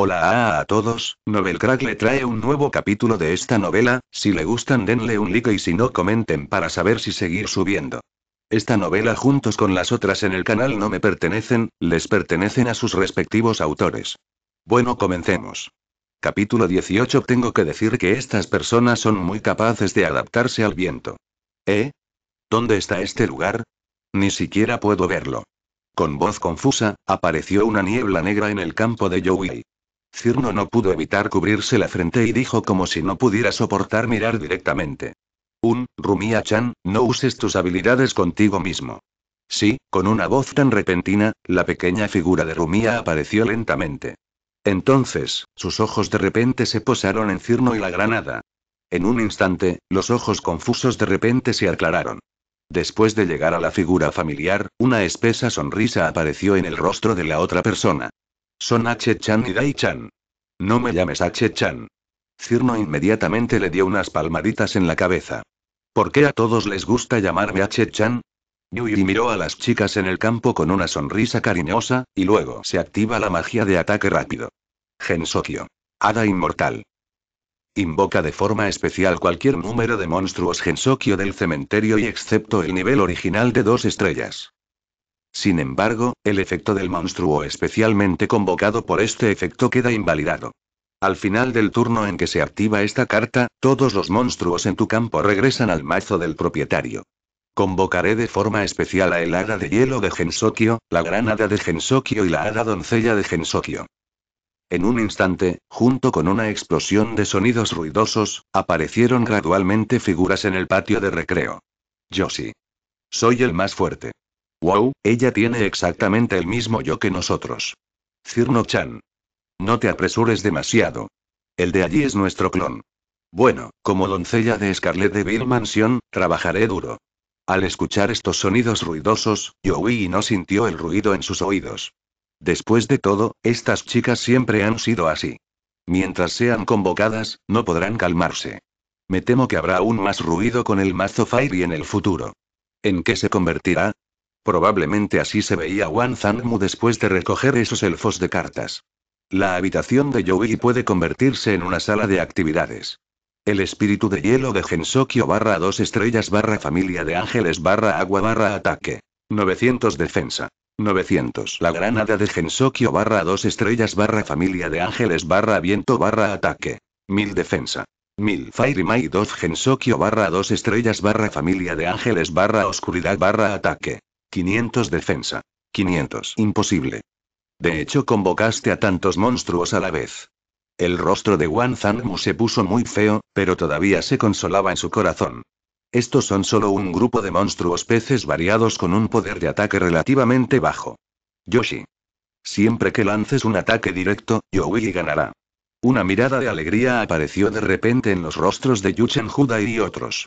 Hola a, todos, Novel Crack le trae un nuevo capítulo de esta novela, si le gustan denle un like y si no comenten para saber si seguir subiendo. Esta novela juntos con las otras en el canal no me pertenecen, les pertenecen a sus respectivos autores. Bueno, comencemos. Capítulo 18 Tengo que decir que estas personas son muy capaces de adaptarse al viento. ¿Eh? ¿Dónde está este lugar? Ni siquiera puedo verlo. Con voz confusa, apareció una niebla negra en el campo de Joey. Cirno no pudo evitar cubrirse la frente y dijo como si no pudiera soportar mirar directamente. Un, Rumia-chan, no uses tus habilidades contigo mismo. Sí, con una voz tan repentina, la pequeña figura de Rumia apareció lentamente. Entonces, sus ojos de repente se posaron en Cirno y la granada. En un instante, los ojos confusos de repente se aclararon. Después de llegar a la figura familiar, una espesa sonrisa apareció en el rostro de la otra persona. Son H-chan y Dai-chan. No me llames H-chan. Cirno inmediatamente le dio unas palmaditas en la cabeza. ¿Por qué a todos les gusta llamarme H-chan? Yui miró a las chicas en el campo con una sonrisa cariñosa, y luego se activa la magia de ataque rápido. Gensokyo. Hada inmortal. Invoca de forma especial cualquier número de monstruos Gensokyo del cementerio y excepto el nivel original de dos estrellas. Sin embargo, el efecto del monstruo especialmente convocado por este efecto queda invalidado. Al final del turno en que se activa esta carta, todos los monstruos en tu campo regresan al mazo del propietario. Convocaré de forma especial a el hada de hielo de Gensokio, la granada de Gensokio y la hada doncella de Gensokio. En un instante, junto con una explosión de sonidos ruidosos, aparecieron gradualmente figuras en el patio de recreo. sí. Soy el más fuerte. Wow, ella tiene exactamente el mismo yo que nosotros. Cirno-chan. No te apresures demasiado. El de allí es nuestro clon. Bueno, como doncella de Scarlet de Bill Mansion, trabajaré duro. Al escuchar estos sonidos ruidosos, Yowi no sintió el ruido en sus oídos. Después de todo, estas chicas siempre han sido así. Mientras sean convocadas, no podrán calmarse. Me temo que habrá aún más ruido con el mazo y en el futuro. ¿En qué se convertirá? Probablemente así se veía Wan Zhangmu después de recoger esos elfos de cartas. La habitación de Yogi puede convertirse en una sala de actividades. El espíritu de hielo de Gensokio barra dos estrellas barra familia de ángeles barra agua barra ataque. 900 defensa. 900. La granada de Gensokio barra dos estrellas barra familia de ángeles barra viento barra ataque. 1000 defensa. 1000 Fire Mai 2 Gensokio barra dos estrellas barra familia de ángeles barra oscuridad barra ataque. 500 defensa. 500. Imposible. De hecho, convocaste a tantos monstruos a la vez. El rostro de Wan Zhangmu se puso muy feo, pero todavía se consolaba en su corazón. Estos son solo un grupo de monstruos peces variados con un poder de ataque relativamente bajo. Yoshi. Siempre que lances un ataque directo, Yowigi ganará. Una mirada de alegría apareció de repente en los rostros de Yuchen Huda y otros.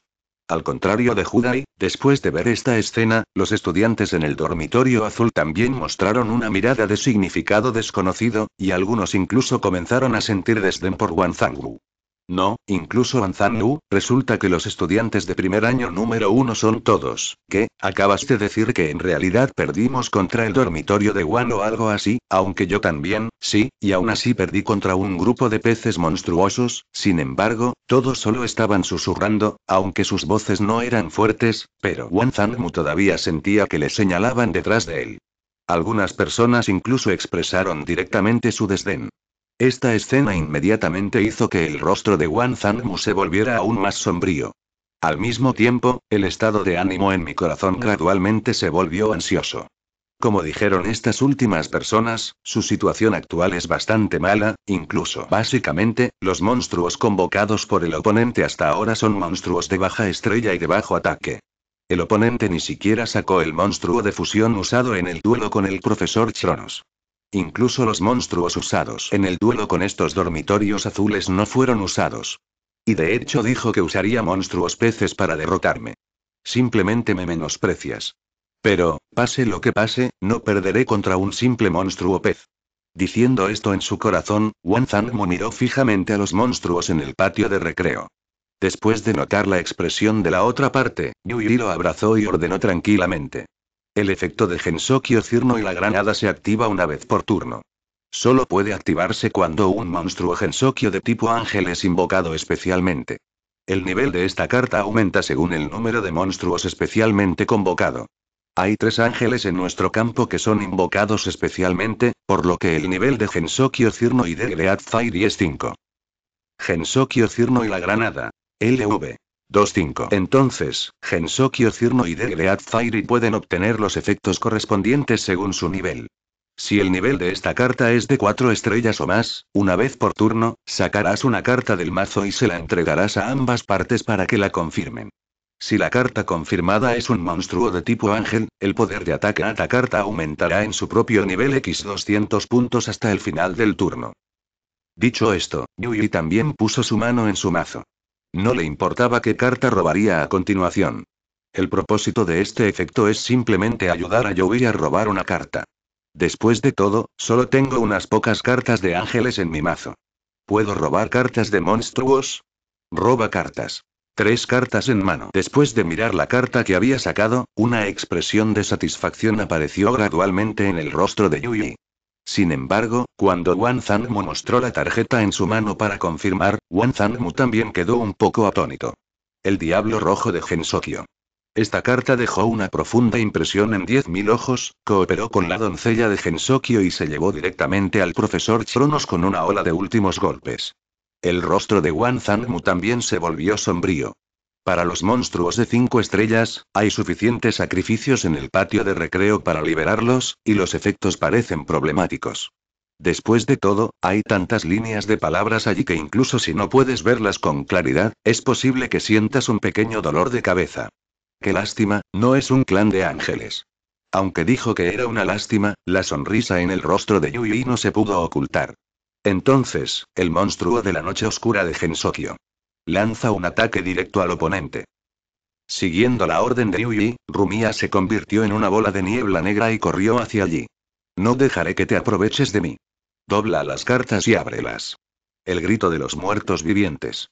Al contrario de Judai, después de ver esta escena, los estudiantes en el dormitorio azul también mostraron una mirada de significado desconocido, y algunos incluso comenzaron a sentir desdén por Wu. No, incluso Mu, resulta que los estudiantes de primer año número uno son todos. ¿Qué? Acabas de decir que en realidad perdimos contra el dormitorio de Wan o algo así, aunque yo también, sí, y aún así perdí contra un grupo de peces monstruosos, sin embargo, todos solo estaban susurrando, aunque sus voces no eran fuertes, pero Wan Zanmu todavía sentía que le señalaban detrás de él. Algunas personas incluso expresaron directamente su desdén. Esta escena inmediatamente hizo que el rostro de Wan Zanmu se volviera aún más sombrío. Al mismo tiempo, el estado de ánimo en mi corazón gradualmente se volvió ansioso. Como dijeron estas últimas personas, su situación actual es bastante mala, incluso básicamente, los monstruos convocados por el oponente hasta ahora son monstruos de baja estrella y de bajo ataque. El oponente ni siquiera sacó el monstruo de fusión usado en el duelo con el profesor Chronos. Incluso los monstruos usados en el duelo con estos dormitorios azules no fueron usados. Y de hecho dijo que usaría monstruos peces para derrotarme. Simplemente me menosprecias. Pero, pase lo que pase, no perderé contra un simple monstruo pez. Diciendo esto en su corazón, Wang Zhangmo miró fijamente a los monstruos en el patio de recreo. Después de notar la expresión de la otra parte, Yui lo abrazó y ordenó tranquilamente. El efecto de Gensokyo Cirno y la granada se activa una vez por turno. Solo puede activarse cuando un monstruo Gensokyo de tipo ángel es invocado especialmente. El nivel de esta carta aumenta según el número de monstruos especialmente convocado. Hay tres ángeles en nuestro campo que son invocados especialmente, por lo que el nivel de Gensokyo Cirno y de Great Fire es 5. Gensokyo Cirno y la Granada. LV. 2.5. Entonces, Gensokyo Cirno y Great Fairy pueden obtener los efectos correspondientes según su nivel. Si el nivel de esta carta es de 4 estrellas o más, una vez por turno, sacarás una carta del mazo y se la entregarás a ambas partes para que la confirmen. Si la carta confirmada es un monstruo de tipo ángel, el poder de ataque a esta carta aumentará en su propio nivel X 200 puntos hasta el final del turno. Dicho esto, Yui también puso su mano en su mazo. No le importaba qué carta robaría a continuación. El propósito de este efecto es simplemente ayudar a Yui a robar una carta. Después de todo, solo tengo unas pocas cartas de ángeles en mi mazo. ¿Puedo robar cartas de monstruos? Roba cartas. Tres cartas en mano. Después de mirar la carta que había sacado, una expresión de satisfacción apareció gradualmente en el rostro de Yui. Sin embargo, cuando Wan Zanmu mostró la tarjeta en su mano para confirmar, Wan Zanmu también quedó un poco atónito. El diablo rojo de Gensokyo. Esta carta dejó una profunda impresión en 10.000 ojos, cooperó con la doncella de Gensokyo y se llevó directamente al profesor Chronos con una ola de últimos golpes. El rostro de Wan Zanmu también se volvió sombrío. Para los monstruos de cinco estrellas, hay suficientes sacrificios en el patio de recreo para liberarlos, y los efectos parecen problemáticos. Después de todo, hay tantas líneas de palabras allí que incluso si no puedes verlas con claridad, es posible que sientas un pequeño dolor de cabeza. Qué lástima, no es un clan de ángeles. Aunque dijo que era una lástima, la sonrisa en el rostro de Yui no se pudo ocultar. Entonces, el monstruo de la noche oscura de Gensokyo lanza un ataque directo al oponente. Siguiendo la orden de Yui, Rumia se convirtió en una bola de niebla negra y corrió hacia allí. No dejaré que te aproveches de mí. Dobla las cartas y ábrelas. El grito de los muertos vivientes.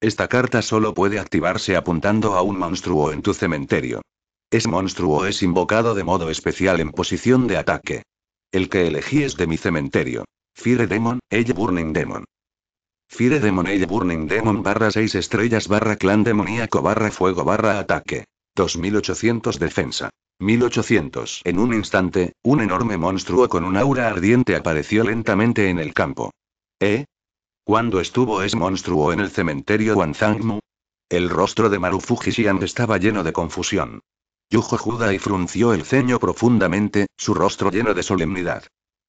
Esta carta solo puede activarse apuntando a un monstruo en tu cementerio. Ese monstruo es invocado de modo especial en posición de ataque. El que elegí es de mi cementerio. Fire Demon, Elle Burning Demon. Fire DEMON EYE Burning Demon barra 6 estrellas barra clan demoníaco barra fuego barra ataque. 2800 defensa. 1800. En un instante, un enorme monstruo con un aura ardiente apareció lentamente en el campo. ¿Eh? ¿Cuándo estuvo ese monstruo en el cementerio Wanzangmu? El rostro de Maru Fujishian estaba lleno de confusión. Yujo y frunció el ceño profundamente, su rostro lleno de solemnidad.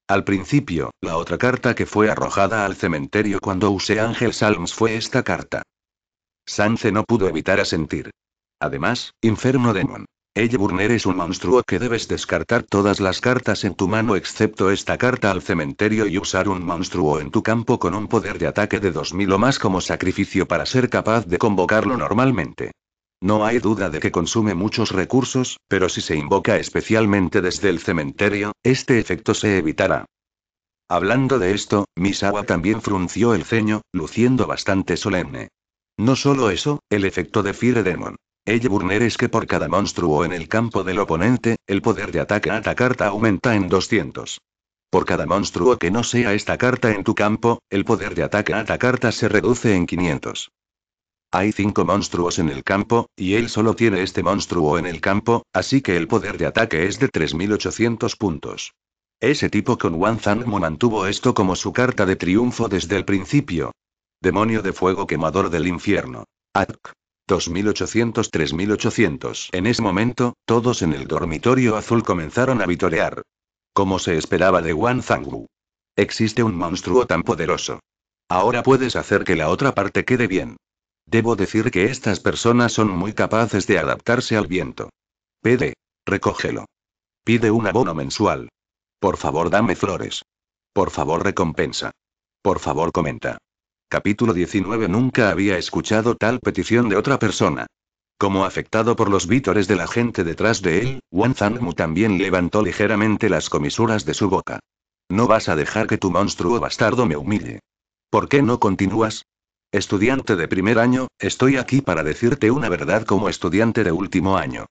Al principio, la otra carta que fue arrojada al cementerio cuando usé Ángel Salms fue esta carta. Sance no pudo evitar asentir. Además, Inferno Demon. Ella Burner es un monstruo que debes descartar todas las cartas en tu mano excepto esta carta al cementerio y usar un monstruo en tu campo con un poder de ataque de 2000 o más como sacrificio para ser capaz de convocarlo normalmente. No hay duda de que consume muchos recursos, pero si se invoca especialmente desde el cementerio, este efecto se evitará. Hablando de esto, Misawa también frunció el ceño, luciendo bastante solemne. No solo eso, el efecto de Fire Demon. Ella Burner es que por cada monstruo en el campo del oponente, el poder de ataque a esta carta aumenta en 200. Por cada monstruo que no sea esta carta en tu campo, el poder de ataque a esta carta se reduce en 500. Hay cinco monstruos en el campo, y él solo tiene este monstruo en el campo, así que el poder de ataque es de 3.800 puntos. Ese tipo con Wan Mu mantuvo esto como su carta de triunfo desde el principio. Demonio de fuego quemador del infierno. Atk. 2800-3800. En ese momento, todos en el dormitorio azul comenzaron a vitorear. Como se esperaba de Wan Mu. Existe un monstruo tan poderoso. Ahora puedes hacer que la otra parte quede bien. Debo decir que estas personas son muy capaces de adaptarse al viento. Pede. Recógelo. Pide un abono mensual. Por favor, dame flores. Por favor, recompensa. Por favor, comenta. Capítulo 19 Nunca había escuchado tal petición de otra persona. Como afectado por los vítores de la gente detrás de él, Wan Zangmu también levantó ligeramente las comisuras de su boca. No vas a dejar que tu monstruo bastardo me humille. ¿Por qué no continúas? Estudiante de primer año, estoy aquí para decirte una verdad como estudiante de último año.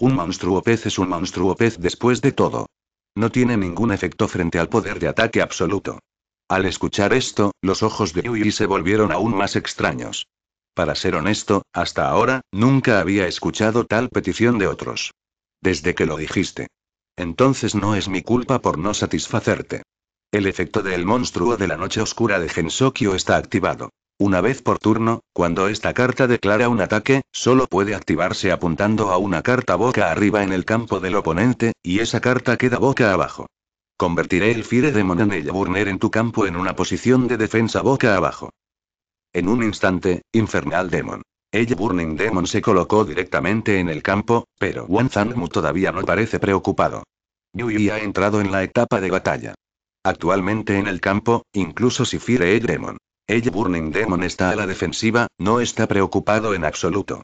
Un monstruo pez es un monstruo pez después de todo. No tiene ningún efecto frente al poder de ataque absoluto. Al escuchar esto, los ojos de Yui se volvieron aún más extraños. Para ser honesto, hasta ahora, nunca había escuchado tal petición de otros. Desde que lo dijiste. Entonces no es mi culpa por no satisfacerte. El efecto del monstruo de la noche oscura de Gensokyo está activado. Una vez por turno, cuando esta carta declara un ataque, solo puede activarse apuntando a una carta boca arriba en el campo del oponente, y esa carta queda boca abajo. Convertiré el Fire en ella Burner en tu campo en una posición de defensa boca abajo. En un instante, Infernal Demon. ella Burning Demon se colocó directamente en el campo, pero Wanzanmu todavía no parece preocupado. Yui ha entrado en la etapa de batalla. Actualmente en el campo, incluso si Fire el Demon ella Burning Demon está a la defensiva, no está preocupado en absoluto.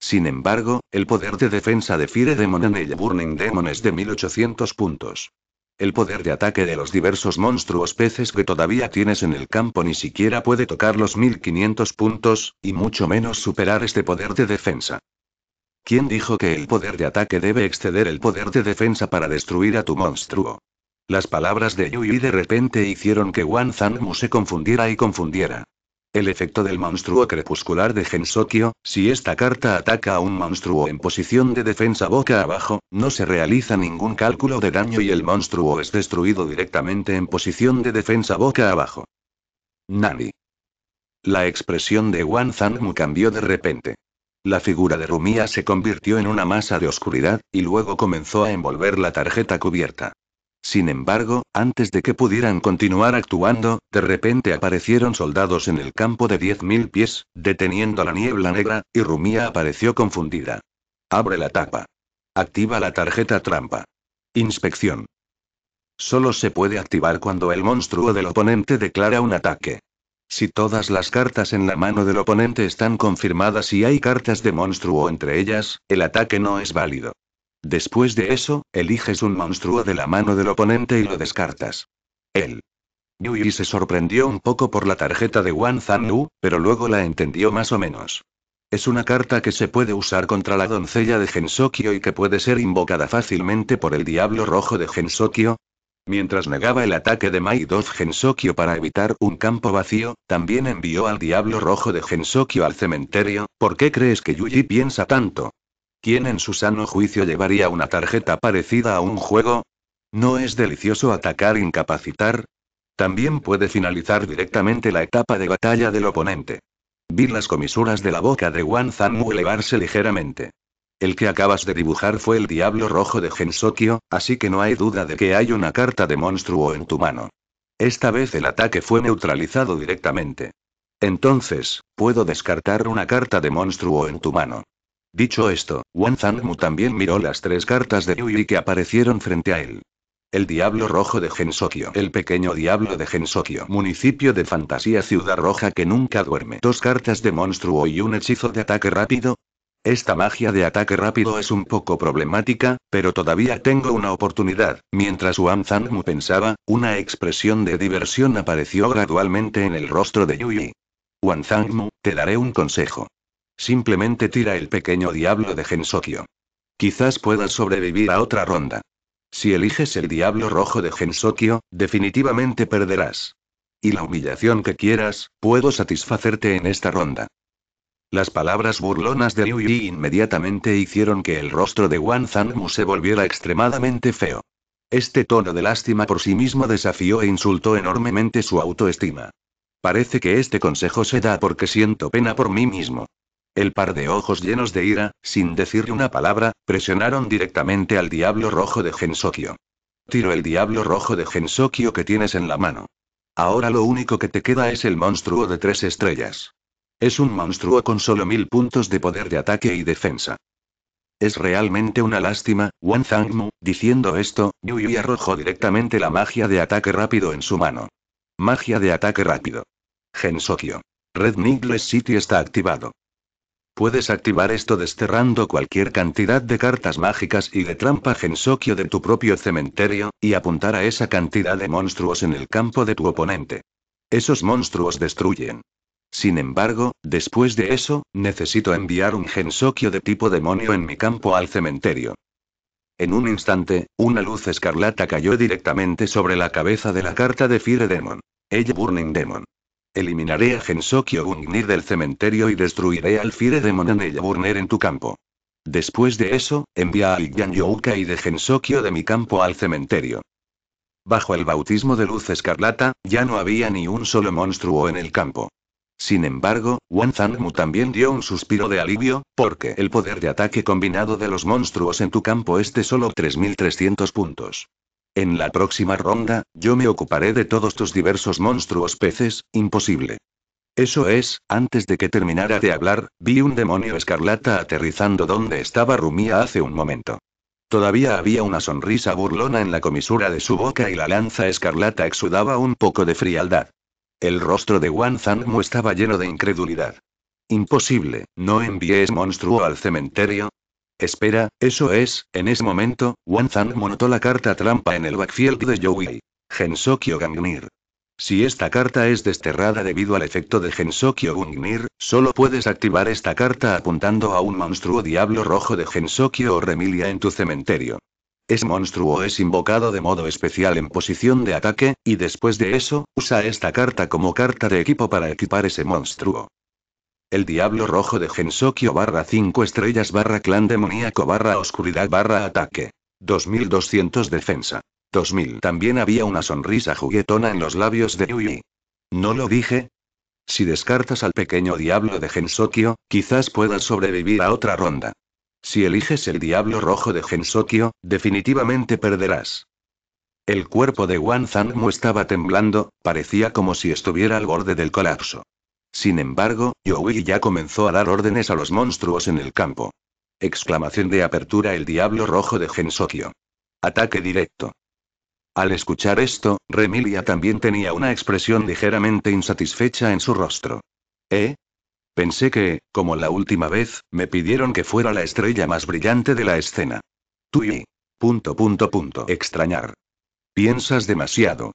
Sin embargo, el poder de defensa de Fire Demon en el Burning Demon es de 1800 puntos. El poder de ataque de los diversos monstruos peces que todavía tienes en el campo ni siquiera puede tocar los 1500 puntos, y mucho menos superar este poder de defensa. ¿Quién dijo que el poder de ataque debe exceder el poder de defensa para destruir a tu monstruo? Las palabras de Yui de repente hicieron que Wan Zangmu se confundiera y confundiera. El efecto del monstruo crepuscular de Gensokyo, si esta carta ataca a un monstruo en posición de defensa boca abajo, no se realiza ningún cálculo de daño y el monstruo es destruido directamente en posición de defensa boca abajo. Nani. La expresión de Wan Zangmu cambió de repente. La figura de Rumia se convirtió en una masa de oscuridad, y luego comenzó a envolver la tarjeta cubierta. Sin embargo, antes de que pudieran continuar actuando, de repente aparecieron soldados en el campo de 10.000 pies, deteniendo la niebla negra, y Rumia apareció confundida. Abre la tapa. Activa la tarjeta trampa. Inspección. Solo se puede activar cuando el monstruo del oponente declara un ataque. Si todas las cartas en la mano del oponente están confirmadas y hay cartas de monstruo entre ellas, el ataque no es válido. Después de eso, eliges un monstruo de la mano del oponente y lo descartas. Él. Yui se sorprendió un poco por la tarjeta de Wan Zan pero luego la entendió más o menos. Es una carta que se puede usar contra la doncella de Gensokyo y que puede ser invocada fácilmente por el diablo rojo de Gensokyo. Mientras negaba el ataque de Maidov Gensokyo para evitar un campo vacío, también envió al diablo rojo de Gensokyo al cementerio. ¿Por qué crees que Yuji piensa tanto? ¿Quién en su sano juicio llevaría una tarjeta parecida a un juego? ¿No es delicioso atacar incapacitar? También puede finalizar directamente la etapa de batalla del oponente. Vi las comisuras de la boca de Wan Zanmu elevarse ligeramente. El que acabas de dibujar fue el diablo rojo de Gensokyo, así que no hay duda de que hay una carta de monstruo en tu mano. Esta vez el ataque fue neutralizado directamente. Entonces, puedo descartar una carta de monstruo en tu mano. Dicho esto, Wan Zangmu también miró las tres cartas de Yui que aparecieron frente a él. El Diablo Rojo de Gensokyo. El Pequeño Diablo de Gensokyo. Municipio de Fantasía Ciudad Roja que nunca duerme. Dos cartas de monstruo y un hechizo de ataque rápido. Esta magia de ataque rápido es un poco problemática, pero todavía tengo una oportunidad. Mientras Wan Zangmu pensaba, una expresión de diversión apareció gradualmente en el rostro de Yui. Wan Zangmu, te daré un consejo. Simplemente tira el pequeño diablo de Gensokyo. Quizás puedas sobrevivir a otra ronda. Si eliges el diablo rojo de Gensokyo, definitivamente perderás. Y la humillación que quieras, puedo satisfacerte en esta ronda. Las palabras burlonas de Liu Yi inmediatamente hicieron que el rostro de Wang Zangmu se volviera extremadamente feo. Este tono de lástima por sí mismo desafió e insultó enormemente su autoestima. Parece que este consejo se da porque siento pena por mí mismo. El par de ojos llenos de ira, sin decir una palabra, presionaron directamente al diablo rojo de Gensokyo. Tiro el diablo rojo de Gensokyo que tienes en la mano. Ahora lo único que te queda es el monstruo de tres estrellas. Es un monstruo con solo mil puntos de poder de ataque y defensa. Es realmente una lástima, Wan Zhangmu, diciendo esto, Yui arrojó directamente la magia de ataque rápido en su mano. Magia de ataque rápido. Gensokyo. Red Needless City está activado. Puedes activar esto desterrando cualquier cantidad de cartas mágicas y de trampa Gensokio de tu propio cementerio, y apuntar a esa cantidad de monstruos en el campo de tu oponente. Esos monstruos destruyen. Sin embargo, después de eso, necesito enviar un Gensokio de tipo demonio en mi campo al cementerio. En un instante, una luz escarlata cayó directamente sobre la cabeza de la carta de Fire Demon. Ella Burning Demon. Eliminaré a Gensokyo Unir del cementerio y destruiré al Fire de Monanella Burner en tu campo. Después de eso, envía a Igyan Youka y de Gensokyo de mi campo al cementerio. Bajo el bautismo de luz escarlata, ya no había ni un solo monstruo en el campo. Sin embargo, Wan Zangmu también dio un suspiro de alivio, porque el poder de ataque combinado de los monstruos en tu campo es de solo 3.300 puntos. En la próxima ronda, yo me ocuparé de todos tus diversos monstruos peces, imposible. Eso es, antes de que terminara de hablar, vi un demonio escarlata aterrizando donde estaba Rumia hace un momento. Todavía había una sonrisa burlona en la comisura de su boca y la lanza escarlata exudaba un poco de frialdad. El rostro de Wan Zangmu estaba lleno de incredulidad. Imposible, ¿no envíes monstruo al cementerio? Espera, eso es, en ese momento, Wan Zhang montó la carta trampa en el backfield de Joey. Gensokyo Gangnir. Si esta carta es desterrada debido al efecto de Gensokyo Gungnir, solo puedes activar esta carta apuntando a un monstruo diablo rojo de Gensokyo o Remilia en tu cementerio. Ese monstruo es invocado de modo especial en posición de ataque, y después de eso, usa esta carta como carta de equipo para equipar ese monstruo. El Diablo Rojo de Gensokyo barra 5 estrellas barra clan demoníaco barra oscuridad barra ataque. 2200 defensa. 2000 También había una sonrisa juguetona en los labios de Yui. ¿No lo dije? Si descartas al pequeño diablo de Gensokyo, quizás puedas sobrevivir a otra ronda. Si eliges el diablo rojo de Gensokyo, definitivamente perderás. El cuerpo de Wan mu estaba temblando, parecía como si estuviera al borde del colapso. Sin embargo, Yowie ya comenzó a dar órdenes a los monstruos en el campo. Exclamación de apertura El diablo rojo de Gensokyo. Ataque directo. Al escuchar esto, Remilia también tenía una expresión ligeramente insatisfecha en su rostro. ¿Eh? Pensé que, como la última vez, me pidieron que fuera la estrella más brillante de la escena. Tui. Punto punto punto. Extrañar. Piensas demasiado.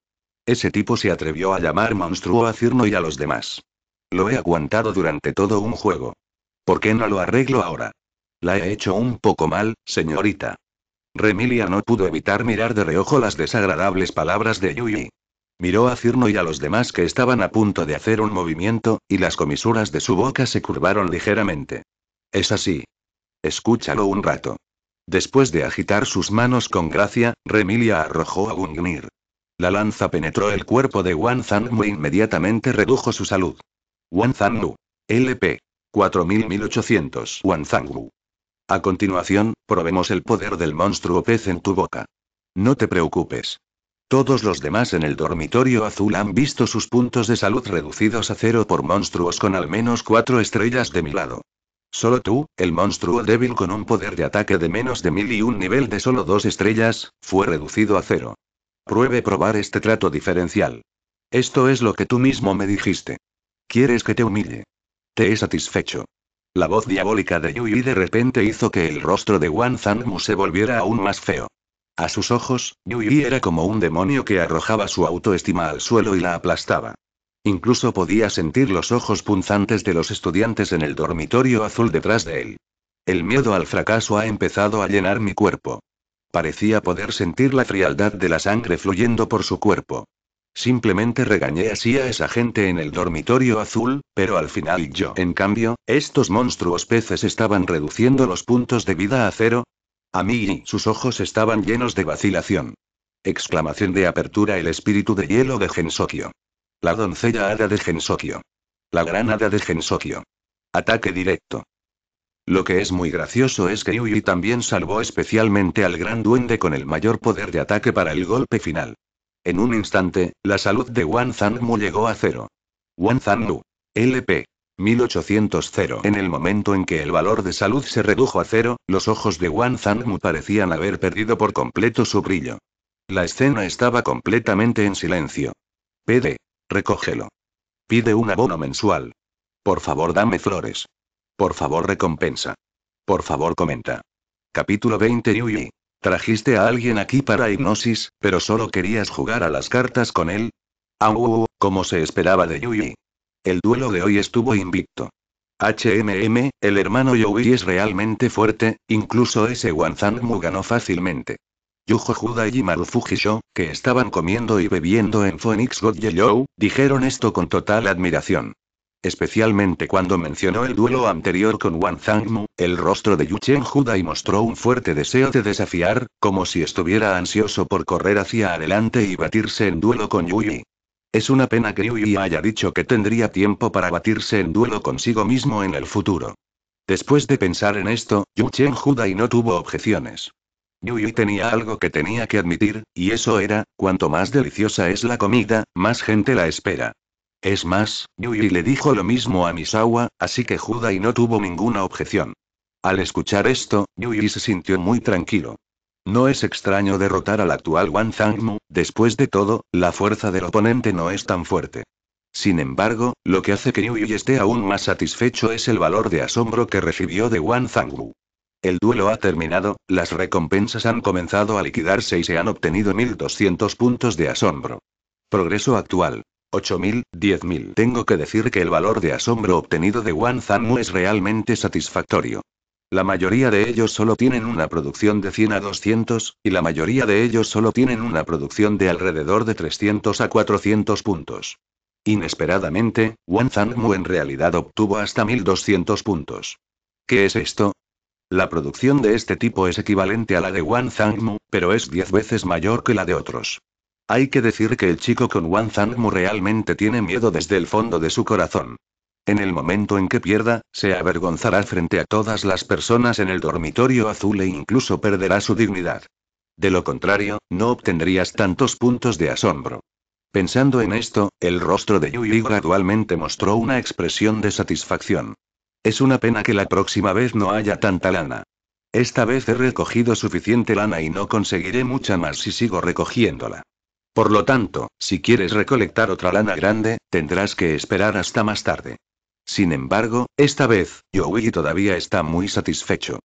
Ese tipo se atrevió a llamar monstruo a Cirno y a los demás. Lo he aguantado durante todo un juego. ¿Por qué no lo arreglo ahora? La he hecho un poco mal, señorita. Remilia no pudo evitar mirar de reojo las desagradables palabras de Yui. Miró a Cirno y a los demás que estaban a punto de hacer un movimiento, y las comisuras de su boca se curvaron ligeramente. Es así. Escúchalo un rato. Después de agitar sus manos con gracia, Remilia arrojó a Gungnir. La lanza penetró el cuerpo de Wan Zhang y e inmediatamente redujo su salud. Wanzangu. LP. 4800 Wanzangu. A continuación, probemos el poder del monstruo pez en tu boca. No te preocupes. Todos los demás en el dormitorio azul han visto sus puntos de salud reducidos a cero por monstruos con al menos cuatro estrellas de mi lado. Solo tú, el monstruo débil con un poder de ataque de menos de mil y un nivel de solo dos estrellas, fue reducido a cero. Pruebe probar este trato diferencial. Esto es lo que tú mismo me dijiste. ¿Quieres que te humille? Te he satisfecho. La voz diabólica de Yui de repente hizo que el rostro de Wan Zangmu se volviera aún más feo. A sus ojos, Yui era como un demonio que arrojaba su autoestima al suelo y la aplastaba. Incluso podía sentir los ojos punzantes de los estudiantes en el dormitorio azul detrás de él. El miedo al fracaso ha empezado a llenar mi cuerpo. Parecía poder sentir la frialdad de la sangre fluyendo por su cuerpo. Simplemente regañé así a esa gente en el dormitorio azul, pero al final yo. En cambio, estos monstruos peces estaban reduciendo los puntos de vida a cero. A mí y sus ojos estaban llenos de vacilación. Exclamación de apertura El espíritu de hielo de Gensokio. La doncella hada de Gensokio. La gran hada de Gensokio. Ataque directo. Lo que es muy gracioso es que Yui también salvó especialmente al gran duende con el mayor poder de ataque para el golpe final. En un instante, la salud de Wang Zhangmu llegó a cero. Wang Zhangmu. LP. 1800. En el momento en que el valor de salud se redujo a cero, los ojos de Wang Zhangmu parecían haber perdido por completo su brillo. La escena estaba completamente en silencio. Pede. Recógelo. Pide un abono mensual. Por favor, dame flores. Por favor, recompensa. Por favor, comenta. Capítulo 20 Yui. Trajiste a alguien aquí para hipnosis, pero solo querías jugar a las cartas con él. Ah, como se esperaba de Yui. El duelo de hoy estuvo invicto. HMM, el hermano Yui es realmente fuerte, incluso ese Wanzanmu ganó fácilmente. Yujo Juda y Maru que estaban comiendo y bebiendo en Phoenix God Joe, dijeron esto con total admiración. Especialmente cuando mencionó el duelo anterior con Wang Zhangmu, el rostro de Yu Huda y mostró un fuerte deseo de desafiar, como si estuviera ansioso por correr hacia adelante y batirse en duelo con Yi. Es una pena que Yi haya dicho que tendría tiempo para batirse en duelo consigo mismo en el futuro. Después de pensar en esto, Yu Huda y no tuvo objeciones. Yi tenía algo que tenía que admitir, y eso era, cuanto más deliciosa es la comida, más gente la espera. Es más, Yui le dijo lo mismo a Misawa, así que Judai no tuvo ninguna objeción. Al escuchar esto, Yui se sintió muy tranquilo. No es extraño derrotar al actual Wan Zhangmu. después de todo, la fuerza del oponente no es tan fuerte. Sin embargo, lo que hace que Yui esté aún más satisfecho es el valor de asombro que recibió de Wan Zhangmu. El duelo ha terminado, las recompensas han comenzado a liquidarse y se han obtenido 1200 puntos de asombro. Progreso actual. 8.000, 10.000. Tengo que decir que el valor de asombro obtenido de Wan es realmente satisfactorio. La mayoría de ellos solo tienen una producción de 100 a 200, y la mayoría de ellos solo tienen una producción de alrededor de 300 a 400 puntos. Inesperadamente, Wan Zangmu en realidad obtuvo hasta 1200 puntos. ¿Qué es esto? La producción de este tipo es equivalente a la de Wan Zangmu, pero es 10 veces mayor que la de otros. Hay que decir que el chico con Wang realmente tiene miedo desde el fondo de su corazón. En el momento en que pierda, se avergonzará frente a todas las personas en el dormitorio azul e incluso perderá su dignidad. De lo contrario, no obtendrías tantos puntos de asombro. Pensando en esto, el rostro de Yui gradualmente mostró una expresión de satisfacción. Es una pena que la próxima vez no haya tanta lana. Esta vez he recogido suficiente lana y no conseguiré mucha más si sigo recogiéndola. Por lo tanto, si quieres recolectar otra lana grande, tendrás que esperar hasta más tarde. Sin embargo, esta vez, Yowi todavía está muy satisfecho.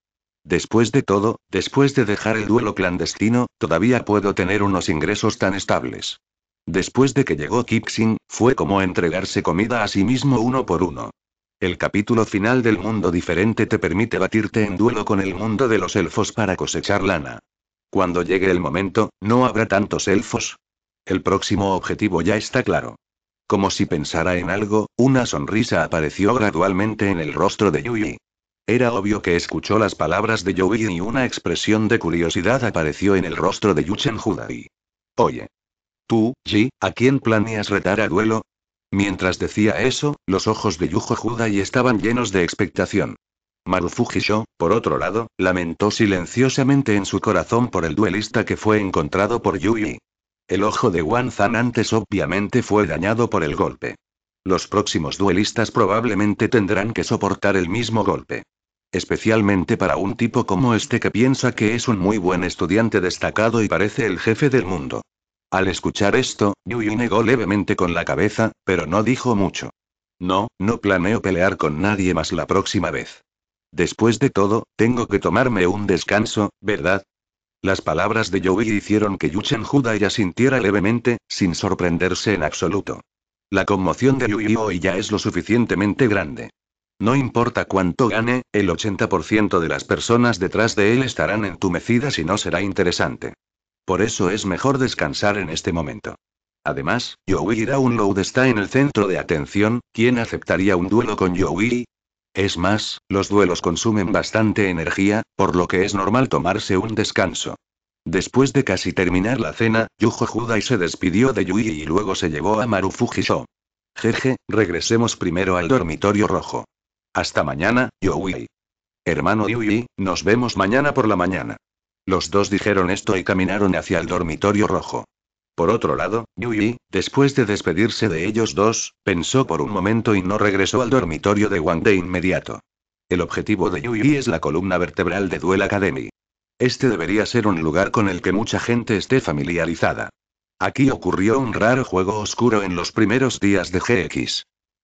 Después de todo, después de dejar el duelo clandestino, todavía puedo tener unos ingresos tan estables. Después de que llegó Kixing, fue como entregarse comida a sí mismo uno por uno. El capítulo final del mundo diferente te permite batirte en duelo con el mundo de los elfos para cosechar lana. Cuando llegue el momento, no habrá tantos elfos, el próximo objetivo ya está claro. Como si pensara en algo, una sonrisa apareció gradualmente en el rostro de Yui. Era obvio que escuchó las palabras de Yui y una expresión de curiosidad apareció en el rostro de Yuchen Hudai. Oye. Tú, Ji, ¿a quién planeas retar a duelo? Mientras decía eso, los ojos de Yujo Hudai estaban llenos de expectación. Marufujisho, por otro lado, lamentó silenciosamente en su corazón por el duelista que fue encontrado por Yui. El ojo de Wan Zan antes obviamente fue dañado por el golpe. Los próximos duelistas probablemente tendrán que soportar el mismo golpe. Especialmente para un tipo como este que piensa que es un muy buen estudiante destacado y parece el jefe del mundo. Al escuchar esto, Yui negó levemente con la cabeza, pero no dijo mucho. No, no planeo pelear con nadie más la próxima vez. Después de todo, tengo que tomarme un descanso, ¿verdad? Las palabras de Joey hicieron que Yuchen ya sintiera levemente, sin sorprenderse en absoluto. La conmoción de Yui hoy ya es lo suficientemente grande. No importa cuánto gane, el 80% de las personas detrás de él estarán entumecidas y no será interesante. Por eso es mejor descansar en este momento. Además, Yowie Download está en el centro de atención, ¿quién aceptaría un duelo con Yui? Es más, los duelos consumen bastante energía, por lo que es normal tomarse un descanso. Después de casi terminar la cena, Yujo Judai se despidió de Yui y luego se llevó a Maru Fujisho. Jeje, regresemos primero al dormitorio rojo. Hasta mañana, Yui. Hermano Yui, nos vemos mañana por la mañana. Los dos dijeron esto y caminaron hacia el dormitorio rojo. Por otro lado, Yui, después de despedirse de ellos dos, pensó por un momento y no regresó al dormitorio de Wang de inmediato. El objetivo de Yui es la columna vertebral de Duel Academy. Este debería ser un lugar con el que mucha gente esté familiarizada. Aquí ocurrió un raro juego oscuro en los primeros días de GX.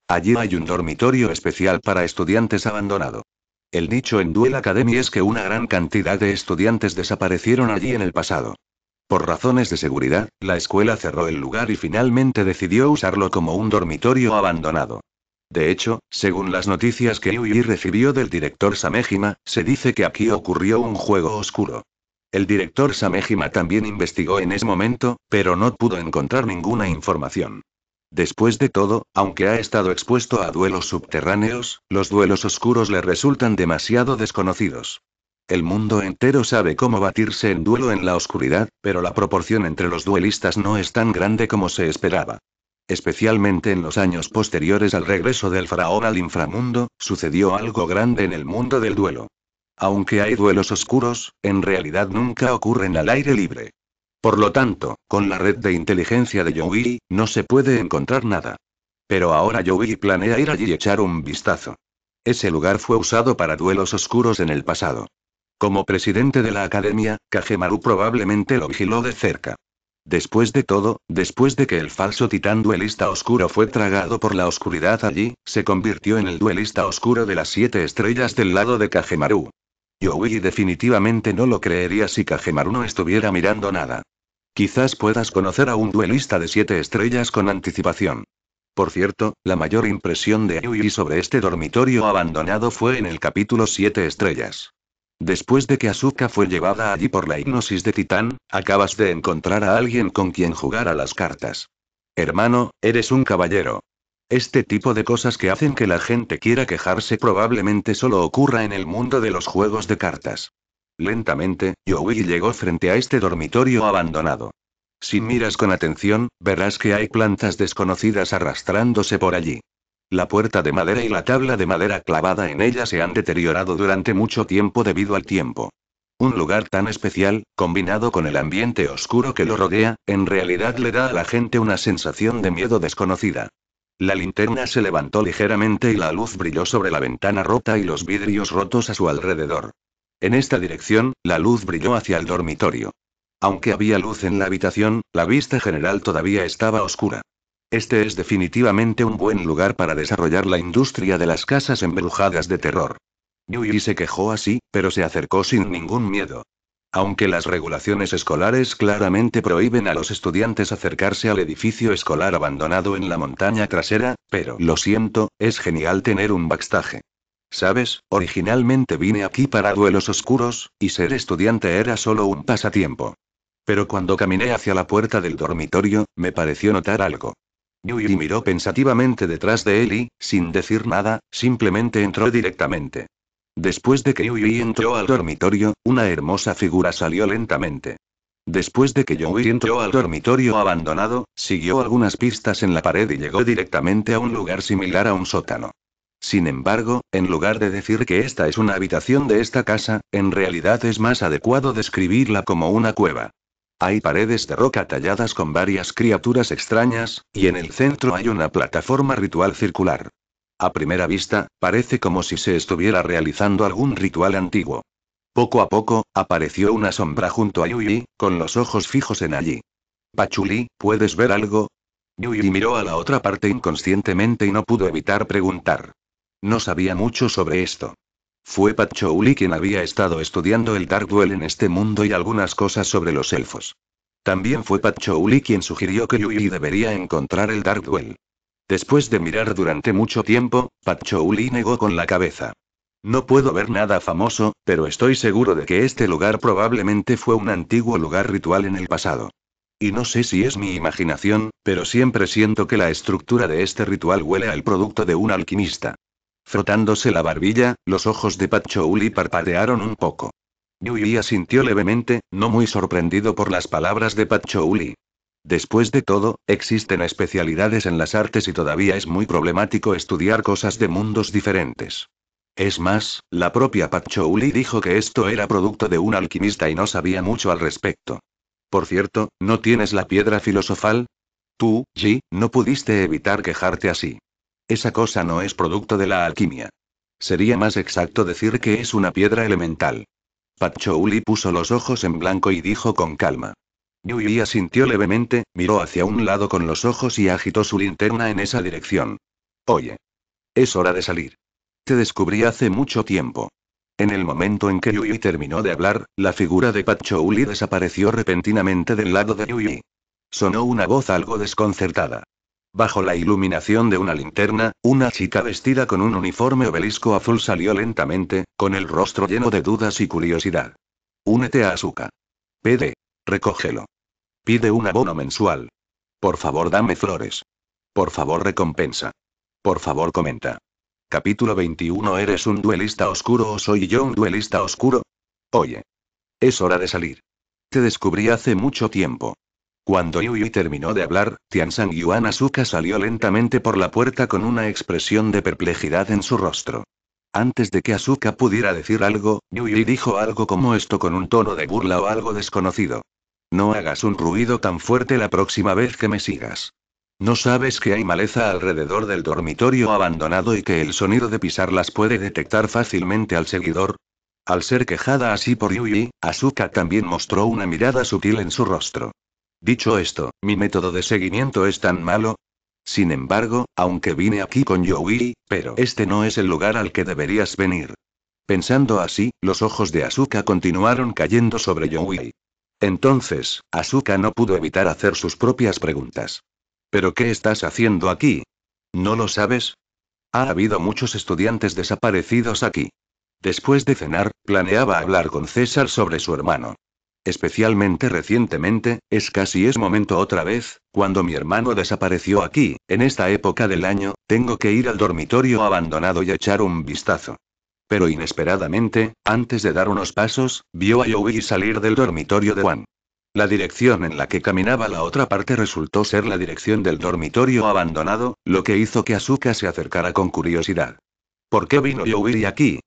Allí hay un dormitorio especial para estudiantes abandonado. El nicho en Duel Academy es que una gran cantidad de estudiantes desaparecieron allí en el pasado. Por razones de seguridad, la escuela cerró el lugar y finalmente decidió usarlo como un dormitorio abandonado. De hecho, según las noticias que Yui recibió del director Samejima, se dice que aquí ocurrió un juego oscuro. El director Samejima también investigó en ese momento, pero no pudo encontrar ninguna información. Después de todo, aunque ha estado expuesto a duelos subterráneos, los duelos oscuros le resultan demasiado desconocidos. El mundo entero sabe cómo batirse en duelo en la oscuridad, pero la proporción entre los duelistas no es tan grande como se esperaba. Especialmente en los años posteriores al regreso del faraón al inframundo, sucedió algo grande en el mundo del duelo. Aunque hay duelos oscuros, en realidad nunca ocurren al aire libre. Por lo tanto, con la red de inteligencia de Joey, no se puede encontrar nada. Pero ahora Joey planea ir allí y echar un vistazo. Ese lugar fue usado para duelos oscuros en el pasado. Como presidente de la academia, Kagemaru probablemente lo vigiló de cerca. Después de todo, después de que el falso titán duelista oscuro fue tragado por la oscuridad allí, se convirtió en el duelista oscuro de las siete estrellas del lado de Kagemaru. Yui definitivamente no lo creería si Kagemaru no estuviera mirando nada. Quizás puedas conocer a un duelista de siete estrellas con anticipación. Por cierto, la mayor impresión de Yui sobre este dormitorio abandonado fue en el capítulo Siete estrellas. Después de que Asuka fue llevada allí por la hipnosis de Titán, acabas de encontrar a alguien con quien jugar a las cartas. Hermano, eres un caballero. Este tipo de cosas que hacen que la gente quiera quejarse probablemente solo ocurra en el mundo de los juegos de cartas. Lentamente, Yowie llegó frente a este dormitorio abandonado. Si miras con atención, verás que hay plantas desconocidas arrastrándose por allí. La puerta de madera y la tabla de madera clavada en ella se han deteriorado durante mucho tiempo debido al tiempo. Un lugar tan especial, combinado con el ambiente oscuro que lo rodea, en realidad le da a la gente una sensación de miedo desconocida. La linterna se levantó ligeramente y la luz brilló sobre la ventana rota y los vidrios rotos a su alrededor. En esta dirección, la luz brilló hacia el dormitorio. Aunque había luz en la habitación, la vista general todavía estaba oscura. Este es definitivamente un buen lugar para desarrollar la industria de las casas embrujadas de terror. Yui se quejó así, pero se acercó sin ningún miedo. Aunque las regulaciones escolares claramente prohíben a los estudiantes acercarse al edificio escolar abandonado en la montaña trasera, pero lo siento, es genial tener un backstage. Sabes, originalmente vine aquí para duelos oscuros, y ser estudiante era solo un pasatiempo. Pero cuando caminé hacia la puerta del dormitorio, me pareció notar algo. Yui miró pensativamente detrás de él y, sin decir nada, simplemente entró directamente. Después de que Yui entró al dormitorio, una hermosa figura salió lentamente. Después de que Yui entró al dormitorio abandonado, siguió algunas pistas en la pared y llegó directamente a un lugar similar a un sótano. Sin embargo, en lugar de decir que esta es una habitación de esta casa, en realidad es más adecuado describirla como una cueva. Hay paredes de roca talladas con varias criaturas extrañas, y en el centro hay una plataforma ritual circular. A primera vista, parece como si se estuviera realizando algún ritual antiguo. Poco a poco, apareció una sombra junto a Yui, con los ojos fijos en allí. Pachuli, ¿puedes ver algo? Yui miró a la otra parte inconscientemente y no pudo evitar preguntar. No sabía mucho sobre esto. Fue Patchouli quien había estado estudiando el Darkwell en este mundo y algunas cosas sobre los elfos. También fue Patchouli quien sugirió que Yui debería encontrar el Darkwell. Después de mirar durante mucho tiempo, Patchouli negó con la cabeza. No puedo ver nada famoso, pero estoy seguro de que este lugar probablemente fue un antiguo lugar ritual en el pasado. Y no sé si es mi imaginación, pero siempre siento que la estructura de este ritual huele al producto de un alquimista. Frotándose la barbilla, los ojos de Pachouli parpadearon un poco. Yui asintió levemente, no muy sorprendido por las palabras de Pachouli. Después de todo, existen especialidades en las artes y todavía es muy problemático estudiar cosas de mundos diferentes. Es más, la propia Pachouli dijo que esto era producto de un alquimista y no sabía mucho al respecto. Por cierto, ¿no tienes la piedra filosofal? Tú, Ji, no pudiste evitar quejarte así. Esa cosa no es producto de la alquimia. Sería más exacto decir que es una piedra elemental. Pachouli puso los ojos en blanco y dijo con calma. Yui asintió levemente, miró hacia un lado con los ojos y agitó su linterna en esa dirección. Oye. Es hora de salir. Te descubrí hace mucho tiempo. En el momento en que Yui terminó de hablar, la figura de Pachouli desapareció repentinamente del lado de Yui. Sonó una voz algo desconcertada. Bajo la iluminación de una linterna, una chica vestida con un uniforme obelisco azul salió lentamente, con el rostro lleno de dudas y curiosidad. Únete a Azuka. Pede. Recógelo. Pide un abono mensual. Por favor, dame flores. Por favor, recompensa. Por favor, comenta. Capítulo 21 ¿Eres un duelista oscuro o soy yo un duelista oscuro? Oye. Es hora de salir. Te descubrí hace mucho tiempo. Cuando Yu terminó de hablar, Tianzang Yuan Asuka salió lentamente por la puerta con una expresión de perplejidad en su rostro. Antes de que Asuka pudiera decir algo, Yu Yui dijo algo como esto con un tono de burla o algo desconocido. No hagas un ruido tan fuerte la próxima vez que me sigas. ¿No sabes que hay maleza alrededor del dormitorio abandonado y que el sonido de pisarlas puede detectar fácilmente al seguidor? Al ser quejada así por Yui, Asuka también mostró una mirada sutil en su rostro. Dicho esto, mi método de seguimiento es tan malo. Sin embargo, aunque vine aquí con Yowi, pero este no es el lugar al que deberías venir. Pensando así, los ojos de Asuka continuaron cayendo sobre Yowi. Entonces, Asuka no pudo evitar hacer sus propias preguntas. ¿Pero qué estás haciendo aquí? ¿No lo sabes? Ha habido muchos estudiantes desaparecidos aquí. Después de cenar, planeaba hablar con César sobre su hermano especialmente recientemente, es casi es momento otra vez, cuando mi hermano desapareció aquí, en esta época del año, tengo que ir al dormitorio abandonado y echar un vistazo. Pero inesperadamente, antes de dar unos pasos, vio a Yowi salir del dormitorio de Juan. La dirección en la que caminaba la otra parte resultó ser la dirección del dormitorio abandonado, lo que hizo que Asuka se acercara con curiosidad. ¿Por qué vino Yowiri aquí?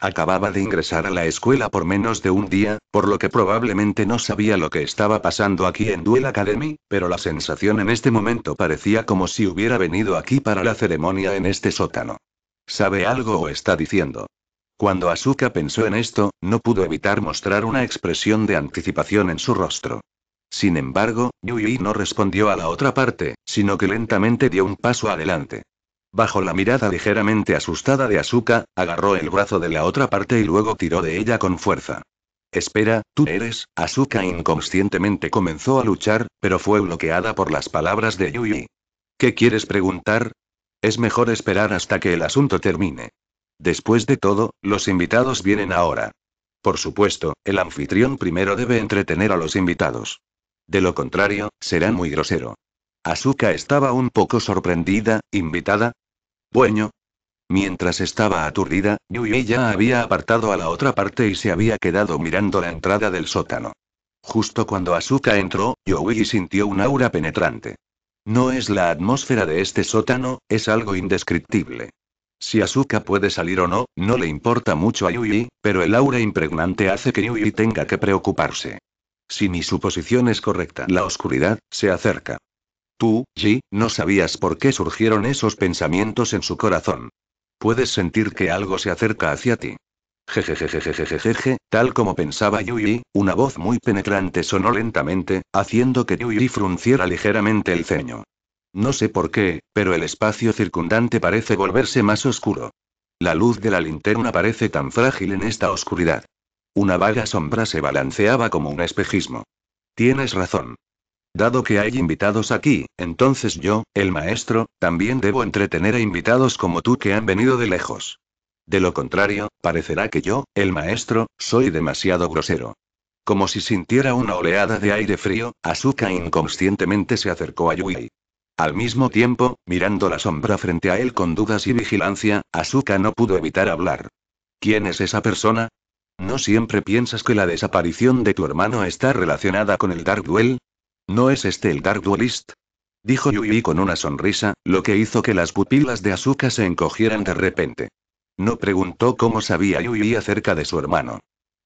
Acababa de ingresar a la escuela por menos de un día, por lo que probablemente no sabía lo que estaba pasando aquí en Duel Academy, pero la sensación en este momento parecía como si hubiera venido aquí para la ceremonia en este sótano. ¿Sabe algo o está diciendo? Cuando Asuka pensó en esto, no pudo evitar mostrar una expresión de anticipación en su rostro. Sin embargo, Yui no respondió a la otra parte, sino que lentamente dio un paso adelante. Bajo la mirada ligeramente asustada de Asuka, agarró el brazo de la otra parte y luego tiró de ella con fuerza. Espera, tú eres, Asuka inconscientemente comenzó a luchar, pero fue bloqueada por las palabras de Yui. ¿Qué quieres preguntar? Es mejor esperar hasta que el asunto termine. Después de todo, los invitados vienen ahora. Por supuesto, el anfitrión primero debe entretener a los invitados. De lo contrario, será muy grosero. Asuka estaba un poco sorprendida, invitada. Bueno. Mientras estaba aturdida, Yui ya había apartado a la otra parte y se había quedado mirando la entrada del sótano. Justo cuando Asuka entró, Yui sintió un aura penetrante. No es la atmósfera de este sótano, es algo indescriptible. Si Asuka puede salir o no, no le importa mucho a Yui, pero el aura impregnante hace que Yui tenga que preocuparse. Si mi suposición es correcta, la oscuridad se acerca. Tú, Ji, no sabías por qué surgieron esos pensamientos en su corazón. Puedes sentir que algo se acerca hacia ti. Jejejejejejejeje, tal como pensaba Yuyi, una voz muy penetrante sonó lentamente, haciendo que Yuyi frunciera ligeramente el ceño. No sé por qué, pero el espacio circundante parece volverse más oscuro. La luz de la linterna parece tan frágil en esta oscuridad. Una vaga sombra se balanceaba como un espejismo. Tienes razón. Dado que hay invitados aquí, entonces yo, el maestro, también debo entretener a invitados como tú que han venido de lejos. De lo contrario, parecerá que yo, el maestro, soy demasiado grosero. Como si sintiera una oleada de aire frío, Asuka inconscientemente se acercó a Yui. Al mismo tiempo, mirando la sombra frente a él con dudas y vigilancia, Asuka no pudo evitar hablar. ¿Quién es esa persona? ¿No siempre piensas que la desaparición de tu hermano está relacionada con el Dark Duel? ¿No es este el Dark Duelist? Dijo Yui con una sonrisa, lo que hizo que las pupilas de azúcar se encogieran de repente. No preguntó cómo sabía Yui acerca de su hermano.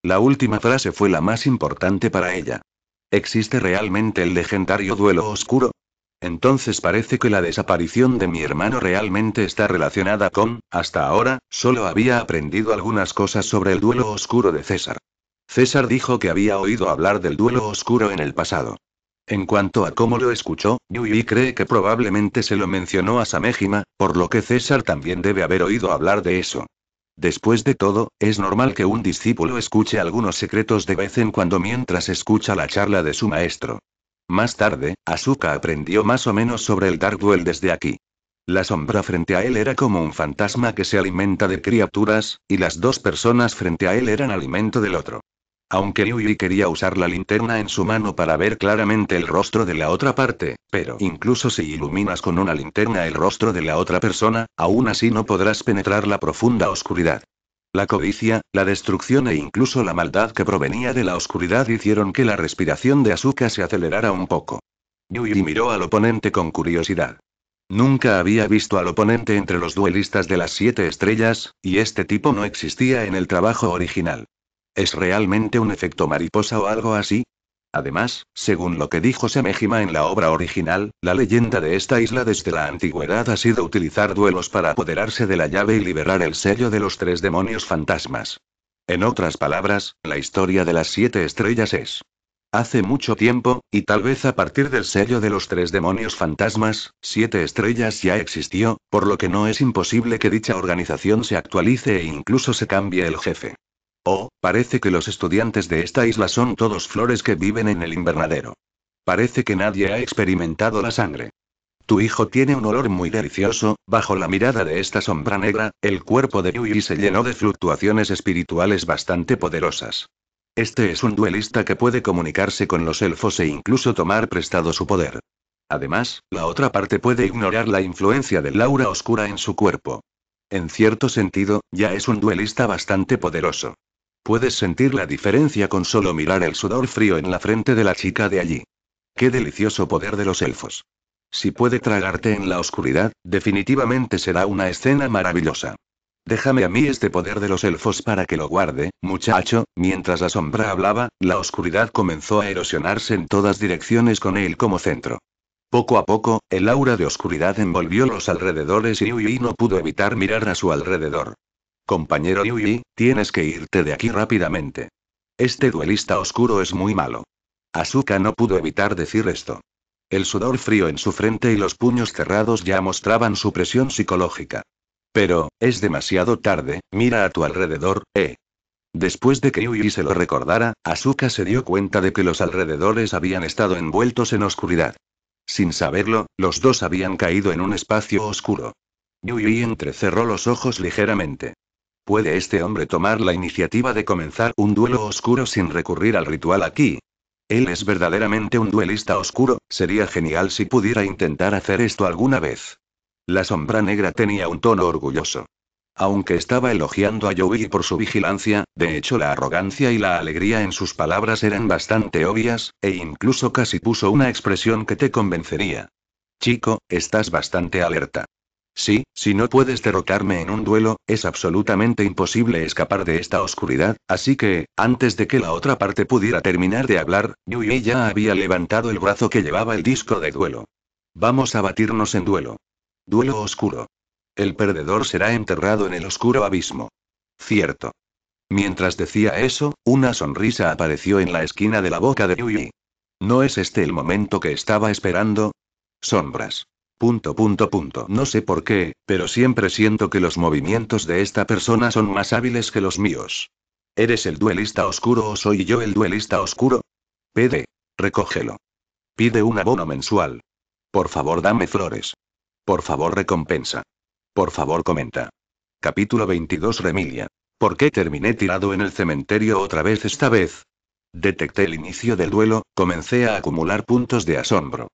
La última frase fue la más importante para ella. ¿Existe realmente el legendario duelo oscuro? Entonces parece que la desaparición de mi hermano realmente está relacionada con, hasta ahora, solo había aprendido algunas cosas sobre el duelo oscuro de César. César dijo que había oído hablar del duelo oscuro en el pasado. En cuanto a cómo lo escuchó, Yui cree que probablemente se lo mencionó a Samejima, por lo que César también debe haber oído hablar de eso. Después de todo, es normal que un discípulo escuche algunos secretos de vez en cuando mientras escucha la charla de su maestro. Más tarde, Asuka aprendió más o menos sobre el Dark Duel desde aquí. La sombra frente a él era como un fantasma que se alimenta de criaturas, y las dos personas frente a él eran alimento del otro aunque Yui quería usar la linterna en su mano para ver claramente el rostro de la otra parte, pero incluso si iluminas con una linterna el rostro de la otra persona, aún así no podrás penetrar la profunda oscuridad. La codicia, la destrucción e incluso la maldad que provenía de la oscuridad hicieron que la respiración de Asuka se acelerara un poco. Yui miró al oponente con curiosidad. Nunca había visto al oponente entre los duelistas de las siete estrellas, y este tipo no existía en el trabajo original. ¿Es realmente un efecto mariposa o algo así? Además, según lo que dijo Semejima en la obra original, la leyenda de esta isla desde la antigüedad ha sido utilizar duelos para apoderarse de la llave y liberar el sello de los tres demonios fantasmas. En otras palabras, la historia de las siete estrellas es. Hace mucho tiempo, y tal vez a partir del sello de los tres demonios fantasmas, siete estrellas ya existió, por lo que no es imposible que dicha organización se actualice e incluso se cambie el jefe. Oh, parece que los estudiantes de esta isla son todos flores que viven en el invernadero. Parece que nadie ha experimentado la sangre. Tu hijo tiene un olor muy delicioso, bajo la mirada de esta sombra negra, el cuerpo de Yui se llenó de fluctuaciones espirituales bastante poderosas. Este es un duelista que puede comunicarse con los elfos e incluso tomar prestado su poder. Además, la otra parte puede ignorar la influencia del aura oscura en su cuerpo. En cierto sentido, ya es un duelista bastante poderoso. Puedes sentir la diferencia con solo mirar el sudor frío en la frente de la chica de allí. Qué delicioso poder de los elfos. Si puede tragarte en la oscuridad, definitivamente será una escena maravillosa. Déjame a mí este poder de los elfos para que lo guarde, muchacho. Mientras la sombra hablaba, la oscuridad comenzó a erosionarse en todas direcciones con él como centro. Poco a poco, el aura de oscuridad envolvió los alrededores y Yui no pudo evitar mirar a su alrededor. Compañero Yui, tienes que irte de aquí rápidamente. Este duelista oscuro es muy malo. Asuka no pudo evitar decir esto. El sudor frío en su frente y los puños cerrados ya mostraban su presión psicológica. Pero, es demasiado tarde, mira a tu alrededor, eh. Después de que Yui se lo recordara, Asuka se dio cuenta de que los alrededores habían estado envueltos en oscuridad. Sin saberlo, los dos habían caído en un espacio oscuro. Yui entrecerró los ojos ligeramente. ¿Puede este hombre tomar la iniciativa de comenzar un duelo oscuro sin recurrir al ritual aquí? Él es verdaderamente un duelista oscuro, sería genial si pudiera intentar hacer esto alguna vez. La sombra negra tenía un tono orgulloso. Aunque estaba elogiando a Joey por su vigilancia, de hecho la arrogancia y la alegría en sus palabras eran bastante obvias, e incluso casi puso una expresión que te convencería. Chico, estás bastante alerta. Sí, si no puedes derrotarme en un duelo, es absolutamente imposible escapar de esta oscuridad, así que, antes de que la otra parte pudiera terminar de hablar, Yui ya había levantado el brazo que llevaba el disco de duelo. Vamos a batirnos en duelo. Duelo oscuro. El perdedor será enterrado en el oscuro abismo. Cierto. Mientras decía eso, una sonrisa apareció en la esquina de la boca de Yui. ¿No es este el momento que estaba esperando? Sombras. Punto punto punto. No sé por qué, pero siempre siento que los movimientos de esta persona son más hábiles que los míos. ¿Eres el duelista oscuro o soy yo el duelista oscuro? Pede. Recógelo. Pide un abono mensual. Por favor, dame flores. Por favor, recompensa. Por favor, comenta. Capítulo 22 Remilia. ¿Por qué terminé tirado en el cementerio otra vez esta vez? Detecté el inicio del duelo, comencé a acumular puntos de asombro.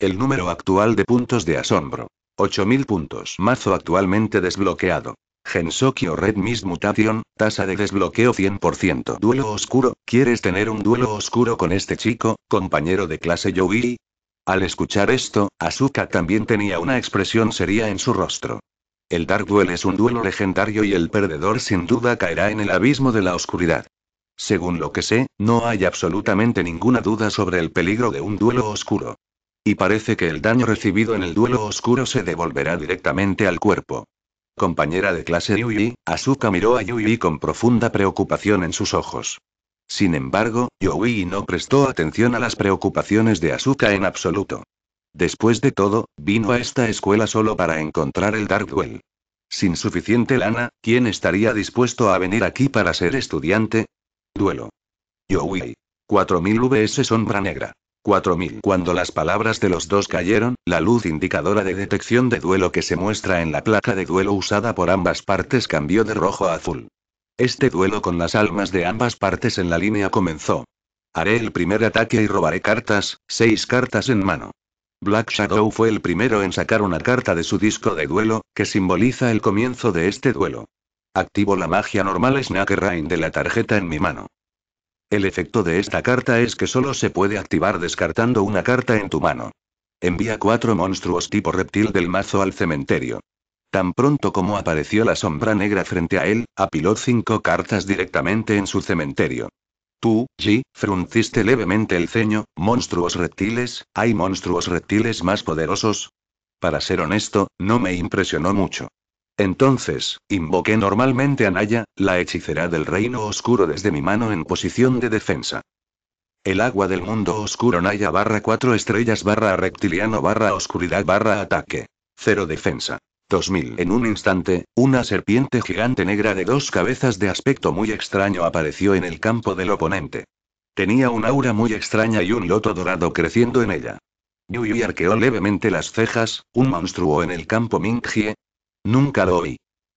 El número actual de puntos de asombro. 8000 puntos. Mazo actualmente desbloqueado. Gensokyo Red Miss Mutation, tasa de desbloqueo 100%. Duelo oscuro, ¿quieres tener un duelo oscuro con este chico, compañero de clase Yogi? Al escuchar esto, Asuka también tenía una expresión seria en su rostro. El Dark Duel es un duelo legendario y el perdedor sin duda caerá en el abismo de la oscuridad. Según lo que sé, no hay absolutamente ninguna duda sobre el peligro de un duelo oscuro. Y parece que el daño recibido en el duelo oscuro se devolverá directamente al cuerpo. Compañera de clase Yui, Asuka miró a Yui con profunda preocupación en sus ojos. Sin embargo, Yui no prestó atención a las preocupaciones de Asuka en absoluto. Después de todo, vino a esta escuela solo para encontrar el Dark Duel. Sin suficiente lana, ¿quién estaría dispuesto a venir aquí para ser estudiante? Duelo. Yui. 4000 VS Sombra Negra. 4000. Cuando las palabras de los dos cayeron, la luz indicadora de detección de duelo que se muestra en la placa de duelo usada por ambas partes cambió de rojo a azul. Este duelo con las almas de ambas partes en la línea comenzó. Haré el primer ataque y robaré cartas, seis cartas en mano. Black Shadow fue el primero en sacar una carta de su disco de duelo, que simboliza el comienzo de este duelo. Activo la magia normal Snack Rain de la tarjeta en mi mano. El efecto de esta carta es que solo se puede activar descartando una carta en tu mano. Envía cuatro monstruos tipo reptil del mazo al cementerio. Tan pronto como apareció la sombra negra frente a él, apiló cinco cartas directamente en su cementerio. Tú, G, frunciste levemente el ceño, monstruos reptiles, ¿hay monstruos reptiles más poderosos? Para ser honesto, no me impresionó mucho. Entonces, invoqué normalmente a Naya, la hechicera del reino oscuro desde mi mano en posición de defensa. El agua del mundo oscuro Naya barra 4 estrellas barra reptiliano barra oscuridad barra ataque. Cero defensa. 2000. En un instante, una serpiente gigante negra de dos cabezas de aspecto muy extraño apareció en el campo del oponente. Tenía un aura muy extraña y un loto dorado creciendo en ella. Yu arqueó levemente las cejas, un monstruo en el campo Mingxie, Nunca lo oí.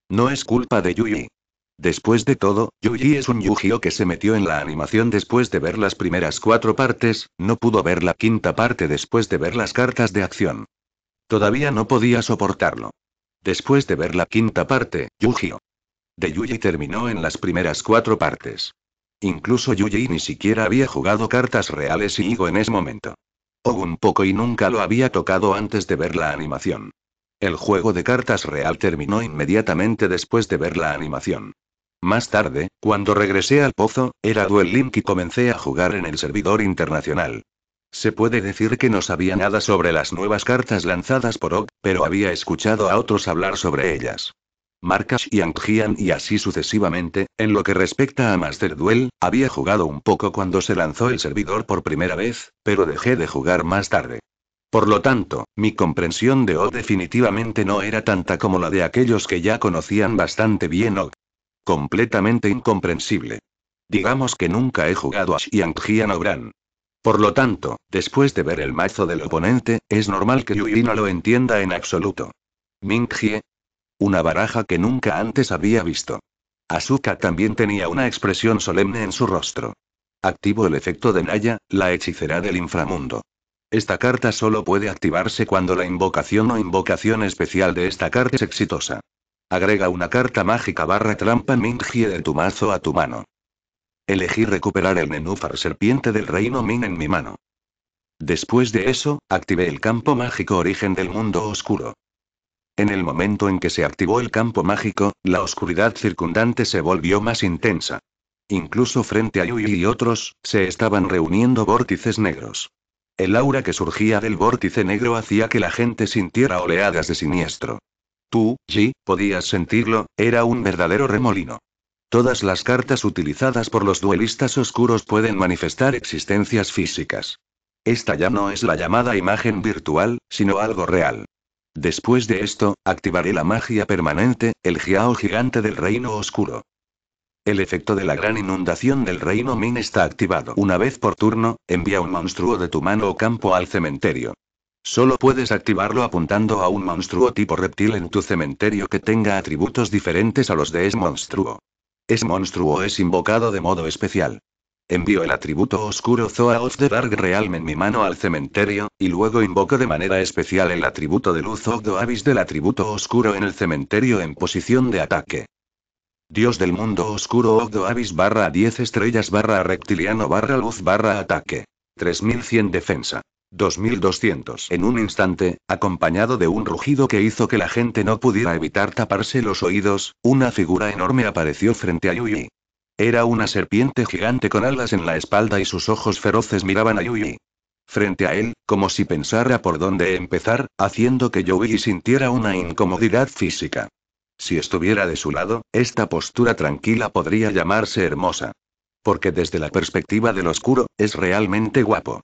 No es culpa de Yuji. Después de todo, Yuji es un yu que se metió en la animación después de ver las primeras cuatro partes, no pudo ver la quinta parte después de ver las cartas de acción. Todavía no podía soportarlo. Después de ver la quinta parte, yu De Yuji terminó en las primeras cuatro partes. Incluso Yuji ni siquiera había jugado cartas reales y Higo en ese momento. O un poco y nunca lo había tocado antes de ver la animación. El juego de cartas real terminó inmediatamente después de ver la animación. Más tarde, cuando regresé al pozo, era Duel Link y comencé a jugar en el servidor internacional. Se puede decir que no sabía nada sobre las nuevas cartas lanzadas por OG, pero había escuchado a otros hablar sobre ellas. Marcas y Angian y así sucesivamente, en lo que respecta a Master Duel, había jugado un poco cuando se lanzó el servidor por primera vez, pero dejé de jugar más tarde. Por lo tanto, mi comprensión de O definitivamente no era tanta como la de aquellos que ya conocían bastante bien O. Completamente incomprensible. Digamos que nunca he jugado a Xiangjian Obran. Por lo tanto, después de ver el mazo del oponente, es normal que Yui no lo entienda en absoluto. Mingjie. Una baraja que nunca antes había visto. Asuka también tenía una expresión solemne en su rostro. Activo el efecto de Naya, la hechicera del inframundo. Esta carta solo puede activarse cuando la invocación o invocación especial de esta carta es exitosa. Agrega una carta mágica barra trampa Mingie de tu mazo a tu mano. Elegí recuperar el nenúfar serpiente del reino Min en mi mano. Después de eso, activé el campo mágico origen del mundo oscuro. En el momento en que se activó el campo mágico, la oscuridad circundante se volvió más intensa. Incluso frente a Yui y otros, se estaban reuniendo vórtices negros. El aura que surgía del vórtice negro hacía que la gente sintiera oleadas de siniestro. Tú, G, podías sentirlo, era un verdadero remolino. Todas las cartas utilizadas por los duelistas oscuros pueden manifestar existencias físicas. Esta ya no es la llamada imagen virtual, sino algo real. Después de esto, activaré la magia permanente, el Giao gigante del reino oscuro. El efecto de la gran inundación del reino Min está activado. Una vez por turno, envía un monstruo de tu mano o campo al cementerio. Solo puedes activarlo apuntando a un monstruo tipo reptil en tu cementerio que tenga atributos diferentes a los de es monstruo. Es monstruo es invocado de modo especial. Envío el atributo oscuro Zoa of the Dark Realm en mi mano al cementerio, y luego invoco de manera especial el atributo de luz Ogdo Abyss del atributo oscuro en el cementerio en posición de ataque. Dios del mundo oscuro Ogdo oh Avis barra 10 estrellas barra reptiliano barra luz barra ataque. 3100 defensa. 2200. En un instante, acompañado de un rugido que hizo que la gente no pudiera evitar taparse los oídos, una figura enorme apareció frente a Yui. Era una serpiente gigante con alas en la espalda y sus ojos feroces miraban a Yui. Frente a él, como si pensara por dónde empezar, haciendo que Yuyi sintiera una incomodidad física. Si estuviera de su lado, esta postura tranquila podría llamarse hermosa. Porque desde la perspectiva del oscuro, es realmente guapo.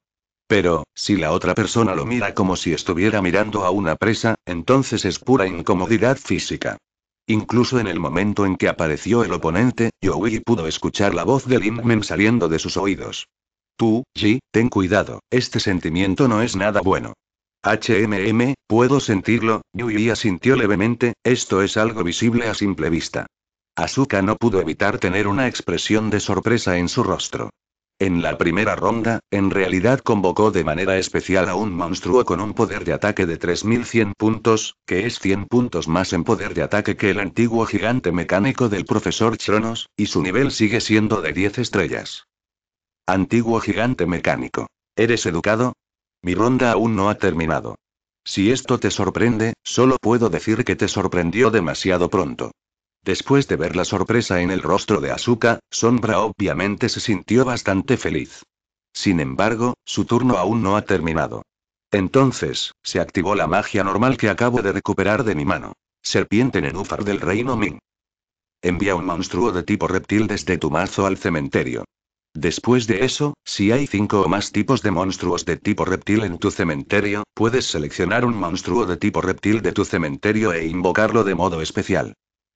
Pero, si la otra persona lo mira como si estuviera mirando a una presa, entonces es pura incomodidad física. Incluso en el momento en que apareció el oponente, Yowei pudo escuchar la voz del Men saliendo de sus oídos. Tú, Ji, ten cuidado, este sentimiento no es nada bueno. HMM, puedo sentirlo, Yui asintió levemente, esto es algo visible a simple vista. Asuka no pudo evitar tener una expresión de sorpresa en su rostro. En la primera ronda, en realidad convocó de manera especial a un monstruo con un poder de ataque de 3100 puntos, que es 100 puntos más en poder de ataque que el antiguo gigante mecánico del profesor Chronos, y su nivel sigue siendo de 10 estrellas. Antiguo gigante mecánico. Eres educado, mi ronda aún no ha terminado. Si esto te sorprende, solo puedo decir que te sorprendió demasiado pronto. Después de ver la sorpresa en el rostro de Asuka, Sombra obviamente se sintió bastante feliz. Sin embargo, su turno aún no ha terminado. Entonces, se activó la magia normal que acabo de recuperar de mi mano. Serpiente nenúfar del reino Ming. Envía un monstruo de tipo reptil desde tu mazo al cementerio. Después de eso, si hay cinco o más tipos de monstruos de tipo reptil en tu cementerio, puedes seleccionar un monstruo de tipo reptil de tu cementerio e invocarlo de modo especial.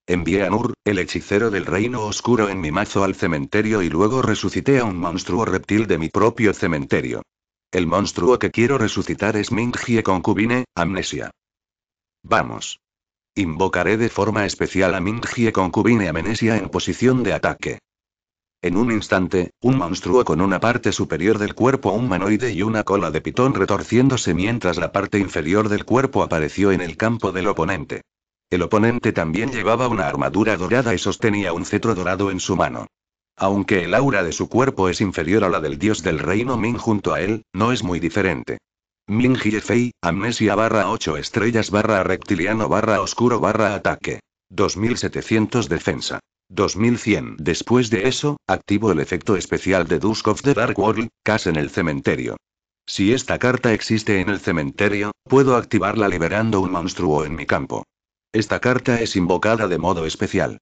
Envié a Nur, el hechicero del reino oscuro en mi mazo al cementerio y luego resucité a un monstruo reptil de mi propio cementerio. El monstruo que quiero resucitar es Mingie Concubine, Amnesia. Vamos. Invocaré de forma especial a Mingie Concubine Amnesia en posición de ataque. En un instante, un monstruo con una parte superior del cuerpo humanoide y una cola de pitón retorciéndose mientras la parte inferior del cuerpo apareció en el campo del oponente. El oponente también llevaba una armadura dorada y sostenía un cetro dorado en su mano. Aunque el aura de su cuerpo es inferior a la del dios del reino Ming junto a él, no es muy diferente. Ming Fei, amnesia barra 8 estrellas barra reptiliano barra oscuro barra ataque. 2700 defensa. 2100. Después de eso, activo el efecto especial de Dusk of the Dark World, Cas en el cementerio. Si esta carta existe en el cementerio, puedo activarla liberando un monstruo en mi campo. Esta carta es invocada de modo especial.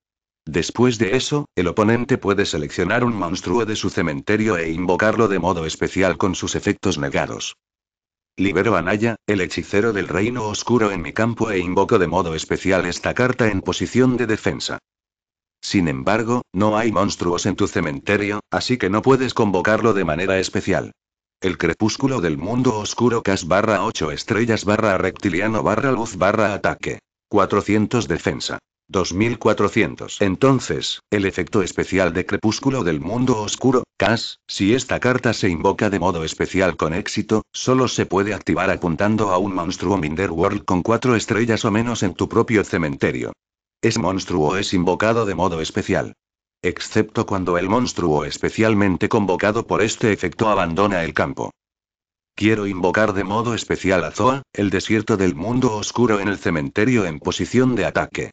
Después de eso, el oponente puede seleccionar un monstruo de su cementerio e invocarlo de modo especial con sus efectos negados. Libero a Naya, el hechicero del reino oscuro en mi campo e invoco de modo especial esta carta en posición de defensa. Sin embargo, no hay monstruos en tu cementerio, así que no puedes convocarlo de manera especial. El crepúsculo del mundo oscuro cas barra 8 estrellas barra reptiliano barra luz barra ataque. 400 defensa. 2400. Entonces, el efecto especial de Crepúsculo del Mundo Oscuro, CAS, si esta carta se invoca de modo especial con éxito, solo se puede activar apuntando a un monstruo Minder World con 4 estrellas o menos en tu propio cementerio. Es monstruo es invocado de modo especial. Excepto cuando el monstruo especialmente convocado por este efecto abandona el campo. Quiero invocar de modo especial a Zoa, el desierto del mundo oscuro en el cementerio en posición de ataque.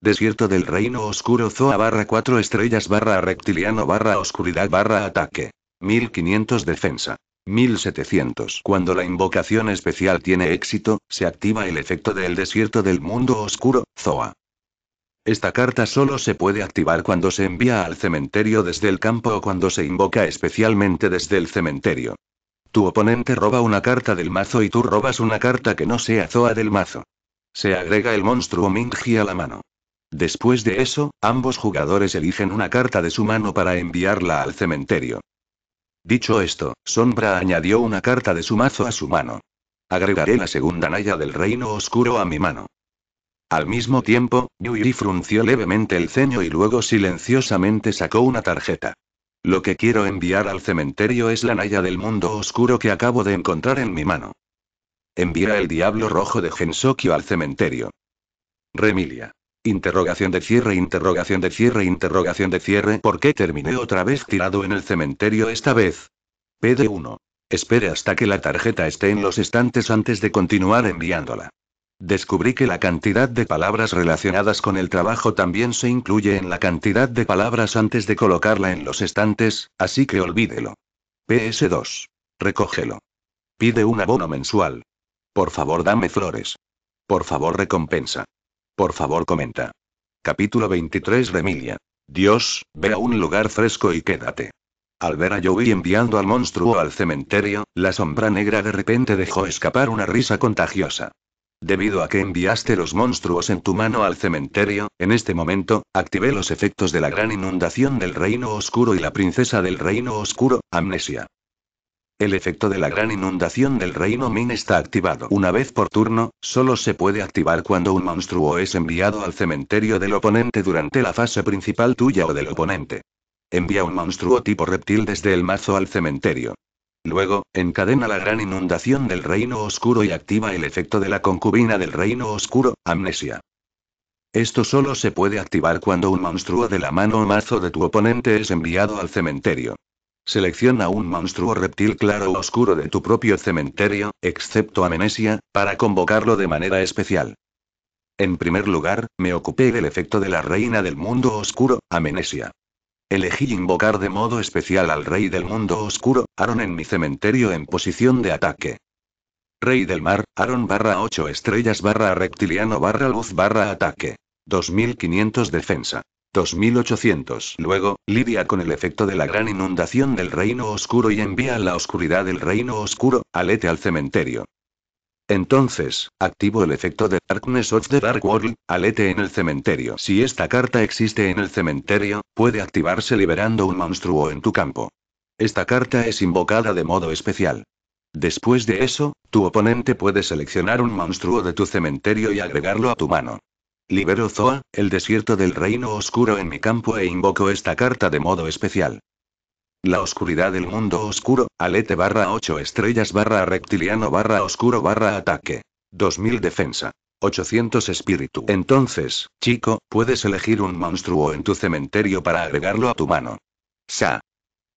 Desierto del reino oscuro Zoa barra 4 estrellas barra reptiliano barra oscuridad barra ataque. 1500 defensa. 1700. Cuando la invocación especial tiene éxito, se activa el efecto del desierto del mundo oscuro, Zoa. Esta carta solo se puede activar cuando se envía al cementerio desde el campo o cuando se invoca especialmente desde el cementerio. Tu oponente roba una carta del mazo y tú robas una carta que no sea Zoa del mazo. Se agrega el monstruo Mingi a la mano. Después de eso, ambos jugadores eligen una carta de su mano para enviarla al cementerio. Dicho esto, Sombra añadió una carta de su mazo a su mano. Agregaré la segunda Naya del Reino Oscuro a mi mano. Al mismo tiempo, Yuri frunció levemente el ceño y luego silenciosamente sacó una tarjeta. Lo que quiero enviar al cementerio es la naya del mundo oscuro que acabo de encontrar en mi mano. Envía el diablo rojo de Gensokyo al cementerio. Remilia. Interrogación de cierre, interrogación de cierre, interrogación de cierre. ¿Por qué terminé otra vez tirado en el cementerio esta vez? PD1. Espere hasta que la tarjeta esté en los estantes antes de continuar enviándola. Descubrí que la cantidad de palabras relacionadas con el trabajo también se incluye en la cantidad de palabras antes de colocarla en los estantes, así que olvídelo. PS2. Recógelo. Pide un abono mensual. Por favor, dame flores. Por favor, recompensa. Por favor, comenta. Capítulo 23 Remilia. Dios, ve a un lugar fresco y quédate. Al ver a Joey enviando al monstruo al cementerio, la sombra negra de repente dejó escapar una risa contagiosa. Debido a que enviaste los monstruos en tu mano al cementerio, en este momento, activé los efectos de la gran inundación del reino oscuro y la princesa del reino oscuro, amnesia. El efecto de la gran inundación del reino Min está activado una vez por turno, solo se puede activar cuando un monstruo es enviado al cementerio del oponente durante la fase principal tuya o del oponente. Envía un monstruo tipo reptil desde el mazo al cementerio. Luego, encadena la gran inundación del reino oscuro y activa el efecto de la concubina del reino oscuro, amnesia. Esto solo se puede activar cuando un monstruo de la mano o mazo de tu oponente es enviado al cementerio. Selecciona un monstruo reptil claro o oscuro de tu propio cementerio, excepto amnesia, para convocarlo de manera especial. En primer lugar, me ocupé del efecto de la reina del mundo oscuro, amnesia. Elegí invocar de modo especial al rey del mundo oscuro, Aaron en mi cementerio en posición de ataque. Rey del mar, Aaron barra 8 estrellas barra reptiliano barra luz barra ataque. 2500 defensa. 2800. Luego, lidia con el efecto de la gran inundación del reino oscuro y envía a la oscuridad del reino oscuro, alete al cementerio. Entonces, activo el efecto de Darkness of the Dark World, alete en el cementerio. Si esta carta existe en el cementerio, puede activarse liberando un monstruo en tu campo. Esta carta es invocada de modo especial. Después de eso, tu oponente puede seleccionar un monstruo de tu cementerio y agregarlo a tu mano. Libero Zoa, el desierto del reino oscuro en mi campo e invoco esta carta de modo especial. La oscuridad del mundo oscuro, alete barra 8 estrellas barra reptiliano barra oscuro barra ataque. 2000 defensa. 800 espíritu. Entonces, chico, puedes elegir un monstruo en tu cementerio para agregarlo a tu mano. Sa.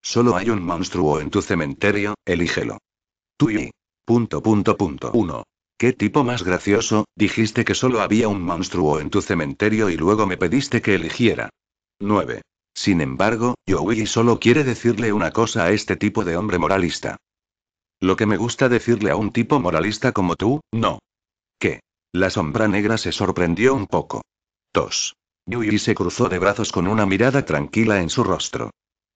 Solo hay un monstruo en tu cementerio, elígelo. Tui. Punto punto punto 1. Qué tipo más gracioso, dijiste que solo había un monstruo en tu cementerio y luego me pediste que eligiera. 9. Sin embargo, Yui solo quiere decirle una cosa a este tipo de hombre moralista. Lo que me gusta decirle a un tipo moralista como tú, no. ¿Qué? La sombra negra se sorprendió un poco. Tos. Yui se cruzó de brazos con una mirada tranquila en su rostro.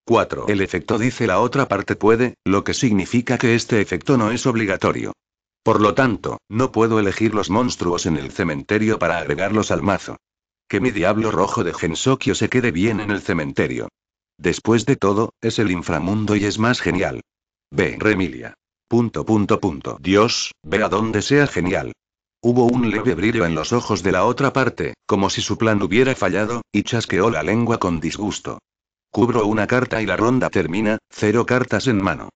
4. El efecto dice la otra parte puede, lo que significa que este efecto no es obligatorio. Por lo tanto, no puedo elegir los monstruos en el cementerio para agregarlos al mazo. Que mi diablo rojo de Gensokyo se quede bien en el cementerio. Después de todo, es el inframundo y es más genial. Ve, Remilia. Punto, punto, punto. Dios, ve a donde sea genial. Hubo un leve brillo en los ojos de la otra parte, como si su plan hubiera fallado, y chasqueó la lengua con disgusto. Cubro una carta y la ronda termina, cero cartas en mano.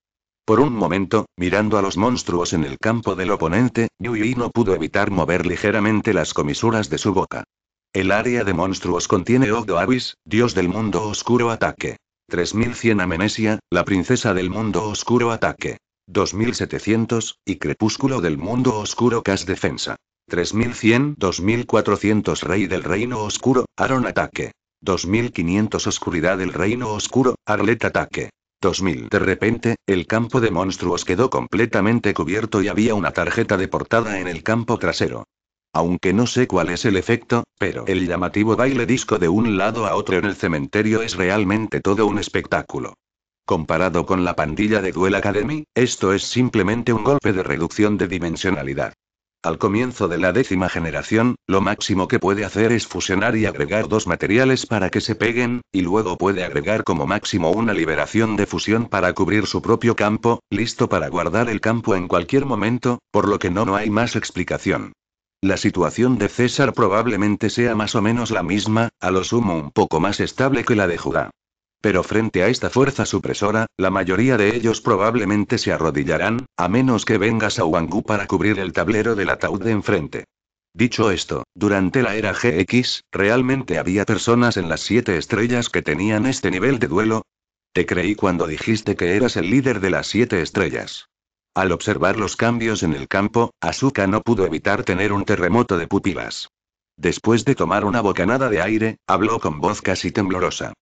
Por un momento, mirando a los monstruos en el campo del oponente, Yui no pudo evitar mover ligeramente las comisuras de su boca. El área de monstruos contiene Ogdo Avis, dios del mundo oscuro ataque. 3100 Amenesia, la princesa del mundo oscuro ataque. 2700, y crepúsculo del mundo oscuro Cas defensa. 3100, 2400 Rey del Reino Oscuro, Aaron ataque. 2500 Oscuridad del Reino Oscuro, Arlet ataque. 2000 De repente, el campo de monstruos quedó completamente cubierto y había una tarjeta de portada en el campo trasero. Aunque no sé cuál es el efecto, pero el llamativo baile disco de un lado a otro en el cementerio es realmente todo un espectáculo. Comparado con la pandilla de Duel Academy, esto es simplemente un golpe de reducción de dimensionalidad. Al comienzo de la décima generación, lo máximo que puede hacer es fusionar y agregar dos materiales para que se peguen, y luego puede agregar como máximo una liberación de fusión para cubrir su propio campo, listo para guardar el campo en cualquier momento, por lo que no, no hay más explicación. La situación de César probablemente sea más o menos la misma, a lo sumo un poco más estable que la de Judá. Pero frente a esta fuerza supresora, la mayoría de ellos probablemente se arrodillarán, a menos que vengas a Wangu para cubrir el tablero del ataúd de enfrente. Dicho esto, durante la era GX, ¿realmente había personas en las siete estrellas que tenían este nivel de duelo? Te creí cuando dijiste que eras el líder de las siete estrellas. Al observar los cambios en el campo, Asuka no pudo evitar tener un terremoto de pupilas. Después de tomar una bocanada de aire, habló con voz casi temblorosa.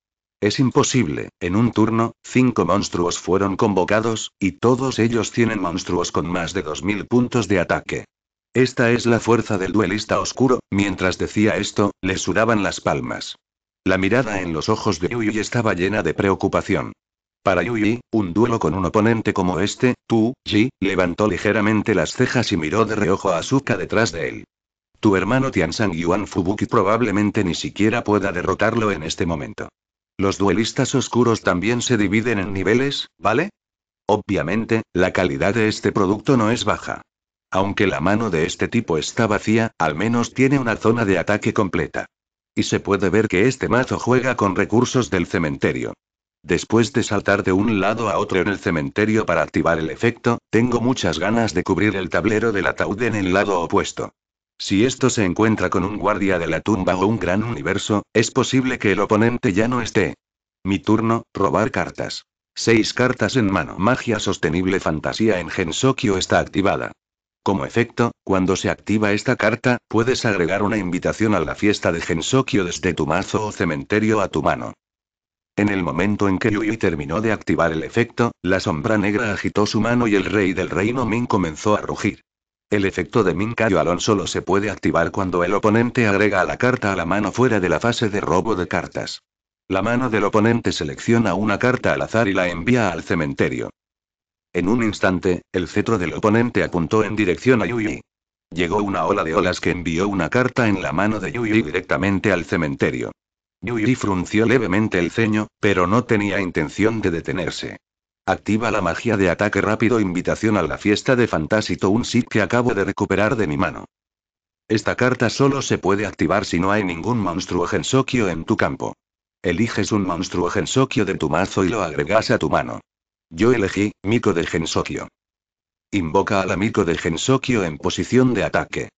Es imposible, en un turno, cinco monstruos fueron convocados, y todos ellos tienen monstruos con más de 2.000 puntos de ataque. Esta es la fuerza del duelista oscuro, mientras decía esto, le sudaban las palmas. La mirada en los ojos de Yui estaba llena de preocupación. Para Yui, un duelo con un oponente como este, Tu, Ji, levantó ligeramente las cejas y miró de reojo a Asuka detrás de él. Tu hermano Tianzang Yuan Fubuki probablemente ni siquiera pueda derrotarlo en este momento. Los duelistas oscuros también se dividen en niveles, ¿vale? Obviamente, la calidad de este producto no es baja. Aunque la mano de este tipo está vacía, al menos tiene una zona de ataque completa. Y se puede ver que este mazo juega con recursos del cementerio. Después de saltar de un lado a otro en el cementerio para activar el efecto, tengo muchas ganas de cubrir el tablero del ataúd en el lado opuesto. Si esto se encuentra con un guardia de la tumba o un gran universo, es posible que el oponente ya no esté. Mi turno, robar cartas. Seis cartas en mano. Magia sostenible fantasía en Gensokyo está activada. Como efecto, cuando se activa esta carta, puedes agregar una invitación a la fiesta de Gensokyo desde tu mazo o cementerio a tu mano. En el momento en que Yui terminó de activar el efecto, la sombra negra agitó su mano y el rey del reino Min comenzó a rugir. El efecto de Min Kayo Alon solo se puede activar cuando el oponente agrega la carta a la mano fuera de la fase de robo de cartas. La mano del oponente selecciona una carta al azar y la envía al cementerio. En un instante, el cetro del oponente apuntó en dirección a Yui. Llegó una ola de olas que envió una carta en la mano de Yui directamente al cementerio. Yui frunció levemente el ceño, pero no tenía intención de detenerse. Activa la magia de ataque rápido invitación a la fiesta de Fantasito un sit que acabo de recuperar de mi mano. Esta carta solo se puede activar si no hay ningún monstruo gensokyo en tu campo. Eliges un monstruo gensokyo de tu mazo y lo agregas a tu mano. Yo elegí, Miko de Gensokyo. Invoca a la Miko de Gensokyo en posición de ataque.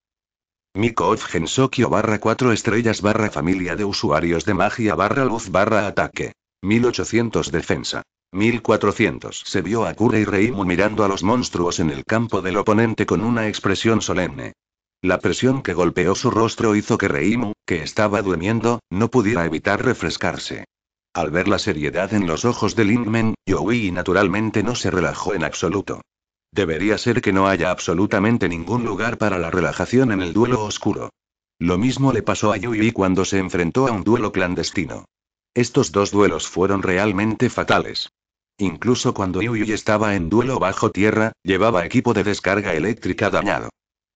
Miko Gensokyo barra 4 estrellas barra familia de usuarios de magia barra luz barra ataque. 1800 defensa. 1400 se vio a Kura y Reimu mirando a los monstruos en el campo del oponente con una expresión solemne. La presión que golpeó su rostro hizo que Reimu, que estaba durmiendo, no pudiera evitar refrescarse. Al ver la seriedad en los ojos de Lingmen, Yowei naturalmente no se relajó en absoluto. Debería ser que no haya absolutamente ningún lugar para la relajación en el duelo oscuro. Lo mismo le pasó a Yui cuando se enfrentó a un duelo clandestino. Estos dos duelos fueron realmente fatales. Incluso cuando Yui estaba en duelo bajo tierra, llevaba equipo de descarga eléctrica dañado.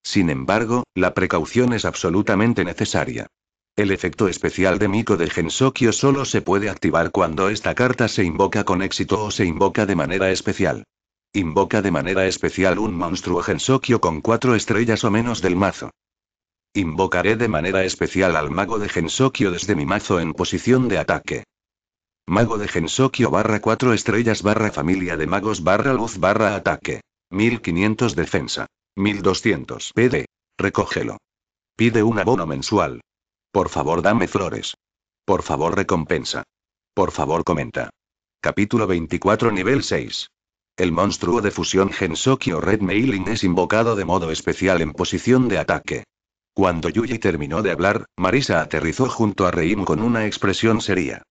Sin embargo, la precaución es absolutamente necesaria. El efecto especial de Miko de Gensokyo solo se puede activar cuando esta carta se invoca con éxito o se invoca de manera especial. Invoca de manera especial un monstruo Gensokyo con cuatro estrellas o menos del mazo. Invocaré de manera especial al mago de Gensokyo desde mi mazo en posición de ataque. Mago de Gensokyo barra 4 estrellas barra familia de magos barra luz barra ataque. 1500 defensa. 1200 PD. Recógelo. Pide un abono mensual. Por favor dame flores. Por favor recompensa. Por favor comenta. Capítulo 24 nivel 6. El monstruo de fusión Gensoki o Red Mailing es invocado de modo especial en posición de ataque. Cuando Yuji terminó de hablar, Marisa aterrizó junto a Reim con una expresión seria.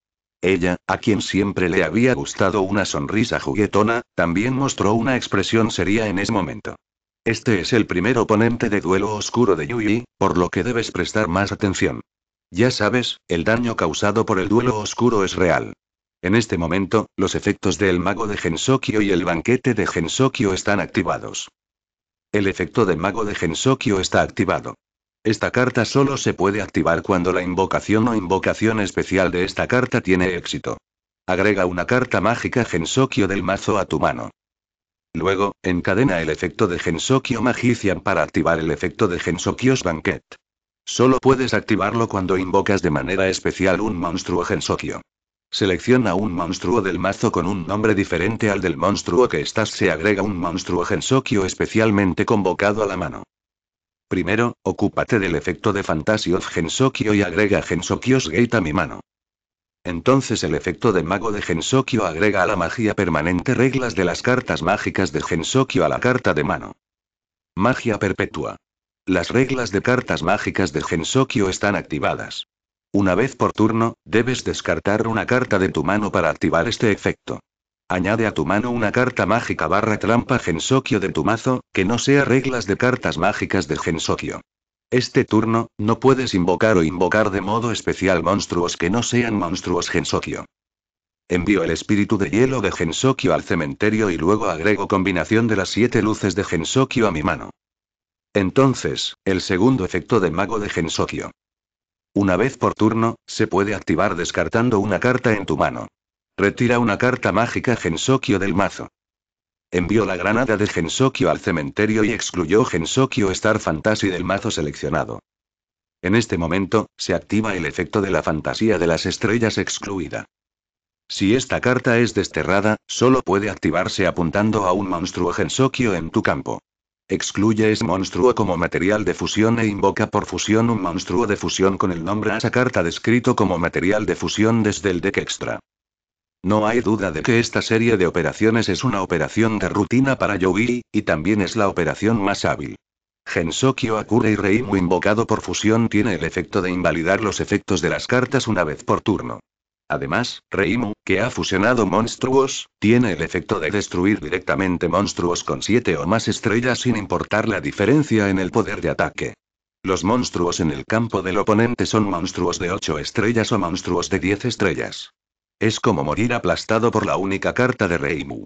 Ella, a quien siempre le había gustado una sonrisa juguetona, también mostró una expresión seria en ese momento. Este es el primer oponente de duelo oscuro de Yuji, por lo que debes prestar más atención. Ya sabes, el daño causado por el duelo oscuro es real. En este momento, los efectos del mago de Gensokyo y el banquete de Gensokyo están activados. El efecto de mago de Gensokyo está activado. Esta carta solo se puede activar cuando la invocación o invocación especial de esta carta tiene éxito. Agrega una carta mágica Gensokyo del mazo a tu mano. Luego, encadena el efecto de Gensokyo Magician para activar el efecto de Gensokyo's Banquet. Solo puedes activarlo cuando invocas de manera especial un monstruo Gensokyo. Selecciona un monstruo del mazo con un nombre diferente al del monstruo que estás. Se agrega un monstruo Gensokyo especialmente convocado a la mano. Primero, ocúpate del efecto de Fantasio of Gensokyo y agrega Gensokyo's Gate a mi mano. Entonces el efecto de mago de Gensokyo agrega a la magia permanente reglas de las cartas mágicas de Gensokyo a la carta de mano. Magia perpetua. Las reglas de cartas mágicas de Gensokyo están activadas. Una vez por turno, debes descartar una carta de tu mano para activar este efecto. Añade a tu mano una carta mágica barra trampa Gensokio de tu mazo, que no sea reglas de cartas mágicas de Gensokio. Este turno, no puedes invocar o invocar de modo especial monstruos que no sean monstruos Gensokio. Envío el espíritu de hielo de Gensokio al cementerio y luego agrego combinación de las siete luces de Gensokio a mi mano. Entonces, el segundo efecto de mago de Gensokio. Una vez por turno, se puede activar descartando una carta en tu mano. Retira una carta mágica Gensokyo del mazo. Envió la granada de Gensokyo al cementerio y excluyó Gensokyo Star Fantasy del mazo seleccionado. En este momento, se activa el efecto de la fantasía de las estrellas excluida. Si esta carta es desterrada, solo puede activarse apuntando a un monstruo Gensokyo en tu campo. Excluye ese monstruo como material de fusión e invoca por fusión un monstruo de fusión con el nombre esa carta descrito como material de fusión desde el deck extra. No hay duda de que esta serie de operaciones es una operación de rutina para Yogi, y también es la operación más hábil. Gensokyo Akura y Reimu invocado por fusión tiene el efecto de invalidar los efectos de las cartas una vez por turno. Además, Reimu, que ha fusionado monstruos, tiene el efecto de destruir directamente monstruos con siete o más estrellas sin importar la diferencia en el poder de ataque. Los monstruos en el campo del oponente son monstruos de 8 estrellas o monstruos de 10 estrellas. Es como morir aplastado por la única carta de Reimu.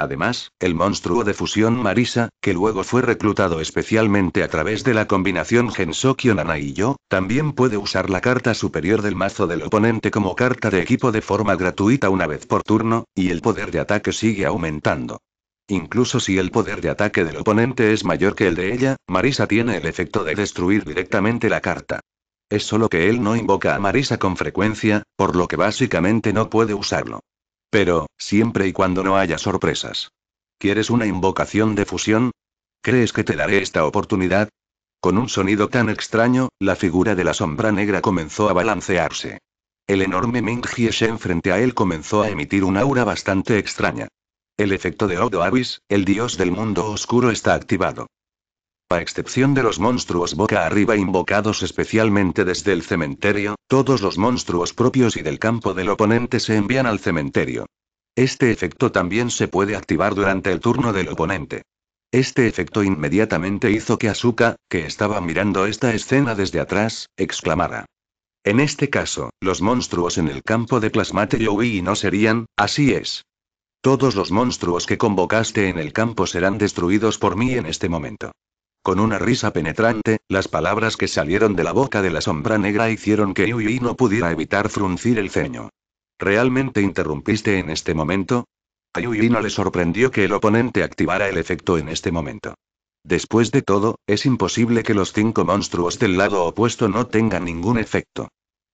Además, el monstruo de fusión Marisa, que luego fue reclutado especialmente a través de la combinación Gensokyo-Nana y yo, también puede usar la carta superior del mazo del oponente como carta de equipo de forma gratuita una vez por turno, y el poder de ataque sigue aumentando. Incluso si el poder de ataque del oponente es mayor que el de ella, Marisa tiene el efecto de destruir directamente la carta. Es solo que él no invoca a Marisa con frecuencia, por lo que básicamente no puede usarlo. Pero, siempre y cuando no haya sorpresas. ¿Quieres una invocación de fusión? ¿Crees que te daré esta oportunidad? Con un sonido tan extraño, la figura de la sombra negra comenzó a balancearse. El enorme Ming Hieshen frente a él comenzó a emitir un aura bastante extraña. El efecto de Odo Abyss, el dios del mundo oscuro está activado. A excepción de los monstruos boca arriba invocados especialmente desde el cementerio, todos los monstruos propios y del campo del oponente se envían al cementerio. Este efecto también se puede activar durante el turno del oponente. Este efecto inmediatamente hizo que Asuka, que estaba mirando esta escena desde atrás, exclamara. En este caso, los monstruos en el campo de Plasmate Yui no serían, así es. Todos los monstruos que convocaste en el campo serán destruidos por mí en este momento. Con una risa penetrante, las palabras que salieron de la boca de la sombra negra hicieron que Yui no pudiera evitar fruncir el ceño. ¿Realmente interrumpiste en este momento? A Yui no le sorprendió que el oponente activara el efecto en este momento. Después de todo, es imposible que los cinco monstruos del lado opuesto no tengan ningún efecto.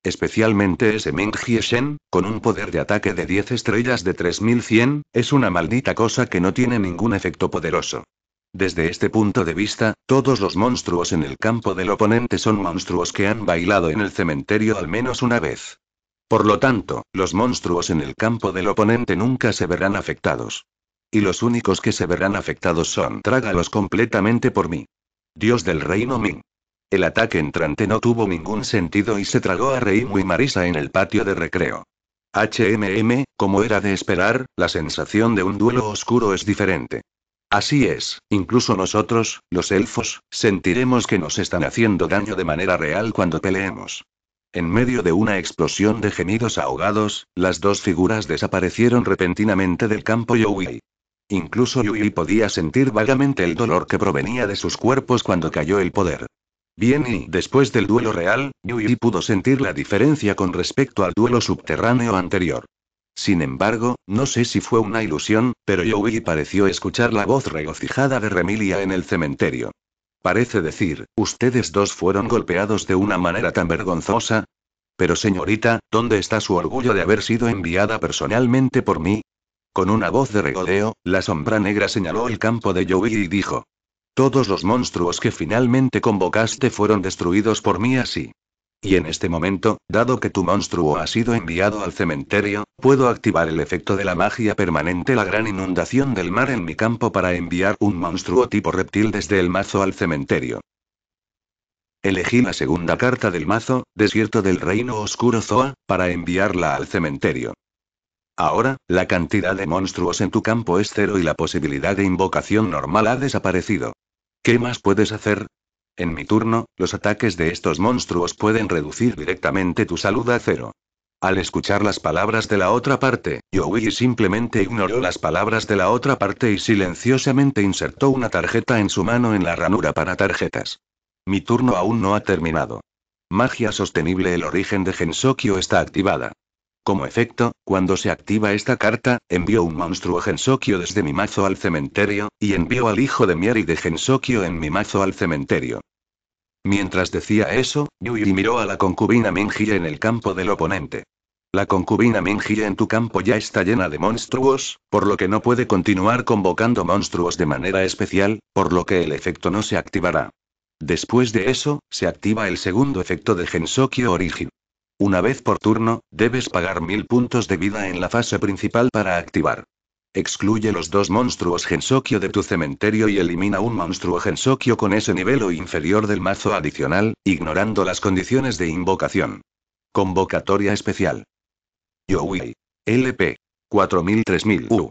Especialmente ese Ming Shen, con un poder de ataque de 10 estrellas de 3100, es una maldita cosa que no tiene ningún efecto poderoso. Desde este punto de vista, todos los monstruos en el campo del oponente son monstruos que han bailado en el cementerio al menos una vez. Por lo tanto, los monstruos en el campo del oponente nunca se verán afectados. Y los únicos que se verán afectados son trágalos completamente por mí. Dios del reino Ming. El ataque entrante no tuvo ningún sentido y se tragó a Reimu y Marisa en el patio de recreo. HMM, como era de esperar, la sensación de un duelo oscuro es diferente. Así es, incluso nosotros, los elfos, sentiremos que nos están haciendo daño de manera real cuando peleemos. En medio de una explosión de gemidos ahogados, las dos figuras desaparecieron repentinamente del campo Yui. Incluso Yui podía sentir vagamente el dolor que provenía de sus cuerpos cuando cayó el poder. Bien y después del duelo real, Yui pudo sentir la diferencia con respecto al duelo subterráneo anterior. Sin embargo, no sé si fue una ilusión, pero Joey pareció escuchar la voz regocijada de Remilia en el cementerio. Parece decir, ustedes dos fueron golpeados de una manera tan vergonzosa. Pero señorita, ¿dónde está su orgullo de haber sido enviada personalmente por mí? Con una voz de regodeo, la sombra negra señaló el campo de Joey y dijo. Todos los monstruos que finalmente convocaste fueron destruidos por mí así. Y en este momento, dado que tu monstruo ha sido enviado al cementerio, puedo activar el efecto de la magia permanente la gran inundación del mar en mi campo para enviar un monstruo tipo reptil desde el mazo al cementerio. Elegí la segunda carta del mazo, Desierto del Reino Oscuro Zoa, para enviarla al cementerio. Ahora, la cantidad de monstruos en tu campo es cero y la posibilidad de invocación normal ha desaparecido. ¿Qué más puedes hacer? En mi turno, los ataques de estos monstruos pueden reducir directamente tu salud a cero. Al escuchar las palabras de la otra parte, Yowi simplemente ignoró las palabras de la otra parte y silenciosamente insertó una tarjeta en su mano en la ranura para tarjetas. Mi turno aún no ha terminado. Magia sostenible El origen de Gensokyo está activada. Como efecto, cuando se activa esta carta, envió un monstruo Gensokio desde mi mazo al cementerio, y envió al hijo de Mieri de Gensokio en mi mazo al cementerio. Mientras decía eso, Yui miró a la concubina Minji en el campo del oponente. La concubina Minji en tu campo ya está llena de monstruos, por lo que no puede continuar convocando monstruos de manera especial, por lo que el efecto no se activará. Después de eso, se activa el segundo efecto de Gensokio Origin. Una vez por turno, debes pagar mil puntos de vida en la fase principal para activar. Excluye los dos monstruos Gensokio de tu cementerio y elimina un monstruo Gensokio con ese nivel o inferior del mazo adicional, ignorando las condiciones de invocación. Convocatoria especial. Yowie. LP. 4000-3000 U.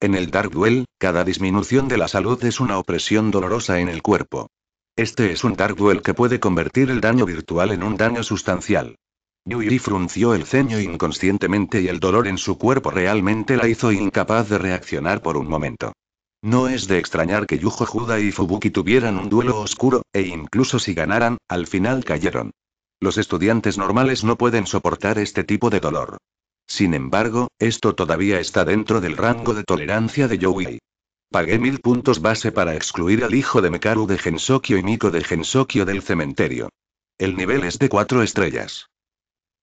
En el Dark Duel, cada disminución de la salud es una opresión dolorosa en el cuerpo. Este es un Dark Duel que puede convertir el daño virtual en un daño sustancial. Yuri frunció el ceño inconscientemente y el dolor en su cuerpo realmente la hizo incapaz de reaccionar por un momento. No es de extrañar que Yujo Juda y Fubuki tuvieran un duelo oscuro, e incluso si ganaran, al final cayeron. Los estudiantes normales no pueden soportar este tipo de dolor. Sin embargo, esto todavía está dentro del rango de tolerancia de Yui. Pagué mil puntos base para excluir al hijo de Mekaru de Gensokyo y Miko de Gensokyo del cementerio. El nivel es de cuatro estrellas.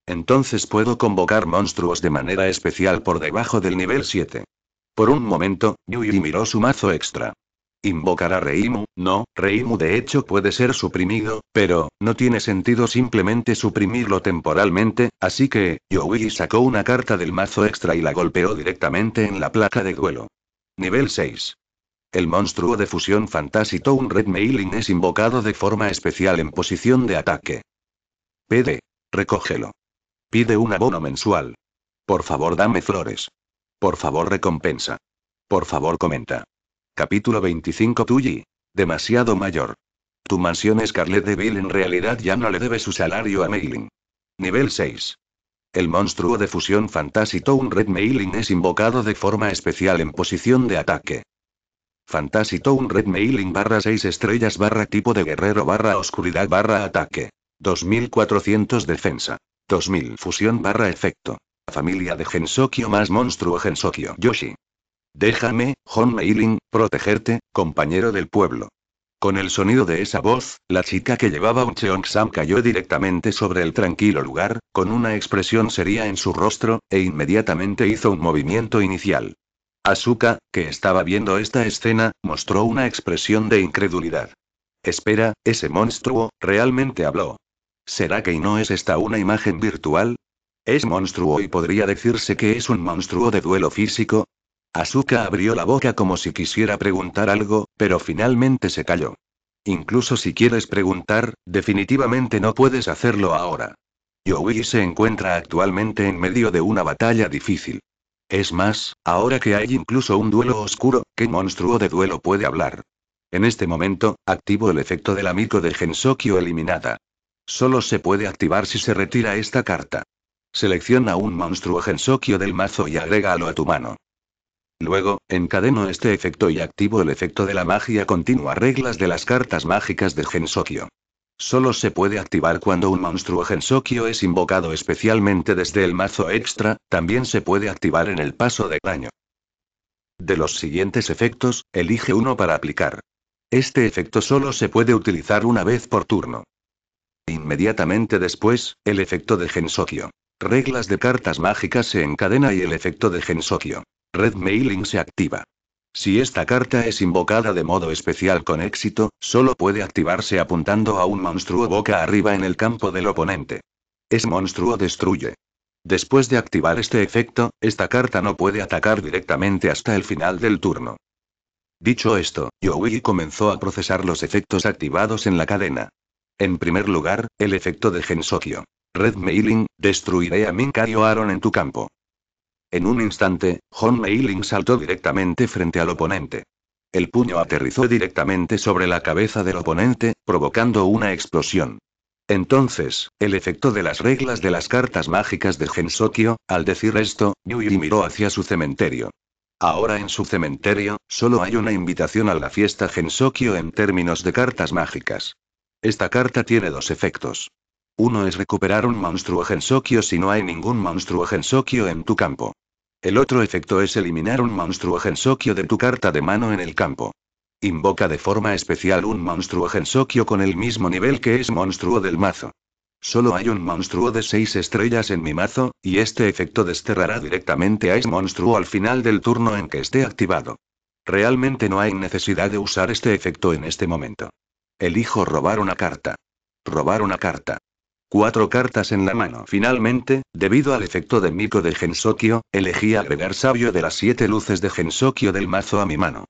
Entonces puedo convocar monstruos de manera especial por debajo del nivel 7. Por un momento, Yui miró su mazo extra invocar a Reimu, no, Reimu de hecho puede ser suprimido, pero, no tiene sentido simplemente suprimirlo temporalmente, así que, Yowi sacó una carta del mazo extra y la golpeó directamente en la placa de duelo. Nivel 6. El monstruo de fusión Fantasy un Red Mailing es invocado de forma especial en posición de ataque. Pede. Recógelo. Pide un abono mensual. Por favor dame flores. Por favor recompensa. Por favor comenta. Capítulo 25 Tuyi. Demasiado mayor. Tu mansión Scarlet Devil en realidad ya no le debe su salario a Mailing. Nivel 6. El monstruo de fusión Fantasy Red Mailing es invocado de forma especial en posición de ataque. Fantasy Red Mailing barra 6 estrellas barra tipo de guerrero barra oscuridad barra ataque. 2400 defensa. 2000 fusión barra efecto. Familia de Gensokyo más monstruo Gensokyo Yoshi. Déjame, John Meiling, protegerte, compañero del pueblo. Con el sonido de esa voz, la chica que llevaba un Cheongsam cayó directamente sobre el tranquilo lugar, con una expresión seria en su rostro, e inmediatamente hizo un movimiento inicial. Asuka, que estaba viendo esta escena, mostró una expresión de incredulidad. Espera, ese monstruo, realmente habló. ¿Será que no es esta una imagen virtual? Es monstruo y podría decirse que es un monstruo de duelo físico, Asuka abrió la boca como si quisiera preguntar algo, pero finalmente se calló. Incluso si quieres preguntar, definitivamente no puedes hacerlo ahora. Yui se encuentra actualmente en medio de una batalla difícil. Es más, ahora que hay incluso un duelo oscuro, ¿qué monstruo de duelo puede hablar? En este momento, activo el efecto del amigo de Gensokyo eliminada. Solo se puede activar si se retira esta carta. Selecciona un monstruo Gensokyo del mazo y agrégalo a tu mano. Luego, encadeno este efecto y activo el efecto de la magia continua reglas de las cartas mágicas de Gensokyo. Solo se puede activar cuando un monstruo Gensokyo es invocado especialmente desde el mazo extra, también se puede activar en el paso de daño. De los siguientes efectos, elige uno para aplicar. Este efecto solo se puede utilizar una vez por turno. Inmediatamente después, el efecto de Gensokyo. Reglas de cartas mágicas se encadena y el efecto de Gensokyo. Red Mailing se activa. Si esta carta es invocada de modo especial con éxito, solo puede activarse apuntando a un monstruo boca arriba en el campo del oponente. Es monstruo destruye. Después de activar este efecto, esta carta no puede atacar directamente hasta el final del turno. Dicho esto, Yowie comenzó a procesar los efectos activados en la cadena. En primer lugar, el efecto de Gensokyo. Red Mailing, destruiré a y Aaron en tu campo. En un instante, John Meiling saltó directamente frente al oponente. El puño aterrizó directamente sobre la cabeza del oponente, provocando una explosión. Entonces, el efecto de las reglas de las cartas mágicas de Gensokyo, al decir esto, Yui miró hacia su cementerio. Ahora en su cementerio, solo hay una invitación a la fiesta Gensokyo en términos de cartas mágicas. Esta carta tiene dos efectos. Uno es recuperar un monstruo Gensokyo si no hay ningún monstruo Gensokyo en tu campo. El otro efecto es eliminar un monstruo gensoquio de tu carta de mano en el campo. Invoca de forma especial un monstruo gensoquio con el mismo nivel que es monstruo del mazo. Solo hay un monstruo de 6 estrellas en mi mazo, y este efecto desterrará directamente a ese monstruo al final del turno en que esté activado. Realmente no hay necesidad de usar este efecto en este momento. Elijo robar una carta. Robar una carta. Cuatro cartas en la mano. Finalmente, debido al efecto de Miko de Gensokyo, elegí agregar sabio de las siete luces de Gensokyo del mazo a mi mano.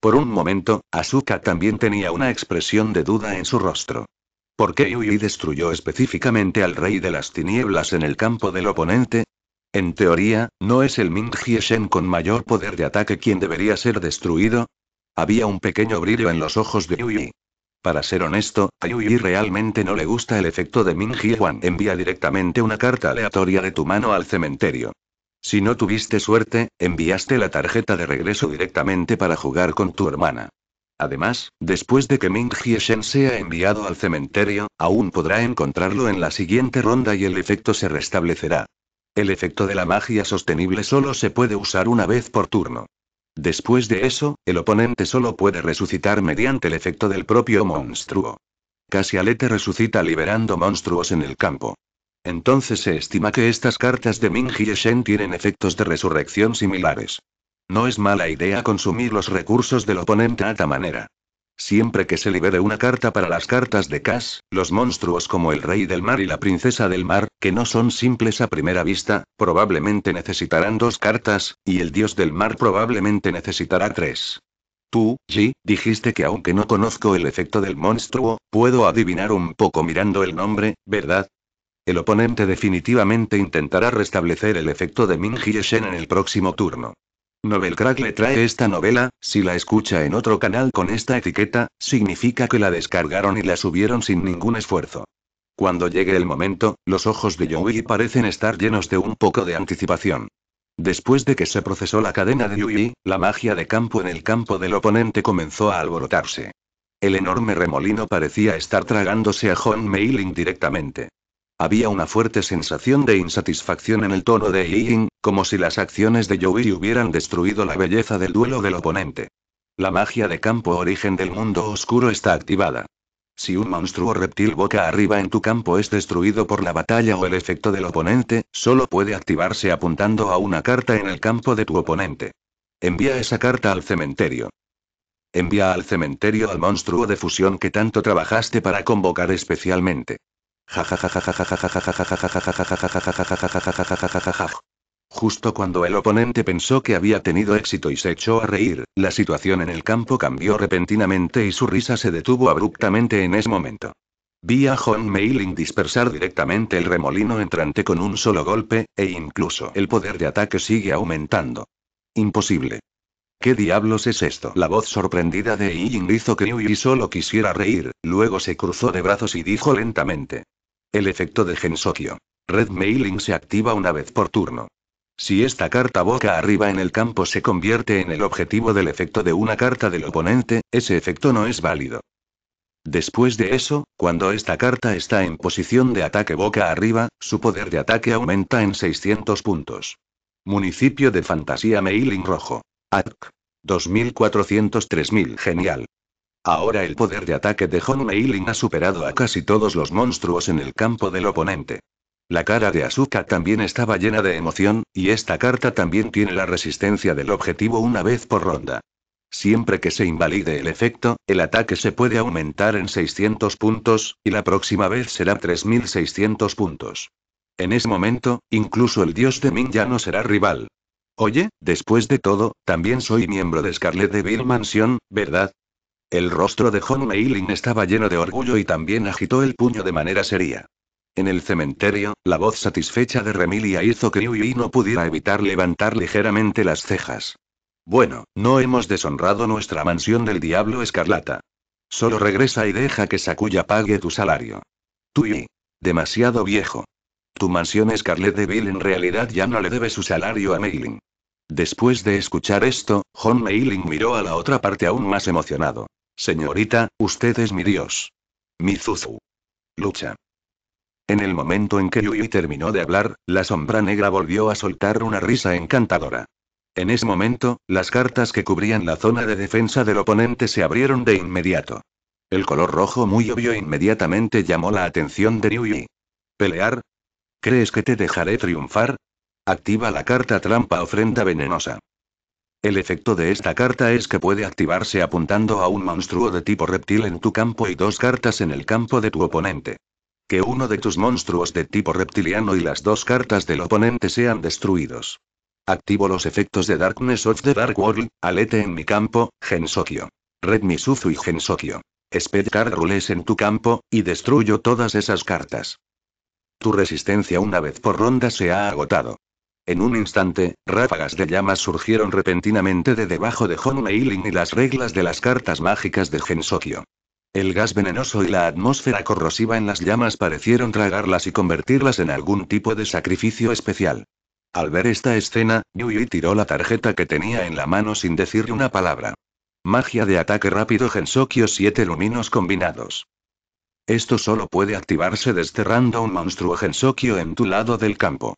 Por un momento, Asuka también tenía una expresión de duda en su rostro. ¿Por qué Yui destruyó específicamente al rey de las tinieblas en el campo del oponente? En teoría, ¿no es el Ming Shen con mayor poder de ataque quien debería ser destruido? Había un pequeño brillo en los ojos de Yui. Para ser honesto, a Yui realmente no le gusta el efecto de Min Wan. Envía directamente una carta aleatoria de tu mano al cementerio. Si no tuviste suerte, enviaste la tarjeta de regreso directamente para jugar con tu hermana. Además, después de que Ming Shen sea enviado al cementerio, aún podrá encontrarlo en la siguiente ronda y el efecto se restablecerá. El efecto de la magia sostenible solo se puede usar una vez por turno. Después de eso, el oponente solo puede resucitar mediante el efecto del propio monstruo. Casi Alete resucita liberando monstruos en el campo. Entonces se estima que estas cartas de Ming Shen tienen efectos de resurrección similares. No es mala idea consumir los recursos del oponente a esta manera. Siempre que se libere una carta para las cartas de Kass, los monstruos como el rey del mar y la princesa del mar, que no son simples a primera vista, probablemente necesitarán dos cartas, y el dios del mar probablemente necesitará tres. Tú, Ji, dijiste que aunque no conozco el efecto del monstruo, puedo adivinar un poco mirando el nombre, ¿verdad? El oponente definitivamente intentará restablecer el efecto de Ming Shen en el próximo turno. Novelcrack le trae esta novela, si la escucha en otro canal con esta etiqueta, significa que la descargaron y la subieron sin ningún esfuerzo. Cuando llegue el momento, los ojos de Yui parecen estar llenos de un poco de anticipación. Después de que se procesó la cadena de Yui, la magia de campo en el campo del oponente comenzó a alborotarse. El enorme remolino parecía estar tragándose a John Meiling directamente. Había una fuerte sensación de insatisfacción en el tono de Ying, como si las acciones de Joey hubieran destruido la belleza del duelo del oponente. La magia de campo origen del mundo oscuro está activada. Si un monstruo reptil boca arriba en tu campo es destruido por la batalla o el efecto del oponente, solo puede activarse apuntando a una carta en el campo de tu oponente. Envía esa carta al cementerio. Envía al cementerio al monstruo de fusión que tanto trabajaste para convocar especialmente. Justo cuando el oponente pensó que había tenido éxito y se echó a reír, la situación en el campo cambió repentinamente y su risa se detuvo abruptamente en ese momento. Vi a John Meiling dispersar directamente el remolino entrante con un solo golpe, e incluso el poder de ataque sigue aumentando. Imposible. ¿Qué diablos es esto? La voz sorprendida de Ying hizo que Yui solo quisiera reír, luego se cruzó de brazos y dijo lentamente. El efecto de Gensokyo. Red Mailing se activa una vez por turno. Si esta carta boca arriba en el campo se convierte en el objetivo del efecto de una carta del oponente, ese efecto no es válido. Después de eso, cuando esta carta está en posición de ataque boca arriba, su poder de ataque aumenta en 600 puntos. Municipio de Fantasía Mailing Rojo. Atk. 2400 Genial. Ahora el poder de ataque de Honma ha superado a casi todos los monstruos en el campo del oponente. La cara de Asuka también estaba llena de emoción, y esta carta también tiene la resistencia del objetivo una vez por ronda. Siempre que se invalide el efecto, el ataque se puede aumentar en 600 puntos, y la próxima vez será 3600 puntos. En ese momento, incluso el dios de Min ya no será rival. Oye, después de todo, también soy miembro de Scarlet Devil Mansion, ¿verdad? El rostro de John Mayling estaba lleno de orgullo y también agitó el puño de manera seria. En el cementerio, la voz satisfecha de Remilia hizo que Yui no pudiera evitar levantar ligeramente las cejas. Bueno, no hemos deshonrado nuestra mansión del diablo escarlata. Solo regresa y deja que Sakuya pague tu salario. Tú y demasiado viejo. Tu mansión de Devil en realidad ya no le debe su salario a Meiling. Después de escuchar esto, John Meiling miró a la otra parte aún más emocionado. Señorita, usted es mi dios. Mizuzu. Lucha. En el momento en que Yui terminó de hablar, la sombra negra volvió a soltar una risa encantadora. En ese momento, las cartas que cubrían la zona de defensa del oponente se abrieron de inmediato. El color rojo muy obvio inmediatamente llamó la atención de Yui. Pelear, ¿Crees que te dejaré triunfar? Activa la carta trampa ofrenda venenosa. El efecto de esta carta es que puede activarse apuntando a un monstruo de tipo reptil en tu campo y dos cartas en el campo de tu oponente. Que uno de tus monstruos de tipo reptiliano y las dos cartas del oponente sean destruidos. Activo los efectos de Darkness of the Dark World, alete en mi campo, Gensokyo. Red Misuzu y Gensokyo. Speed card rules en tu campo, y destruyo todas esas cartas. Tu resistencia una vez por ronda se ha agotado. En un instante, ráfagas de llamas surgieron repentinamente de debajo de Hon Meiling y las reglas de las cartas mágicas de Gensokio. El gas venenoso y la atmósfera corrosiva en las llamas parecieron tragarlas y convertirlas en algún tipo de sacrificio especial. Al ver esta escena, Yui tiró la tarjeta que tenía en la mano sin decir una palabra. Magia de ataque rápido Gensokio 7 luminos combinados. Esto solo puede activarse desterrando un monstruo Gensokyo en tu lado del campo.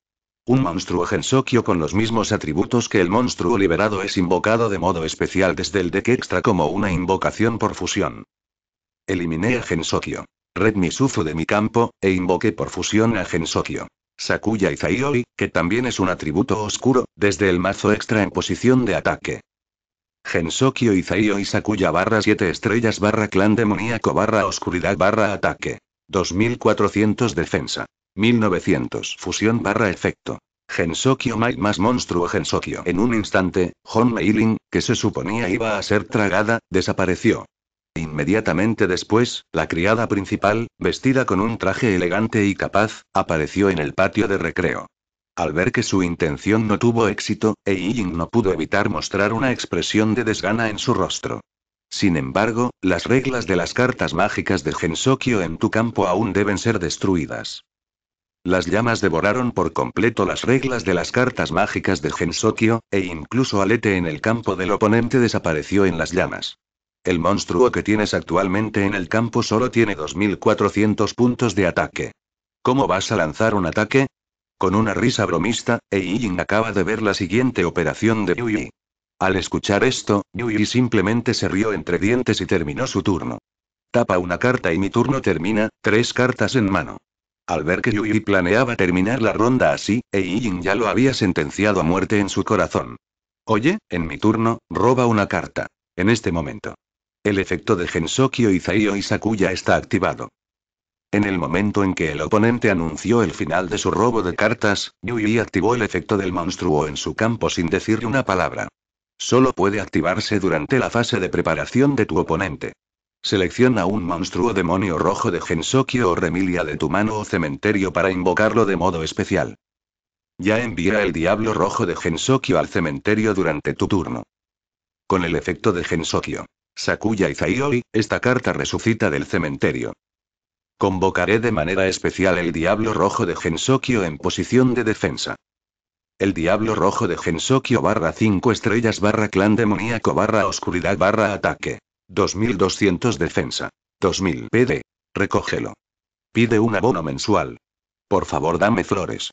Un monstruo Gensokyo con los mismos atributos que el monstruo liberado es invocado de modo especial desde el deck extra como una invocación por fusión. Eliminé a Gensokyo. Red Misufu de mi campo, e invoqué por fusión a Gensokyo. Sakuya y que también es un atributo oscuro, desde el mazo extra en posición de ataque. Gensokyo y Isakuya barra 7 estrellas barra clan demoníaco barra oscuridad barra ataque. 2400 defensa. 1900 fusión barra efecto. Gensokyo Might más monstruo Gensokyo. En un instante, Hon Meiling, que se suponía iba a ser tragada, desapareció. Inmediatamente después, la criada principal, vestida con un traje elegante y capaz, apareció en el patio de recreo. Al ver que su intención no tuvo éxito, e. Ying no pudo evitar mostrar una expresión de desgana en su rostro. Sin embargo, las reglas de las cartas mágicas de Gensokyo en tu campo aún deben ser destruidas. Las llamas devoraron por completo las reglas de las cartas mágicas de Gensokyo, e incluso Alete en el campo del oponente desapareció en las llamas. El monstruo que tienes actualmente en el campo solo tiene 2400 puntos de ataque. ¿Cómo vas a lanzar un ataque? Con una risa bromista, Eijin acaba de ver la siguiente operación de Yui. Al escuchar esto, Yui simplemente se rió entre dientes y terminó su turno. Tapa una carta y mi turno termina, tres cartas en mano. Al ver que Yui planeaba terminar la ronda así, Eijin ya lo había sentenciado a muerte en su corazón. Oye, en mi turno, roba una carta. En este momento. El efecto de Gensokyo y Zaiyo y Sakuya está activado. En el momento en que el oponente anunció el final de su robo de cartas, Yui activó el efecto del monstruo en su campo sin decirle una palabra. Solo puede activarse durante la fase de preparación de tu oponente. Selecciona un monstruo demonio rojo de Gensokyo o Remilia de tu mano o cementerio para invocarlo de modo especial. Ya envía el diablo rojo de Gensokyo al cementerio durante tu turno. Con el efecto de Gensokyo. Sakuya y esta carta resucita del cementerio. Convocaré de manera especial el Diablo Rojo de Gensokyo en posición de defensa. El Diablo Rojo de Gensokyo barra 5 estrellas barra clan demoníaco barra oscuridad barra ataque. 2200 defensa. 2000 PD. Recógelo. Pide un abono mensual. Por favor dame flores.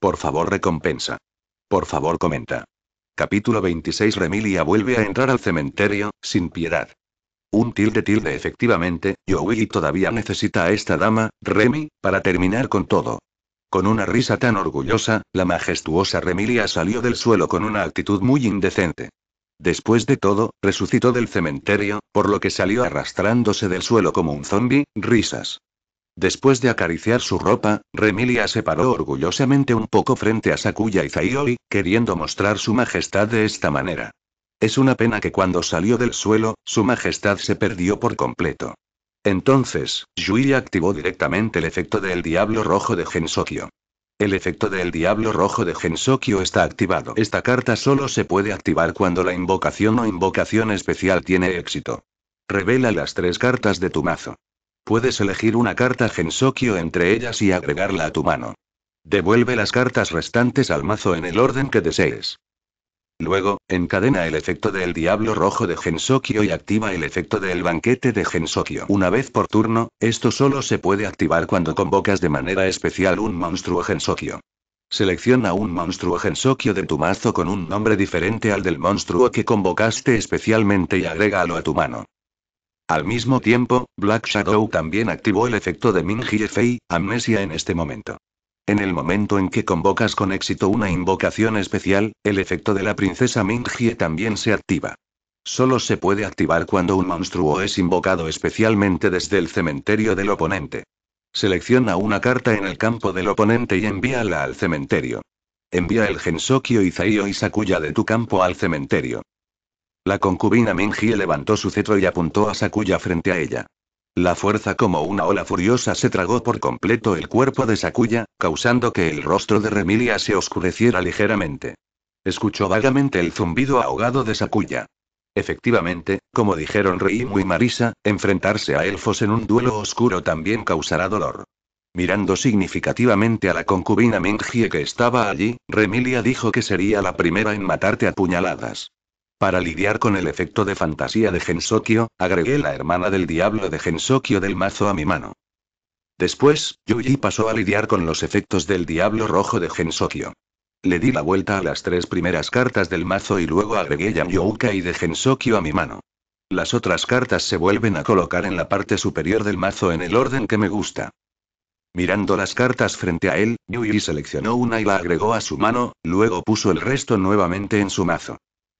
Por favor recompensa. Por favor comenta. Capítulo 26 Remilia vuelve a entrar al cementerio, sin piedad. Un tilde tilde efectivamente, Yowie todavía necesita a esta dama, Remi, para terminar con todo. Con una risa tan orgullosa, la majestuosa Remilia salió del suelo con una actitud muy indecente. Después de todo, resucitó del cementerio, por lo que salió arrastrándose del suelo como un zombi, risas. Después de acariciar su ropa, Remilia se paró orgullosamente un poco frente a Sakuya y Zaioi, queriendo mostrar su majestad de esta manera. Es una pena que cuando salió del suelo, su majestad se perdió por completo. Entonces, Yui activó directamente el efecto del Diablo Rojo de Gensokyo. El efecto del Diablo Rojo de Gensokyo está activado. Esta carta solo se puede activar cuando la invocación o invocación especial tiene éxito. Revela las tres cartas de tu mazo. Puedes elegir una carta Gensokyo entre ellas y agregarla a tu mano. Devuelve las cartas restantes al mazo en el orden que desees. Luego, encadena el efecto del Diablo Rojo de Gensokyo y activa el efecto del Banquete de Gensokyo. Una vez por turno, esto solo se puede activar cuando convocas de manera especial un monstruo Gensokyo. Selecciona un monstruo Gensokyo de tu mazo con un nombre diferente al del monstruo que convocaste especialmente y agrégalo a tu mano. Al mismo tiempo, Black Shadow también activó el efecto de Minji Fei, Amnesia en este momento. En el momento en que convocas con éxito una invocación especial, el efecto de la princesa Mingie también se activa. Solo se puede activar cuando un monstruo es invocado especialmente desde el cementerio del oponente. Selecciona una carta en el campo del oponente y envíala al cementerio. Envía el Gensokyo Izaio y Sakuya de tu campo al cementerio. La concubina Minji levantó su cetro y apuntó a Sakuya frente a ella. La fuerza como una ola furiosa se tragó por completo el cuerpo de Sakuya, causando que el rostro de Remilia se oscureciera ligeramente. Escuchó vagamente el zumbido ahogado de Sakuya. Efectivamente, como dijeron Reimu y Marisa, enfrentarse a elfos en un duelo oscuro también causará dolor. Mirando significativamente a la concubina Mingie que estaba allí, Remilia dijo que sería la primera en matarte a puñaladas. Para lidiar con el efecto de fantasía de Gensokyo, agregué la hermana del diablo de Gensokyo del mazo a mi mano. Después, Yuji pasó a lidiar con los efectos del diablo rojo de Gensokyo. Le di la vuelta a las tres primeras cartas del mazo y luego agregué Yamyouka y de Gensokyo a mi mano. Las otras cartas se vuelven a colocar en la parte superior del mazo en el orden que me gusta. Mirando las cartas frente a él, Yui seleccionó una y la agregó a su mano, luego puso el resto nuevamente en su mazo.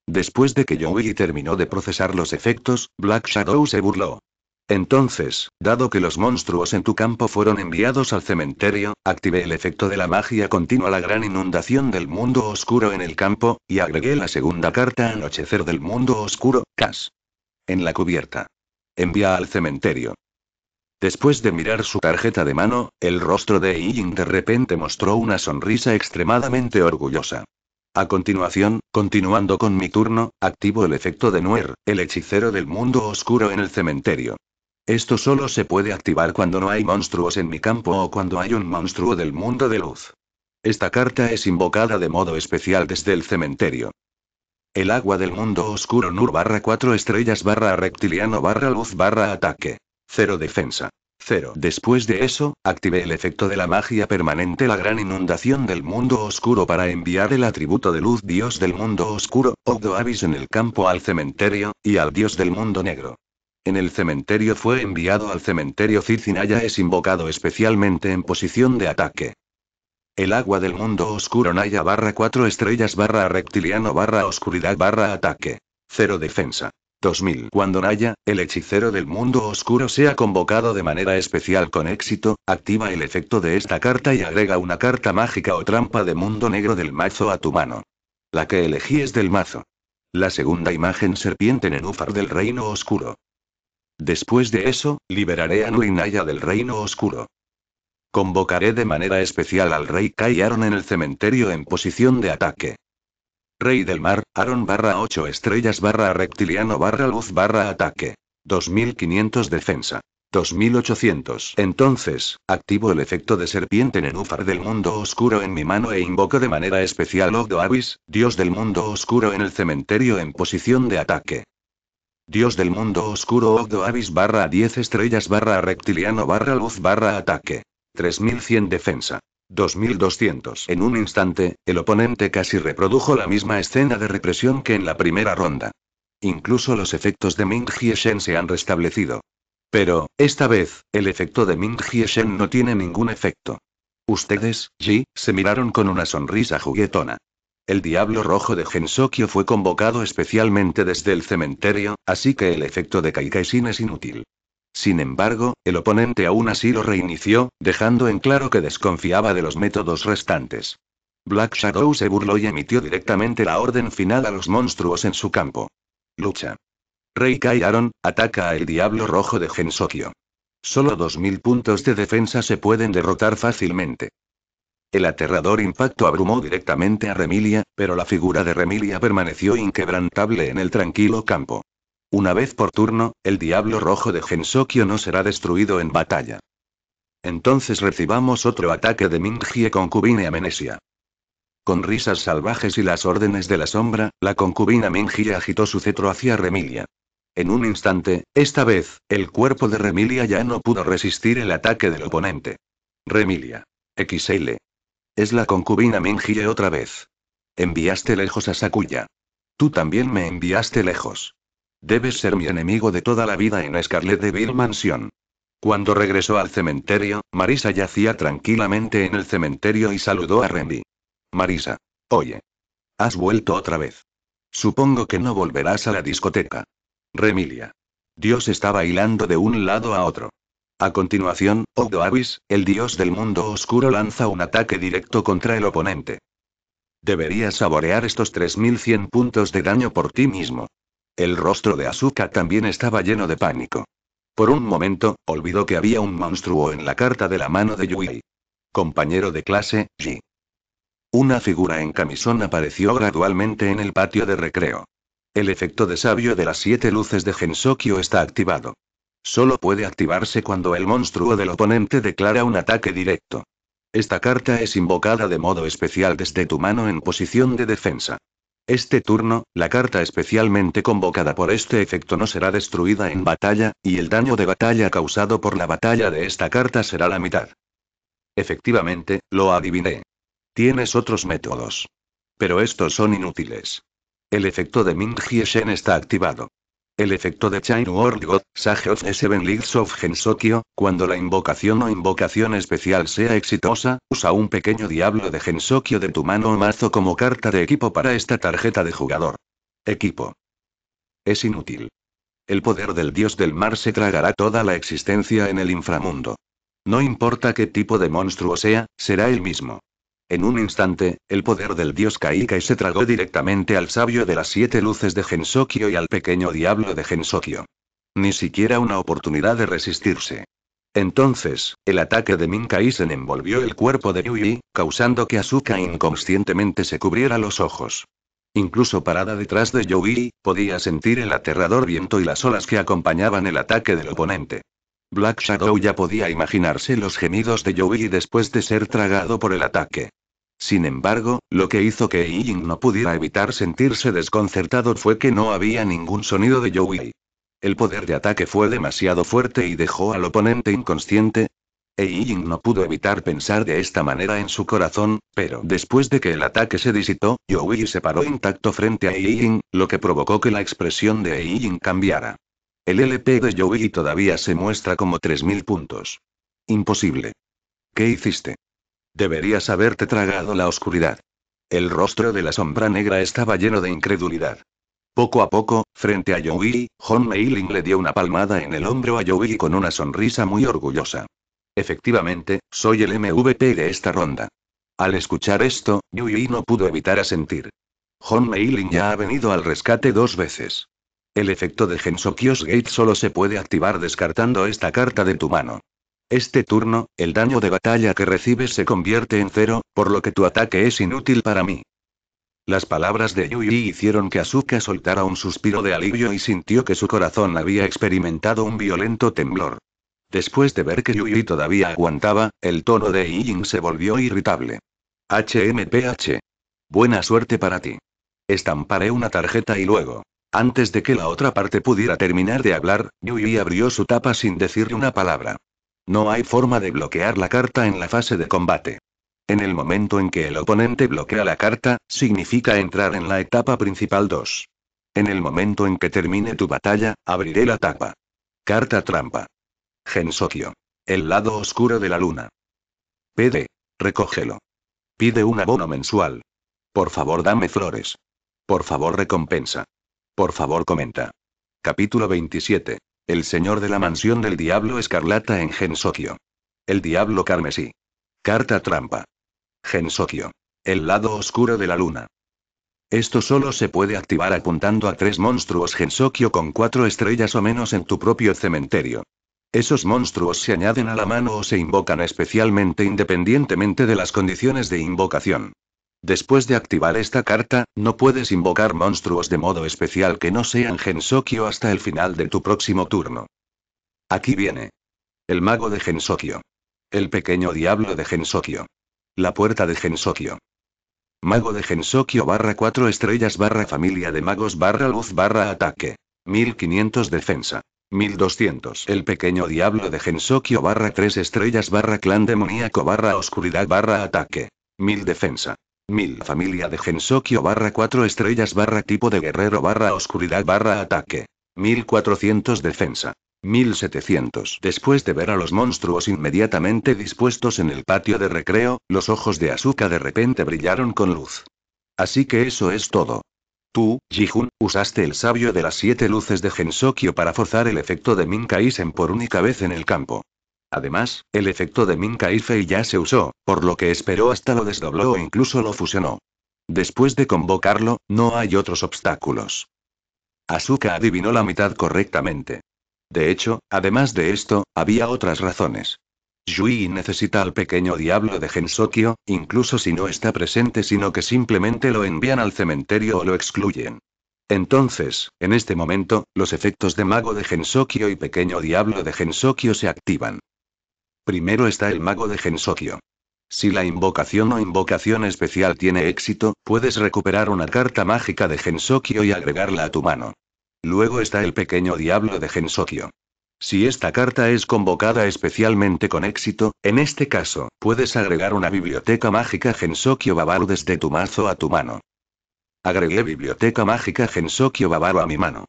Después de que Joey terminó de procesar los efectos, Black Shadow se burló. Entonces, dado que los monstruos en tu campo fueron enviados al cementerio, activé el efecto de la magia continua la gran inundación del mundo oscuro en el campo, y agregué la segunda carta anochecer del mundo oscuro, CAS. En la cubierta. Envía al cementerio. Después de mirar su tarjeta de mano, el rostro de Ying de repente mostró una sonrisa extremadamente orgullosa. A continuación, continuando con mi turno, activo el efecto de Nuer, el hechicero del mundo oscuro en el cementerio. Esto solo se puede activar cuando no hay monstruos en mi campo o cuando hay un monstruo del mundo de luz. Esta carta es invocada de modo especial desde el cementerio. El agua del mundo oscuro Nur barra 4 estrellas barra reptiliano barra luz barra ataque. Cero defensa. 0. Después de eso, activé el efecto de la magia permanente la gran inundación del mundo oscuro para enviar el atributo de luz dios del mundo oscuro, Ogdo Avis en el campo al cementerio, y al dios del mundo negro. En el cementerio fue enviado al cementerio Cicinaya es invocado especialmente en posición de ataque. El agua del mundo oscuro Naya barra 4 estrellas barra reptiliano barra oscuridad barra ataque. Cero defensa. 2000. Cuando Naya, el hechicero del mundo oscuro, sea convocado de manera especial con éxito, activa el efecto de esta carta y agrega una carta mágica o trampa de mundo negro del mazo a tu mano. La que elegí es del mazo. La segunda imagen serpiente nenúfar del reino oscuro. Después de eso, liberaré a Naya del reino oscuro. Convocaré de manera especial al rey Kai en el cementerio en posición de ataque. Rey del Mar, Aaron barra 8 estrellas barra reptiliano barra luz barra ataque. 2500 defensa. 2800. Entonces, activo el efecto de serpiente nenúfar del mundo oscuro en mi mano e invoco de manera especial Ogdo Avis, dios del mundo oscuro en el cementerio en posición de ataque. Dios del mundo oscuro Ogdo Avis barra 10 estrellas barra reptiliano barra luz barra ataque. 3100 defensa. 2200. En un instante, el oponente casi reprodujo la misma escena de represión que en la primera ronda. Incluso los efectos de Ming Shen se han restablecido. Pero, esta vez, el efecto de Ming Jieshen no tiene ningún efecto. Ustedes, Ji, se miraron con una sonrisa juguetona. El diablo rojo de Gensokyo fue convocado especialmente desde el cementerio, así que el efecto de Shin es inútil. Sin embargo, el oponente aún así lo reinició, dejando en claro que desconfiaba de los métodos restantes. Black Shadow se burló y emitió directamente la orden final a los monstruos en su campo. Lucha. Rey Kai Aaron, ataca al Diablo Rojo de Gensokyo. Solo 2.000 puntos de defensa se pueden derrotar fácilmente. El aterrador impacto abrumó directamente a Remilia, pero la figura de Remilia permaneció inquebrantable en el tranquilo campo. Una vez por turno, el diablo rojo de Gensokyo no será destruido en batalla. Entonces recibamos otro ataque de Mingie concubine Menesia. Con risas salvajes y las órdenes de la sombra, la concubina Mingie agitó su cetro hacia Remilia. En un instante, esta vez, el cuerpo de Remilia ya no pudo resistir el ataque del oponente. Remilia. XL. Es la concubina Mingie otra vez. Enviaste lejos a Sakuya. Tú también me enviaste lejos. Debes ser mi enemigo de toda la vida en Scarlet Devil Mansion. Cuando regresó al cementerio, Marisa yacía tranquilamente en el cementerio y saludó a Randy. Marisa. Oye. Has vuelto otra vez. Supongo que no volverás a la discoteca. Remilia. Dios está bailando de un lado a otro. A continuación, Odoavis, el dios del mundo oscuro lanza un ataque directo contra el oponente. Deberías saborear estos 3100 puntos de daño por ti mismo. El rostro de Asuka también estaba lleno de pánico. Por un momento, olvidó que había un monstruo en la carta de la mano de Yui. Compañero de clase, Ji. Una figura en camisón apareció gradualmente en el patio de recreo. El efecto de sabio de las siete luces de Gensokyo está activado. Solo puede activarse cuando el monstruo del oponente declara un ataque directo. Esta carta es invocada de modo especial desde tu mano en posición de defensa. Este turno, la carta especialmente convocada por este efecto no será destruida en batalla, y el daño de batalla causado por la batalla de esta carta será la mitad. Efectivamente, lo adiviné. Tienes otros métodos. Pero estos son inútiles. El efecto de Ming Shen está activado. El efecto de Chain World God, Sage of Seven Leagues of Gensokyo, cuando la invocación o invocación especial sea exitosa, usa un pequeño diablo de Gensokyo de tu mano o mazo como carta de equipo para esta tarjeta de jugador. Equipo. Es inútil. El poder del dios del mar se tragará toda la existencia en el inframundo. No importa qué tipo de monstruo sea, será el mismo. En un instante, el poder del dios Kaikai se tragó directamente al sabio de las siete luces de Gensokyo y al pequeño diablo de Gensokyo. Ni siquiera una oportunidad de resistirse. Entonces, el ataque de se envolvió el cuerpo de Yui, causando que Asuka inconscientemente se cubriera los ojos. Incluso parada detrás de Yui, podía sentir el aterrador viento y las olas que acompañaban el ataque del oponente. Black Shadow ya podía imaginarse los gemidos de Joey después de ser tragado por el ataque. Sin embargo, lo que hizo que Ying no pudiera evitar sentirse desconcertado fue que no había ningún sonido de Joey. El poder de ataque fue demasiado fuerte y dejó al oponente inconsciente. E Ying no pudo evitar pensar de esta manera en su corazón, pero después de que el ataque se disitó, Joey se paró intacto frente a Ying, lo que provocó que la expresión de Ying cambiara. El LP de Joey todavía se muestra como 3.000 puntos. Imposible. ¿Qué hiciste? Deberías haberte tragado la oscuridad. El rostro de la sombra negra estaba lleno de incredulidad. Poco a poco, frente a Joey, John Meiling le dio una palmada en el hombro a Joey con una sonrisa muy orgullosa. Efectivamente, soy el MVP de esta ronda. Al escuchar esto, Joey no pudo evitar asentir. John Meiling ya ha venido al rescate dos veces. El efecto de Gensokyos Gate solo se puede activar descartando esta carta de tu mano. Este turno, el daño de batalla que recibes se convierte en cero, por lo que tu ataque es inútil para mí. Las palabras de Yui hicieron que Asuka soltara un suspiro de alivio y sintió que su corazón había experimentado un violento temblor. Después de ver que Yui todavía aguantaba, el tono de I-Ying se volvió irritable. HMPH. Buena suerte para ti. Estamparé una tarjeta y luego. Antes de que la otra parte pudiera terminar de hablar, Yui abrió su tapa sin decirle una palabra. No hay forma de bloquear la carta en la fase de combate. En el momento en que el oponente bloquea la carta, significa entrar en la etapa principal 2. En el momento en que termine tu batalla, abriré la tapa. Carta trampa. Gensokyo. El lado oscuro de la luna. PD. Recógelo. Pide un abono mensual. Por favor dame flores. Por favor recompensa. Por favor comenta. Capítulo 27. El señor de la mansión del diablo escarlata en Gensokio. El diablo carmesí. Carta trampa. Gensokio. El lado oscuro de la luna. Esto solo se puede activar apuntando a tres monstruos Gensokio con cuatro estrellas o menos en tu propio cementerio. Esos monstruos se añaden a la mano o se invocan especialmente independientemente de las condiciones de invocación. Después de activar esta carta, no puedes invocar monstruos de modo especial que no sean Gensokyo hasta el final de tu próximo turno. Aquí viene. El mago de Gensokyo. El pequeño diablo de Gensokyo. La puerta de Gensokyo. Mago de Gensokyo barra 4 estrellas barra familia de magos barra luz barra ataque. 1500 defensa. 1200. El pequeño diablo de Gensokyo barra 3 estrellas barra clan demoníaco barra oscuridad barra ataque. 1000 defensa. 1000 familia de Gensokyo barra 4 estrellas barra tipo de guerrero barra oscuridad barra ataque. 1400 defensa. 1700. Después de ver a los monstruos inmediatamente dispuestos en el patio de recreo, los ojos de Asuka de repente brillaron con luz. Así que eso es todo. Tú, Jihun, usaste el sabio de las siete luces de Gensokyo para forzar el efecto de Minkaisen por única vez en el campo. Además, el efecto de Minka Fei ya se usó, por lo que esperó hasta lo desdobló o incluso lo fusionó. Después de convocarlo, no hay otros obstáculos. Asuka adivinó la mitad correctamente. De hecho, además de esto, había otras razones. Yui necesita al pequeño diablo de Gensokyo, incluso si no está presente, sino que simplemente lo envían al cementerio o lo excluyen. Entonces, en este momento, los efectos de mago de Gensokyo y pequeño diablo de Gensokyo se activan. Primero está el mago de Gensokyo. Si la invocación o invocación especial tiene éxito, puedes recuperar una carta mágica de Gensokyo y agregarla a tu mano. Luego está el pequeño diablo de Gensokyo. Si esta carta es convocada especialmente con éxito, en este caso, puedes agregar una biblioteca mágica Gensokyo Babaru desde tu mazo a tu mano. Agregué biblioteca mágica Gensokyo Babaru a mi mano.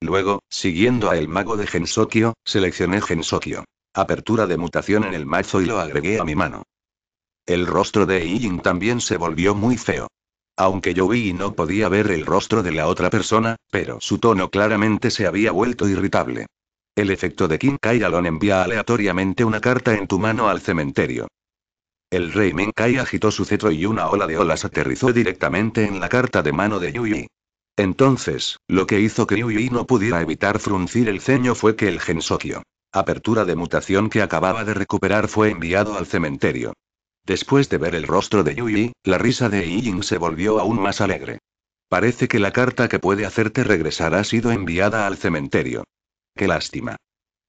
Luego, siguiendo a el mago de Gensokyo, seleccioné Gensokyo. Apertura de mutación en el mazo y lo agregué a mi mano. El rostro de Ying también se volvió muy feo. Aunque yo vi y no podía ver el rostro de la otra persona, pero su tono claramente se había vuelto irritable. El efecto de King Alon envía aleatoriamente una carta en tu mano al cementerio. El rey Menkai agitó su cetro y una ola de olas aterrizó directamente en la carta de mano de Yui. Entonces, lo que hizo que Yui no pudiera evitar fruncir el ceño fue que el Gensokyo Apertura de mutación que acababa de recuperar fue enviado al cementerio. Después de ver el rostro de Yui, la risa de Ying se volvió aún más alegre. Parece que la carta que puede hacerte regresar ha sido enviada al cementerio. Qué lástima.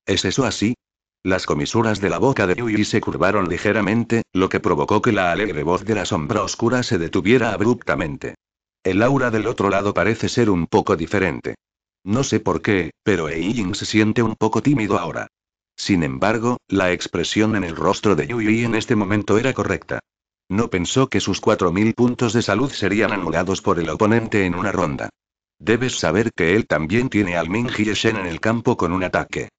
¿Es eso así? Las comisuras de la boca de Yui se curvaron ligeramente, lo que provocó que la alegre voz de la sombra oscura se detuviera abruptamente. El aura del otro lado parece ser un poco diferente. No sé por qué, pero Eijing se siente un poco tímido ahora. Sin embargo, la expresión en el rostro de Yui en este momento era correcta. No pensó que sus 4.000 puntos de salud serían anulados por el oponente en una ronda. Debes saber que él también tiene al Ming Shen en el campo con un ataque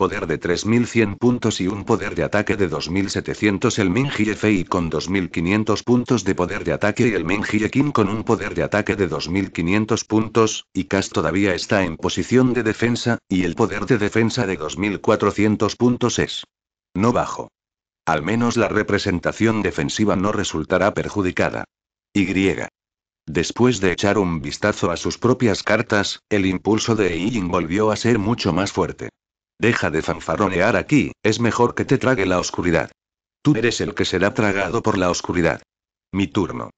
poder de 3100 puntos y un poder de ataque de 2700 el Minji Fei con 2500 puntos de poder de ataque y el Minji King con un poder de ataque de 2500 puntos, y Cas todavía está en posición de defensa, y el poder de defensa de 2400 puntos es no bajo. Al menos la representación defensiva no resultará perjudicada. Y. Después de echar un vistazo a sus propias cartas, el impulso de Yijing volvió a ser mucho más fuerte. Deja de fanfarronear aquí, es mejor que te trague la oscuridad. Tú eres el que será tragado por la oscuridad. Mi turno.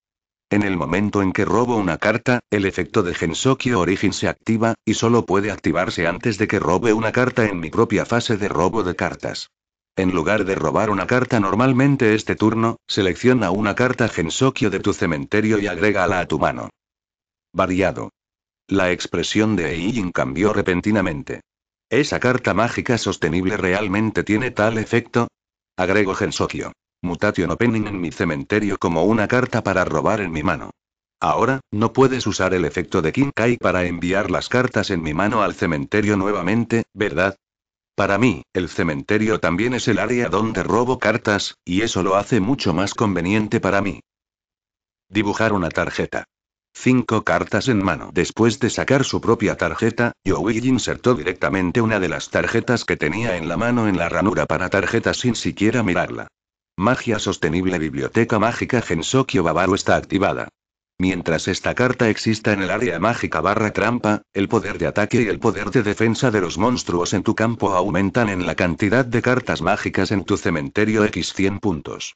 En el momento en que robo una carta, el efecto de Gensokio Origin se activa, y solo puede activarse antes de que robe una carta en mi propia fase de robo de cartas. En lugar de robar una carta normalmente este turno, selecciona una carta Gensokyo de tu cementerio y agrégala a tu mano. Variado. La expresión de Eijin cambió repentinamente. ¿Esa carta mágica sostenible realmente tiene tal efecto? Agrego Gensokyo. Mutation opening en mi cementerio como una carta para robar en mi mano. Ahora, no puedes usar el efecto de Kinkai para enviar las cartas en mi mano al cementerio nuevamente, ¿verdad? Para mí, el cementerio también es el área donde robo cartas, y eso lo hace mucho más conveniente para mí. Dibujar una tarjeta. Cinco cartas en mano. Después de sacar su propia tarjeta, Yui insertó directamente una de las tarjetas que tenía en la mano en la ranura para tarjetas sin siquiera mirarla. Magia sostenible Biblioteca mágica Gensokyo Babaro está activada. Mientras esta carta exista en el área mágica barra trampa, el poder de ataque y el poder de defensa de los monstruos en tu campo aumentan en la cantidad de cartas mágicas en tu cementerio X 100 puntos.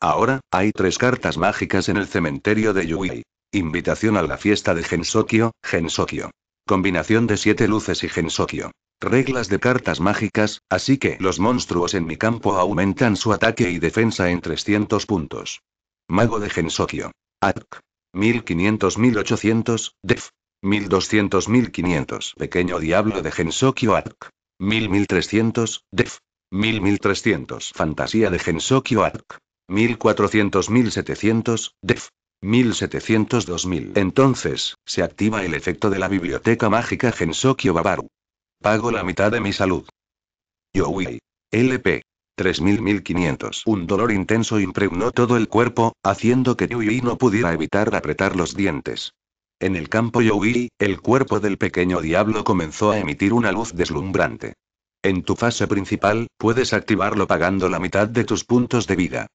Ahora, hay tres cartas mágicas en el cementerio de Yui. Invitación a la fiesta de Gensokyo, Gensokyo. Combinación de siete luces y Gensokyo. Reglas de cartas mágicas, así que los monstruos en mi campo aumentan su ataque y defensa en 300 puntos. Mago de Gensokyo. ATC. 1500-1800, DEF. 1200-1500. Pequeño Diablo de Gensokyo Ark. 1000-1300, DEF. 1000-1300. Fantasía de Gensokyo Ark. 1400-1700, DEF. 1700-2000. Entonces, se activa el efecto de la biblioteca mágica Gensokyo Babaru. Pago la mitad de mi salud. Yowei. LP. 31500. Un dolor intenso impregnó todo el cuerpo, haciendo que Yui no pudiera evitar apretar los dientes. En el campo Yogi, el cuerpo del pequeño diablo comenzó a emitir una luz deslumbrante. En tu fase principal, puedes activarlo pagando la mitad de tus puntos de vida.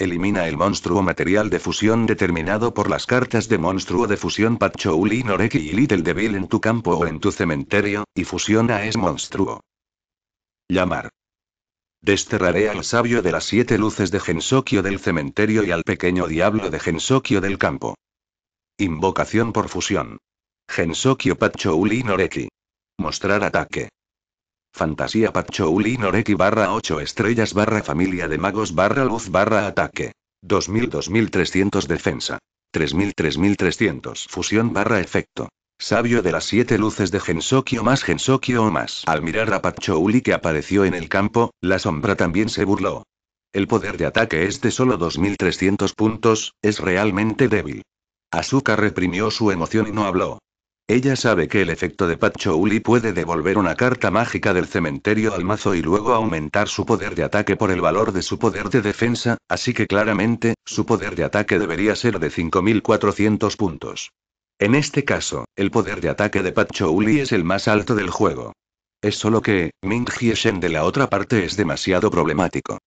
Elimina el monstruo material de fusión determinado por las cartas de monstruo de fusión Patchouli, Noreki y Little Devil en tu campo o en tu cementerio, y fusiona es monstruo. Llamar. Desterraré al sabio de las siete luces de Gensokio del cementerio y al pequeño diablo de Gensokio del campo. Invocación por fusión. Gensokyo Patchouli Noreki. Mostrar ataque. Fantasía Pachouli Noreki barra 8 estrellas barra familia de magos barra luz barra ataque. 2000-2300 defensa. 3000-3300 fusión barra efecto. Sabio de las 7 luces de Gensokyo más Gensokyo o más. Al mirar a Pachouli que apareció en el campo, la sombra también se burló. El poder de ataque es de solo 2300 puntos, es realmente débil. Asuka reprimió su emoción y no habló. Ella sabe que el efecto de Patchouli puede devolver una carta mágica del cementerio al mazo y luego aumentar su poder de ataque por el valor de su poder de defensa, así que claramente, su poder de ataque debería ser de 5400 puntos. En este caso, el poder de ataque de Patchouli es el más alto del juego. Es solo que, Ming Hieshen de la otra parte es demasiado problemático.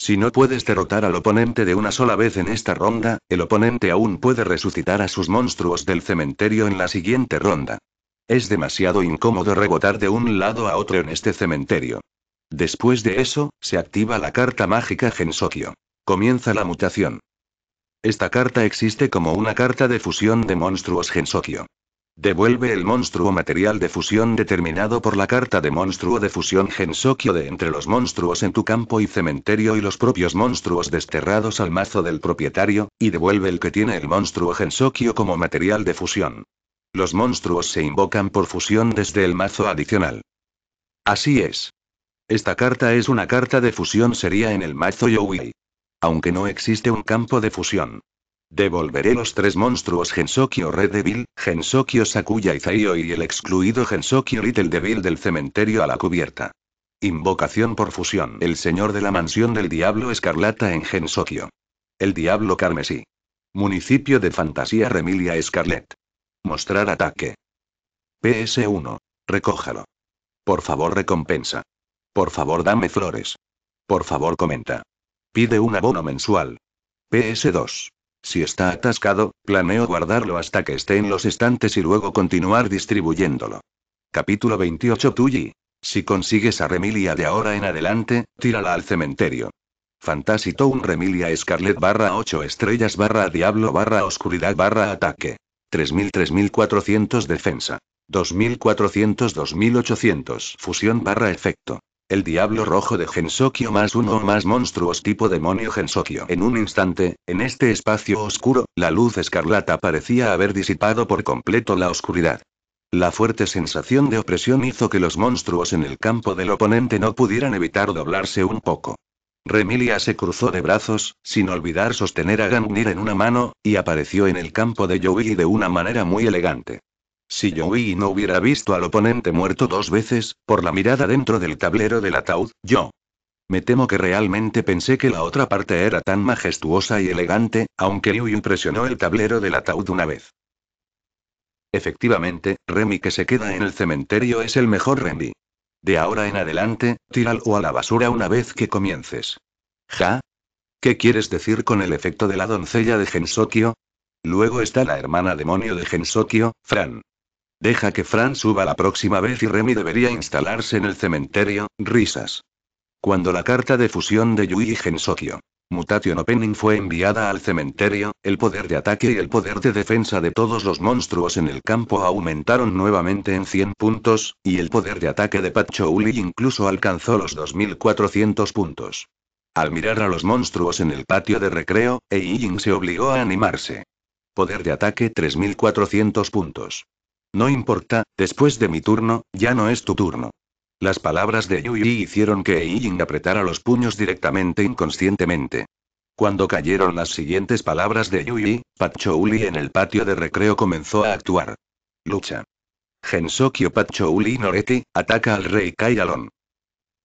Si no puedes derrotar al oponente de una sola vez en esta ronda, el oponente aún puede resucitar a sus monstruos del cementerio en la siguiente ronda. Es demasiado incómodo rebotar de un lado a otro en este cementerio. Después de eso, se activa la carta mágica Gensokyo. Comienza la mutación. Esta carta existe como una carta de fusión de monstruos Gensokyo. Devuelve el monstruo material de fusión determinado por la carta de monstruo de fusión Gensokyo de entre los monstruos en tu campo y cementerio y los propios monstruos desterrados al mazo del propietario, y devuelve el que tiene el monstruo Gensokyo como material de fusión. Los monstruos se invocan por fusión desde el mazo adicional. Así es. Esta carta es una carta de fusión sería en el mazo Yowi. Aunque no existe un campo de fusión. Devolveré los tres monstruos Gensokyo Devil, Gensokyo Sakuya Izaio y el excluido Gensokyo Little Devil del cementerio a la cubierta. Invocación por fusión. El señor de la mansión del diablo escarlata en Gensokyo. El diablo carmesí. Municipio de fantasía Remilia Scarlet. Mostrar ataque. PS1. Recójalo. Por favor recompensa. Por favor dame flores. Por favor comenta. Pide un abono mensual. PS2. Si está atascado, planeo guardarlo hasta que esté en los estantes y luego continuar distribuyéndolo. Capítulo 28 Tuyi. Si consigues a Remilia de ahora en adelante, tírala al cementerio. Fantasy Town Remilia Scarlet barra 8 estrellas barra Diablo barra Oscuridad barra Ataque. 3000-3400 Defensa. 2400-2800 Fusión barra Efecto. El diablo rojo de Gensokyo más uno o más monstruos tipo demonio Gensokyo. En un instante, en este espacio oscuro, la luz escarlata parecía haber disipado por completo la oscuridad. La fuerte sensación de opresión hizo que los monstruos en el campo del oponente no pudieran evitar doblarse un poco. Remilia se cruzó de brazos, sin olvidar sostener a Gangnir en una mano, y apareció en el campo de Yogi de una manera muy elegante. Si Joey no hubiera visto al oponente muerto dos veces, por la mirada dentro del tablero del ataúd, yo. Me temo que realmente pensé que la otra parte era tan majestuosa y elegante, aunque Liu impresionó el tablero del ataúd una vez. Efectivamente, Remy que se queda en el cementerio es el mejor Remy. De ahora en adelante, tíralo a la basura una vez que comiences. ¿Ja? ¿Qué quieres decir con el efecto de la doncella de Gensokyo? Luego está la hermana demonio de Gensokyo, Fran. Deja que Fran suba la próxima vez y Remy debería instalarse en el cementerio, risas. Cuando la carta de fusión de Yui Gensokyo. Mutation Opening fue enviada al cementerio, el poder de ataque y el poder de defensa de todos los monstruos en el campo aumentaron nuevamente en 100 puntos, y el poder de ataque de Patchouli incluso alcanzó los 2400 puntos. Al mirar a los monstruos en el patio de recreo, Eijin se obligó a animarse. Poder de ataque 3400 puntos. No importa, después de mi turno, ya no es tu turno. Las palabras de Yui hicieron que Ying apretara los puños directamente inconscientemente. Cuando cayeron las siguientes palabras de Yui, Pachouli en el patio de recreo comenzó a actuar. Lucha. Gensokyo Pachouli Norete, ataca al rey Kai Alon.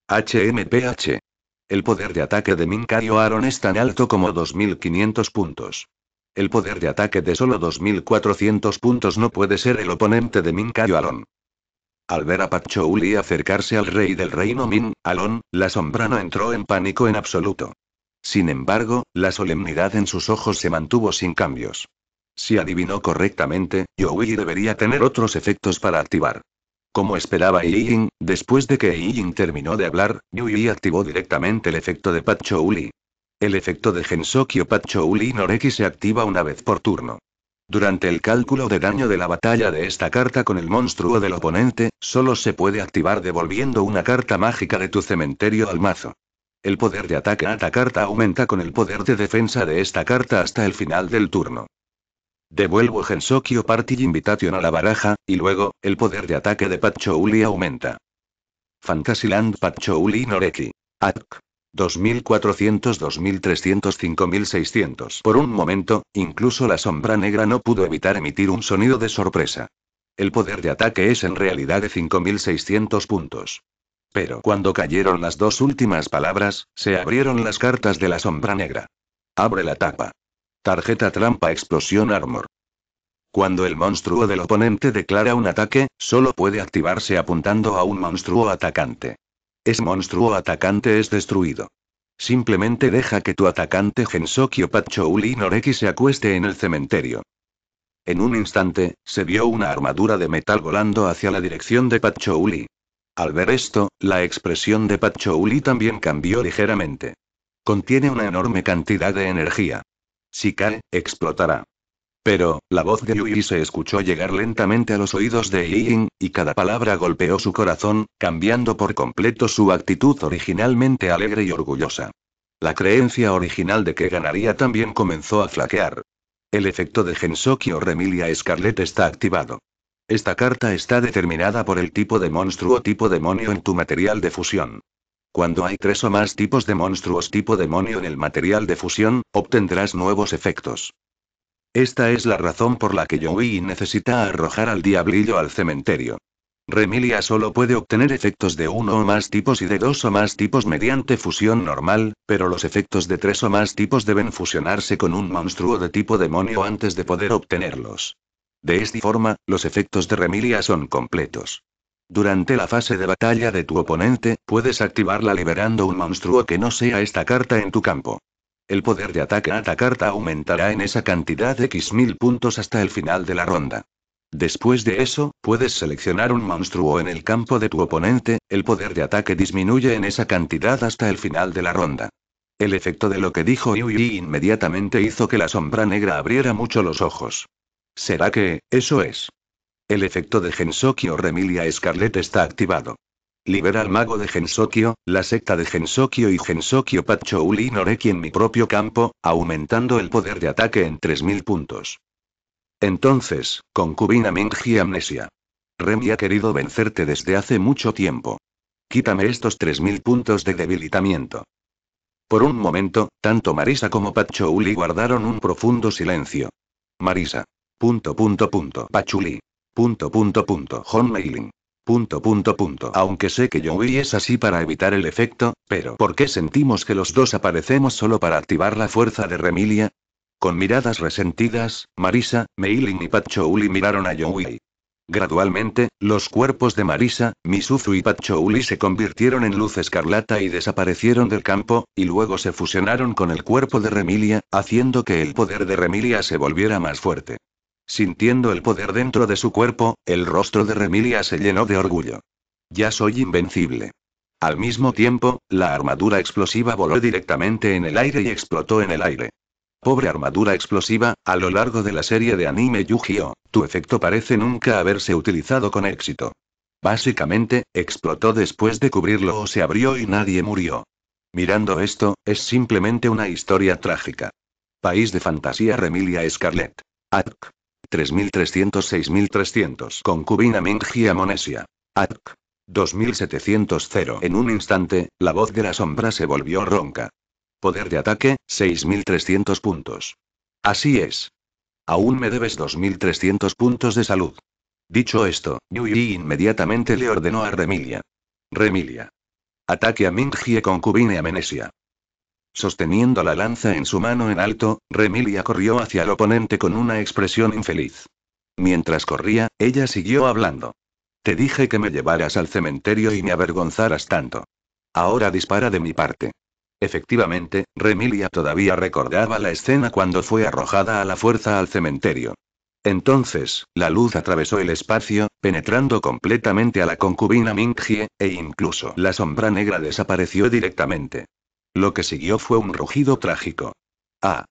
HMPH. El poder de ataque de Minkayo Aaron es tan alto como 2500 puntos. El poder de ataque de solo 2.400 puntos no puede ser el oponente de Min Kayo Alon. Al ver a Pachouli acercarse al rey del reino Min, Alon, la sombra no entró en pánico en absoluto. Sin embargo, la solemnidad en sus ojos se mantuvo sin cambios. Si adivinó correctamente, Yui debería tener otros efectos para activar. Como esperaba Ying, después de que Ying terminó de hablar, Yui activó directamente el efecto de Pachouli, el efecto de Gensokyo Pachouli Noreki se activa una vez por turno. Durante el cálculo de daño de la batalla de esta carta con el monstruo del oponente, solo se puede activar devolviendo una carta mágica de tu cementerio al mazo. El poder de ataque a esta carta aumenta con el poder de defensa de esta carta hasta el final del turno. Devuelvo Gensokyo Party Invitation a la baraja, y luego, el poder de ataque de Pachouli aumenta. Fantasyland Pachouli Noreki. Atk. 2400, 2300, 5600. Por un momento, incluso la sombra negra no pudo evitar emitir un sonido de sorpresa. El poder de ataque es en realidad de 5600 puntos. Pero cuando cayeron las dos últimas palabras, se abrieron las cartas de la sombra negra. Abre la tapa. Tarjeta trampa explosión armor. Cuando el monstruo del oponente declara un ataque, solo puede activarse apuntando a un monstruo atacante. Ese monstruo atacante es destruido. Simplemente deja que tu atacante Gensokyo Pachouli Noreki se acueste en el cementerio. En un instante, se vio una armadura de metal volando hacia la dirección de Pachouli. Al ver esto, la expresión de Pachouli también cambió ligeramente. Contiene una enorme cantidad de energía. Si cae, explotará. Pero, la voz de Yui se escuchó llegar lentamente a los oídos de Ying, y cada palabra golpeó su corazón, cambiando por completo su actitud originalmente alegre y orgullosa. La creencia original de que ganaría también comenzó a flaquear. El efecto de Gensoki o Remilia Scarlet está activado. Esta carta está determinada por el tipo de monstruo o tipo demonio en tu material de fusión. Cuando hay tres o más tipos de monstruos tipo demonio en el material de fusión, obtendrás nuevos efectos. Esta es la razón por la que Joey necesita arrojar al diablillo al cementerio. Remilia solo puede obtener efectos de uno o más tipos y de dos o más tipos mediante fusión normal, pero los efectos de tres o más tipos deben fusionarse con un monstruo de tipo demonio antes de poder obtenerlos. De esta forma, los efectos de Remilia son completos. Durante la fase de batalla de tu oponente, puedes activarla liberando un monstruo que no sea esta carta en tu campo. El poder de ataque ta carta aumentará en esa cantidad X mil puntos hasta el final de la ronda. Después de eso, puedes seleccionar un monstruo en el campo de tu oponente, el poder de ataque disminuye en esa cantidad hasta el final de la ronda. El efecto de lo que dijo Yui inmediatamente hizo que la sombra negra abriera mucho los ojos. ¿Será que, eso es? El efecto de Gensoki o Remilia Scarlet está activado. Libera al mago de Gensokyo, la secta de Gensokyo y Gensokyo Pachouli Noreki en mi propio campo, aumentando el poder de ataque en 3000 puntos. Entonces, concubina Minji Amnesia. Remy ha querido vencerte desde hace mucho tiempo. Quítame estos 3000 puntos de debilitamiento. Por un momento, tanto Marisa como Pachouli guardaron un profundo silencio. Marisa. Punto punto punto Pachuli. Punto punto Punto punto punto. Aunque sé que Joey es así para evitar el efecto, pero ¿por qué sentimos que los dos aparecemos solo para activar la fuerza de Remilia? Con miradas resentidas, Marisa, Meiling y Pachouli miraron a Joey. Gradualmente, los cuerpos de Marisa, Misuzu y Pachouli se convirtieron en luz escarlata y desaparecieron del campo, y luego se fusionaron con el cuerpo de Remilia, haciendo que el poder de Remilia se volviera más fuerte. Sintiendo el poder dentro de su cuerpo, el rostro de Remilia se llenó de orgullo. Ya soy invencible. Al mismo tiempo, la armadura explosiva voló directamente en el aire y explotó en el aire. Pobre armadura explosiva, a lo largo de la serie de anime Yu-Gi-Oh!, tu efecto parece nunca haberse utilizado con éxito. Básicamente, explotó después de cubrirlo o se abrió y nadie murió. Mirando esto, es simplemente una historia trágica. País de fantasía Remilia Scarlett. 3300 6300 Concubina Mingi Amonesia. Atk. 2700 En un instante, la voz de la sombra se volvió ronca. Poder de ataque, 6300 puntos. Así es. Aún me debes 2300 puntos de salud. Dicho esto, Yui inmediatamente le ordenó a Remilia. Remilia. Ataque a y concubine Monesia Sosteniendo la lanza en su mano en alto, Remilia corrió hacia el oponente con una expresión infeliz. Mientras corría, ella siguió hablando. Te dije que me llevaras al cementerio y me avergonzaras tanto. Ahora dispara de mi parte. Efectivamente, Remilia todavía recordaba la escena cuando fue arrojada a la fuerza al cementerio. Entonces, la luz atravesó el espacio, penetrando completamente a la concubina Mingjie, e incluso la sombra negra desapareció directamente. Lo que siguió fue un rugido trágico. Ah.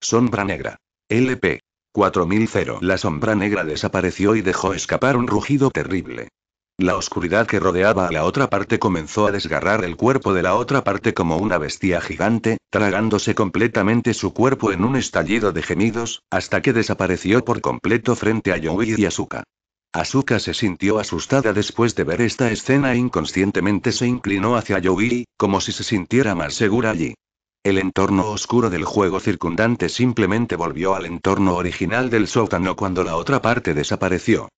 Sombra negra. LP. 4000. La sombra negra desapareció y dejó escapar un rugido terrible. La oscuridad que rodeaba a la otra parte comenzó a desgarrar el cuerpo de la otra parte como una bestia gigante, tragándose completamente su cuerpo en un estallido de gemidos, hasta que desapareció por completo frente a Yoi y Asuka. Asuka se sintió asustada después de ver esta escena e inconscientemente se inclinó hacia Yogi, como si se sintiera más segura allí. El entorno oscuro del juego circundante simplemente volvió al entorno original del sótano cuando la otra parte desapareció.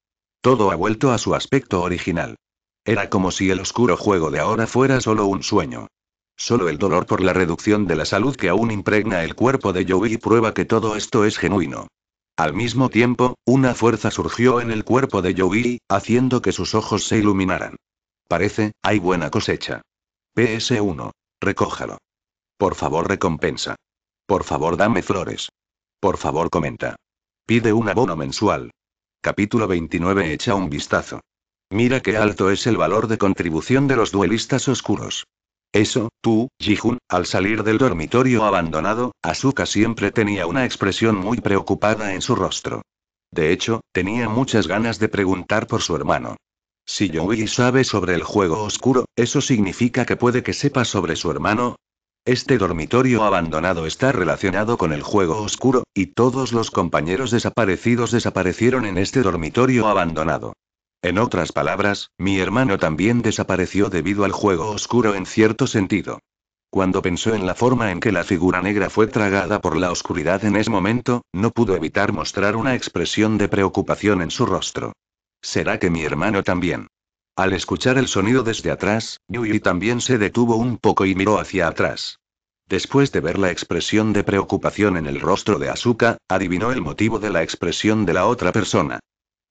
Todo ha vuelto a su aspecto original. Era como si el oscuro juego de ahora fuera solo un sueño. Solo el dolor por la reducción de la salud que aún impregna el cuerpo de Yogi prueba que todo esto es genuino. Al mismo tiempo, una fuerza surgió en el cuerpo de Yogi, haciendo que sus ojos se iluminaran. Parece, hay buena cosecha. PS1. Recójalo. Por favor, recompensa. Por favor, dame flores. Por favor, comenta. Pide un abono mensual. Capítulo 29 Echa un vistazo. Mira qué alto es el valor de contribución de los duelistas oscuros. Eso, tú, Jihun, al salir del dormitorio abandonado, Asuka siempre tenía una expresión muy preocupada en su rostro. De hecho, tenía muchas ganas de preguntar por su hermano. Si Yui sabe sobre el juego oscuro, ¿eso significa que puede que sepa sobre su hermano? Este dormitorio abandonado está relacionado con el juego oscuro, y todos los compañeros desaparecidos desaparecieron en este dormitorio abandonado. En otras palabras, mi hermano también desapareció debido al juego oscuro en cierto sentido. Cuando pensó en la forma en que la figura negra fue tragada por la oscuridad en ese momento, no pudo evitar mostrar una expresión de preocupación en su rostro. ¿Será que mi hermano también? Al escuchar el sonido desde atrás, Yui también se detuvo un poco y miró hacia atrás. Después de ver la expresión de preocupación en el rostro de Asuka, adivinó el motivo de la expresión de la otra persona.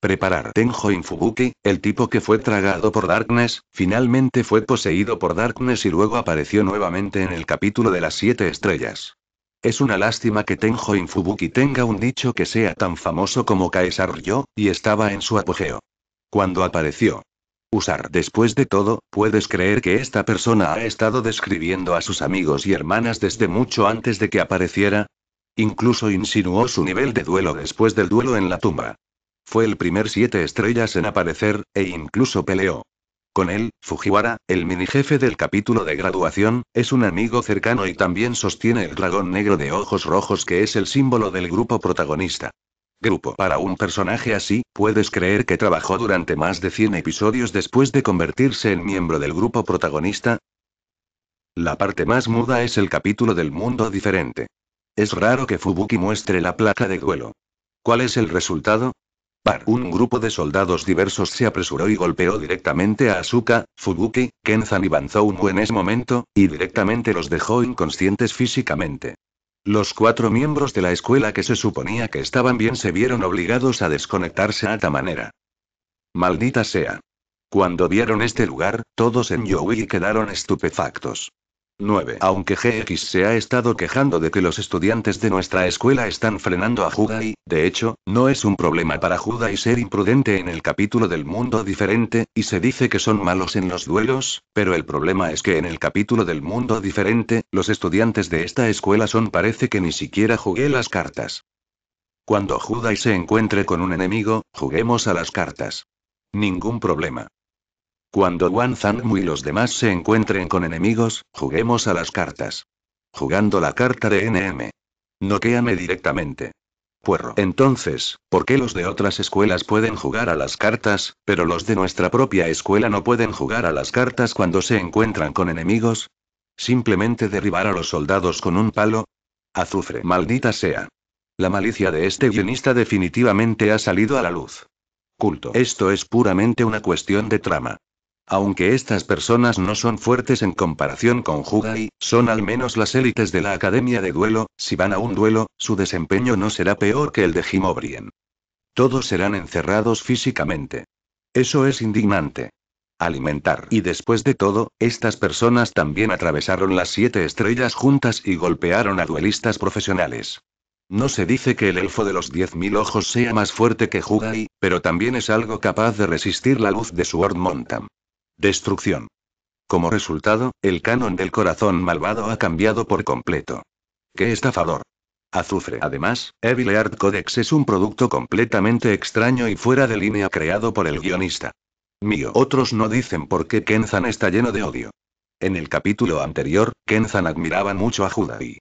Preparar Tenjo Infubuki, el tipo que fue tragado por Darkness, finalmente fue poseído por Darkness y luego apareció nuevamente en el capítulo de las siete estrellas. Es una lástima que Tenjo Infubuki tenga un dicho que sea tan famoso como Kaesar Yo, y estaba en su apogeo. Cuando apareció. Usar después de todo, puedes creer que esta persona ha estado describiendo a sus amigos y hermanas desde mucho antes de que apareciera. Incluso insinuó su nivel de duelo después del duelo en la tumba. Fue el primer siete estrellas en aparecer, e incluso peleó. Con él, Fujiwara, el mini jefe del capítulo de graduación, es un amigo cercano y también sostiene el dragón negro de ojos rojos que es el símbolo del grupo protagonista. Grupo para un personaje así, puedes creer que trabajó durante más de 100 episodios después de convertirse en miembro del grupo protagonista. La parte más muda es el capítulo del mundo diferente. Es raro que Fubuki muestre la placa de duelo. ¿Cuál es el resultado? Un grupo de soldados diversos se apresuró y golpeó directamente a Asuka, Fubuki, Kenzan y Banzou en ese momento, y directamente los dejó inconscientes físicamente. Los cuatro miembros de la escuela que se suponía que estaban bien se vieron obligados a desconectarse a esta manera. Maldita sea. Cuando vieron este lugar, todos en Yowie quedaron estupefactos. 9. Aunque GX se ha estado quejando de que los estudiantes de nuestra escuela están frenando a Judai, de hecho, no es un problema para Judai ser imprudente en el capítulo del mundo diferente, y se dice que son malos en los duelos, pero el problema es que en el capítulo del mundo diferente, los estudiantes de esta escuela son parece que ni siquiera jugué las cartas. Cuando Judai se encuentre con un enemigo, juguemos a las cartas. Ningún problema. Cuando Wan zhang y los demás se encuentren con enemigos, juguemos a las cartas. Jugando la carta de NM. Noquéame directamente. Puerro. Entonces, ¿por qué los de otras escuelas pueden jugar a las cartas, pero los de nuestra propia escuela no pueden jugar a las cartas cuando se encuentran con enemigos? ¿Simplemente derribar a los soldados con un palo? Azufre. Maldita sea. La malicia de este guionista definitivamente ha salido a la luz. Culto. Esto es puramente una cuestión de trama. Aunque estas personas no son fuertes en comparación con Jugai, son al menos las élites de la Academia de Duelo, si van a un duelo, su desempeño no será peor que el de Jimobrien. Todos serán encerrados físicamente. Eso es indignante. Alimentar. Y después de todo, estas personas también atravesaron las siete estrellas juntas y golpearon a duelistas profesionales. No se dice que el elfo de los 10.000 ojos sea más fuerte que Jugai, pero también es algo capaz de resistir la luz de su Destrucción. Como resultado, el canon del corazón malvado ha cambiado por completo. ¡Qué estafador! Azufre. Además, Evil Art Codex es un producto completamente extraño y fuera de línea creado por el guionista. Mío. Otros no dicen por qué Kenzan está lleno de odio. En el capítulo anterior, Kenzan admiraba mucho a Judai.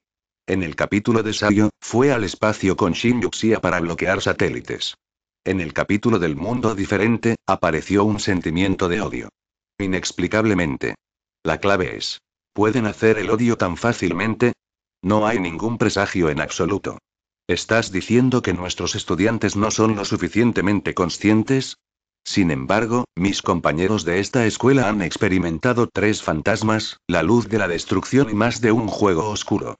En el capítulo de Sayo, fue al espacio con Shin Yuxia para bloquear satélites. En el capítulo del mundo diferente, apareció un sentimiento de odio inexplicablemente. La clave es, ¿pueden hacer el odio tan fácilmente? No hay ningún presagio en absoluto. ¿Estás diciendo que nuestros estudiantes no son lo suficientemente conscientes? Sin embargo, mis compañeros de esta escuela han experimentado tres fantasmas, la luz de la destrucción y más de un juego oscuro.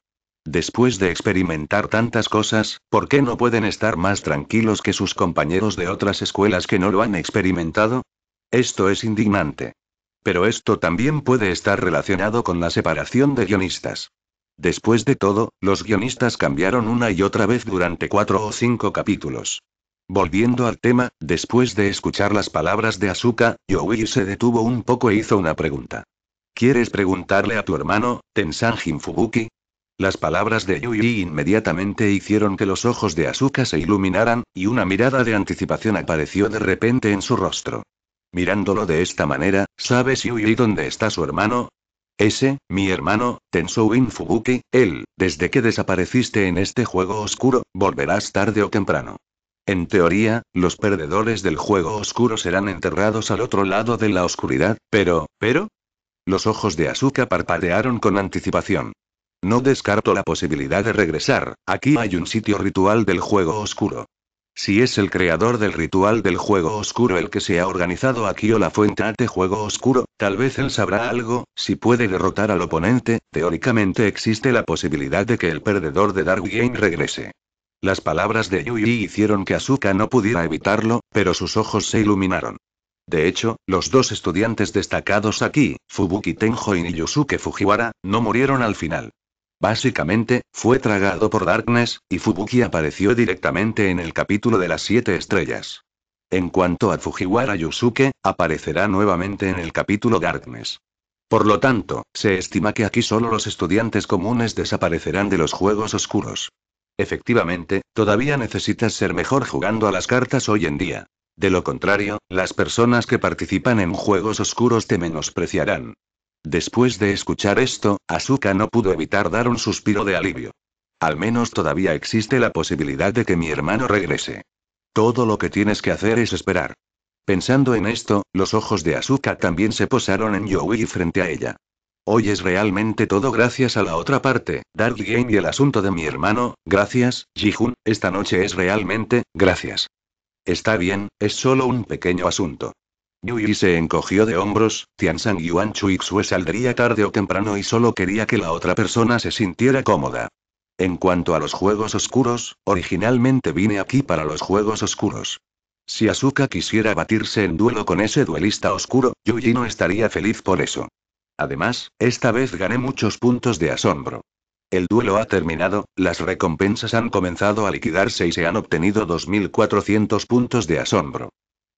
Después de experimentar tantas cosas, ¿por qué no pueden estar más tranquilos que sus compañeros de otras escuelas que no lo han experimentado? Esto es indignante. Pero esto también puede estar relacionado con la separación de guionistas. Después de todo, los guionistas cambiaron una y otra vez durante cuatro o cinco capítulos. Volviendo al tema, después de escuchar las palabras de Asuka, Yui se detuvo un poco e hizo una pregunta. ¿Quieres preguntarle a tu hermano, Tensanjin Fubuki? Las palabras de Yui inmediatamente hicieron que los ojos de Asuka se iluminaran, y una mirada de anticipación apareció de repente en su rostro. Mirándolo de esta manera, ¿sabes Yui dónde está su hermano? Ese, mi hermano, Tensouin Fubuki, él, desde que desapareciste en este juego oscuro, volverás tarde o temprano. En teoría, los perdedores del juego oscuro serán enterrados al otro lado de la oscuridad, pero, pero... Los ojos de Asuka parpadearon con anticipación. No descarto la posibilidad de regresar, aquí hay un sitio ritual del juego oscuro. Si es el creador del ritual del juego oscuro el que se ha organizado aquí o la fuente de juego oscuro, tal vez él sabrá algo, si puede derrotar al oponente, teóricamente existe la posibilidad de que el perdedor de Dark Game regrese. Las palabras de Yui hicieron que Asuka no pudiera evitarlo, pero sus ojos se iluminaron. De hecho, los dos estudiantes destacados aquí, Fubuki Tenjo y Yusuke Fujiwara, no murieron al final. Básicamente, fue tragado por Darkness, y Fubuki apareció directamente en el capítulo de las siete estrellas. En cuanto a Fujiwara Yusuke, aparecerá nuevamente en el capítulo Darkness. Por lo tanto, se estima que aquí solo los estudiantes comunes desaparecerán de los Juegos Oscuros. Efectivamente, todavía necesitas ser mejor jugando a las cartas hoy en día. De lo contrario, las personas que participan en Juegos Oscuros te menospreciarán. Después de escuchar esto, Asuka no pudo evitar dar un suspiro de alivio. Al menos todavía existe la posibilidad de que mi hermano regrese. Todo lo que tienes que hacer es esperar. Pensando en esto, los ojos de Asuka también se posaron en Yui frente a ella. Hoy es realmente todo gracias a la otra parte, Dark Game y el asunto de mi hermano, gracias, Jihun, esta noche es realmente, gracias. Está bien, es solo un pequeño asunto. Yui se encogió de hombros, y Yuan Xue saldría tarde o temprano y solo quería que la otra persona se sintiera cómoda. En cuanto a los juegos oscuros, originalmente vine aquí para los juegos oscuros. Si Asuka quisiera batirse en duelo con ese duelista oscuro, Yuji no estaría feliz por eso. Además, esta vez gané muchos puntos de asombro. El duelo ha terminado, las recompensas han comenzado a liquidarse y se han obtenido 2.400 puntos de asombro.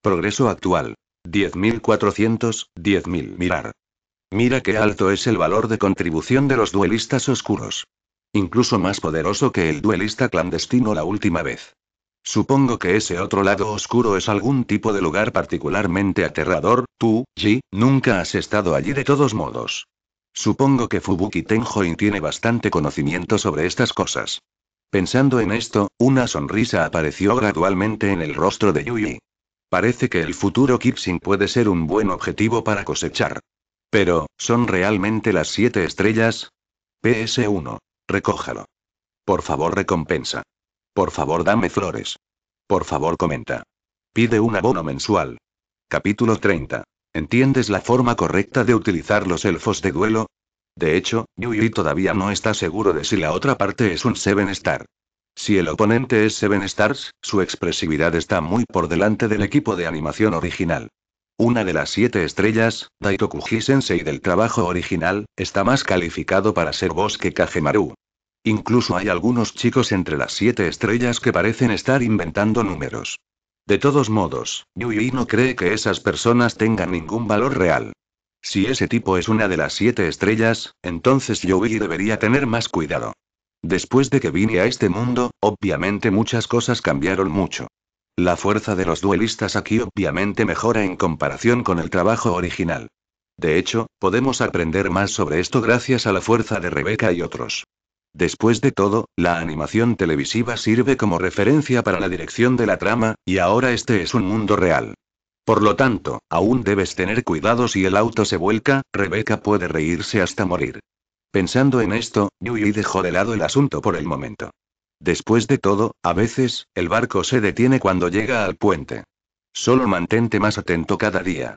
Progreso actual. 10.400, 10.000 mirar. Mira qué alto es el valor de contribución de los duelistas oscuros. Incluso más poderoso que el duelista clandestino la última vez. Supongo que ese otro lado oscuro es algún tipo de lugar particularmente aterrador, tú, Ji, nunca has estado allí de todos modos. Supongo que Fubuki Tenjoin tiene bastante conocimiento sobre estas cosas. Pensando en esto, una sonrisa apareció gradualmente en el rostro de Yui. Parece que el futuro Kipsing puede ser un buen objetivo para cosechar. Pero, ¿son realmente las siete estrellas? PS1. Recójalo. Por favor, recompensa. Por favor, dame flores. Por favor, comenta. Pide un abono mensual. Capítulo 30. ¿Entiendes la forma correcta de utilizar los elfos de duelo? De hecho, Yui todavía no está seguro de si la otra parte es un Seven Star. Si el oponente es Seven Stars, su expresividad está muy por delante del equipo de animación original. Una de las siete estrellas, Daitokuji Sensei del trabajo original, está más calificado para ser boss que Kagemaru. Incluso hay algunos chicos entre las siete estrellas que parecen estar inventando números. De todos modos, Yui no cree que esas personas tengan ningún valor real. Si ese tipo es una de las siete estrellas, entonces Yui debería tener más cuidado. Después de que vine a este mundo, obviamente muchas cosas cambiaron mucho. La fuerza de los duelistas aquí obviamente mejora en comparación con el trabajo original. De hecho, podemos aprender más sobre esto gracias a la fuerza de Rebeca y otros. Después de todo, la animación televisiva sirve como referencia para la dirección de la trama, y ahora este es un mundo real. Por lo tanto, aún debes tener cuidado si el auto se vuelca, Rebeca puede reírse hasta morir. Pensando en esto, Yui dejó de lado el asunto por el momento. Después de todo, a veces, el barco se detiene cuando llega al puente. Solo mantente más atento cada día.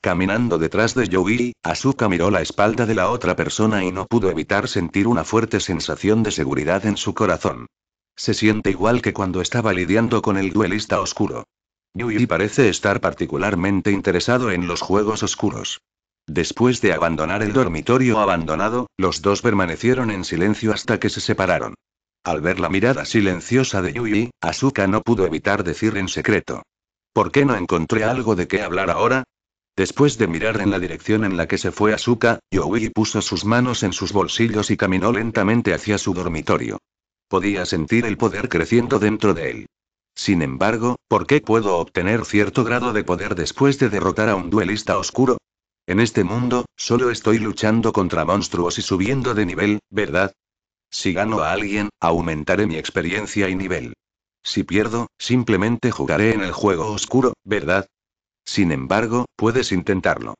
Caminando detrás de Yui, Asuka miró la espalda de la otra persona y no pudo evitar sentir una fuerte sensación de seguridad en su corazón. Se siente igual que cuando estaba lidiando con el duelista oscuro. Yui parece estar particularmente interesado en los juegos oscuros. Después de abandonar el dormitorio abandonado, los dos permanecieron en silencio hasta que se separaron. Al ver la mirada silenciosa de Yui, Asuka no pudo evitar decir en secreto. ¿Por qué no encontré algo de qué hablar ahora? Después de mirar en la dirección en la que se fue Asuka, Yui puso sus manos en sus bolsillos y caminó lentamente hacia su dormitorio. Podía sentir el poder creciendo dentro de él. Sin embargo, ¿por qué puedo obtener cierto grado de poder después de derrotar a un duelista oscuro? En este mundo, solo estoy luchando contra monstruos y subiendo de nivel, ¿verdad? Si gano a alguien, aumentaré mi experiencia y nivel. Si pierdo, simplemente jugaré en el juego oscuro, ¿verdad? Sin embargo, puedes intentarlo.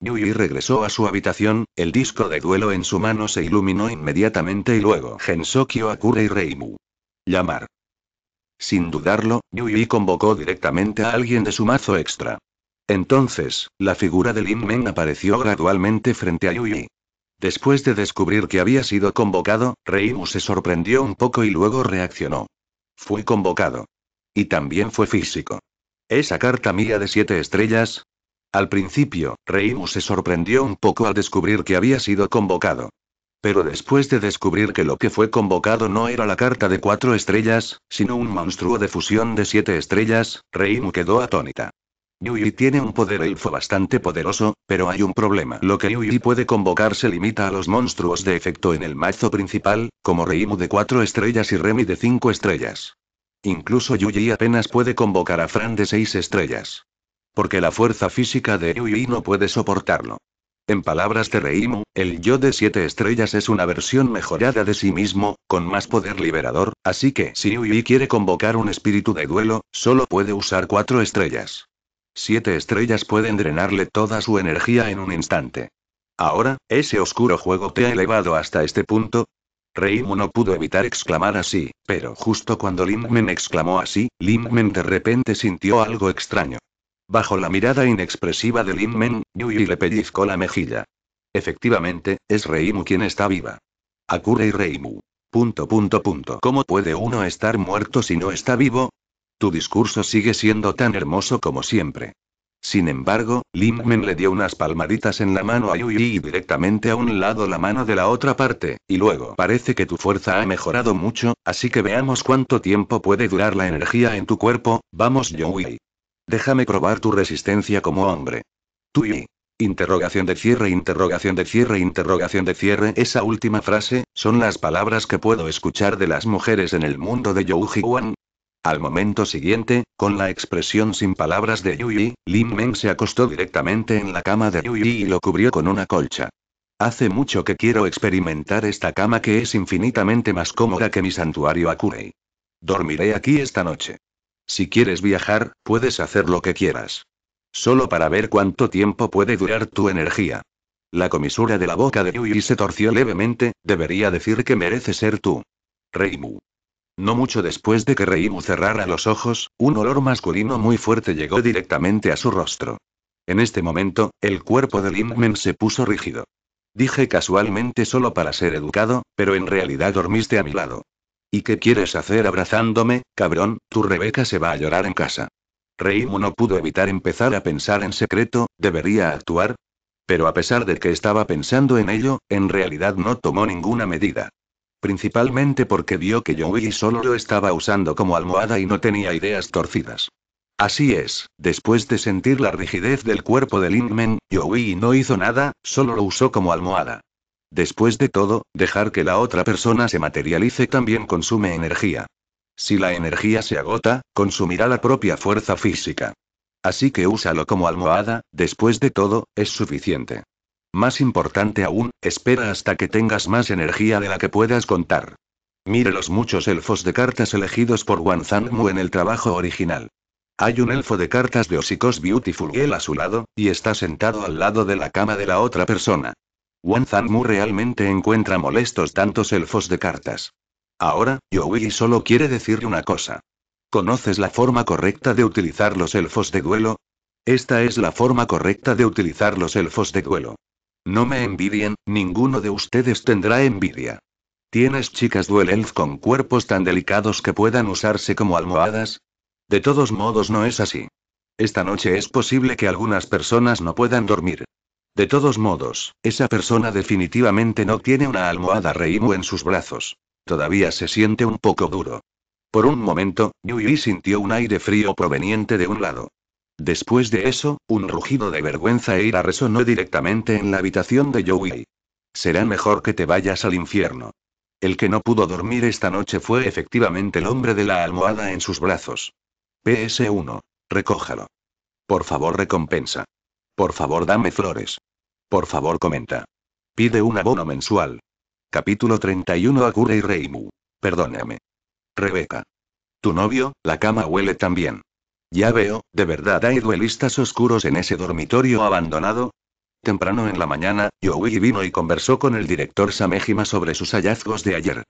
Yui regresó a su habitación, el disco de duelo en su mano se iluminó inmediatamente y luego Gensokyo Akure y Reimu. Llamar. Sin dudarlo, Yui convocó directamente a alguien de su mazo extra. Entonces, la figura de Lin Men apareció gradualmente frente a Yui. Después de descubrir que había sido convocado, Reimu se sorprendió un poco y luego reaccionó. Fui convocado. Y también fue físico. Esa carta mía de siete estrellas. Al principio, Reimu se sorprendió un poco al descubrir que había sido convocado. Pero después de descubrir que lo que fue convocado no era la carta de cuatro estrellas, sino un monstruo de fusión de siete estrellas, Reimu quedó atónita. Yui tiene un poder elfo bastante poderoso, pero hay un problema. Lo que Yui puede convocar se limita a los monstruos de efecto en el mazo principal, como Reimu de 4 estrellas y Remi de 5 estrellas. Incluso Yui apenas puede convocar a Fran de 6 estrellas. Porque la fuerza física de Yui no puede soportarlo. En palabras de Reimu, el yo de 7 estrellas es una versión mejorada de sí mismo, con más poder liberador, así que si Yui quiere convocar un espíritu de duelo, solo puede usar 4 estrellas. Siete estrellas pueden drenarle toda su energía en un instante. Ahora, ese oscuro juego te ha elevado hasta este punto. Reimu no pudo evitar exclamar así, pero justo cuando Lin-Men exclamó así, Lin-Men de repente sintió algo extraño. Bajo la mirada inexpresiva de Men, Yui le pellizcó la mejilla. Efectivamente, es Reimu quien está viva. Akure y Reimu. Punto punto punto. ¿Cómo puede uno estar muerto si no está vivo? Tu discurso sigue siendo tan hermoso como siempre. Sin embargo, Men le dio unas palmaditas en la mano a Yui y directamente a un lado la mano de la otra parte, y luego parece que tu fuerza ha mejorado mucho, así que veamos cuánto tiempo puede durar la energía en tu cuerpo, vamos Yui. Déjame probar tu resistencia como hombre. Yi. Interrogación de cierre, interrogación de cierre, interrogación de cierre. Esa última frase, son las palabras que puedo escuchar de las mujeres en el mundo de youji Wan, al momento siguiente, con la expresión sin palabras de Yui, Lin Meng se acostó directamente en la cama de Yui y lo cubrió con una colcha. Hace mucho que quiero experimentar esta cama que es infinitamente más cómoda que mi santuario Akurei. Dormiré aquí esta noche. Si quieres viajar, puedes hacer lo que quieras. Solo para ver cuánto tiempo puede durar tu energía. La comisura de la boca de Yui se torció levemente, debería decir que merece ser tú. Reimu. No mucho después de que Reimu cerrara los ojos, un olor masculino muy fuerte llegó directamente a su rostro. En este momento, el cuerpo de Lindman se puso rígido. Dije casualmente solo para ser educado, pero en realidad dormiste a mi lado. ¿Y qué quieres hacer abrazándome, cabrón? Tu Rebeca se va a llorar en casa. Reimu no pudo evitar empezar a pensar en secreto, ¿debería actuar? Pero a pesar de que estaba pensando en ello, en realidad no tomó ninguna medida principalmente porque vio que Joey solo lo estaba usando como almohada y no tenía ideas torcidas. Así es, después de sentir la rigidez del cuerpo de Lindman, Joey no hizo nada, solo lo usó como almohada. Después de todo, dejar que la otra persona se materialice también consume energía. Si la energía se agota, consumirá la propia fuerza física. Así que úsalo como almohada, después de todo, es suficiente. Más importante aún, espera hasta que tengas más energía de la que puedas contar. Mire los muchos elfos de cartas elegidos por Mu en el trabajo original. Hay un elfo de cartas de Osicos Beautiful Girl a su lado, y está sentado al lado de la cama de la otra persona. Mu realmente encuentra molestos tantos elfos de cartas. Ahora, Yowi solo quiere decir una cosa. ¿Conoces la forma correcta de utilizar los elfos de duelo? Esta es la forma correcta de utilizar los elfos de duelo. No me envidien, ninguno de ustedes tendrá envidia. ¿Tienes chicas duel elf con cuerpos tan delicados que puedan usarse como almohadas? De todos modos no es así. Esta noche es posible que algunas personas no puedan dormir. De todos modos, esa persona definitivamente no tiene una almohada reimu en sus brazos. Todavía se siente un poco duro. Por un momento, Yui sintió un aire frío proveniente de un lado. Después de eso, un rugido de vergüenza e ira resonó directamente en la habitación de Joey. Será mejor que te vayas al infierno. El que no pudo dormir esta noche fue efectivamente el hombre de la almohada en sus brazos. PS1. Recójalo. Por favor, recompensa. Por favor, dame flores. Por favor, comenta. Pide un abono mensual. Capítulo 31 Akure y Reimu. Perdóname. Rebeca. Tu novio, la cama huele también. Ya veo, de verdad hay duelistas oscuros en ese dormitorio abandonado. Temprano en la mañana, Yuyi vino y conversó con el director Samejima sobre sus hallazgos de ayer.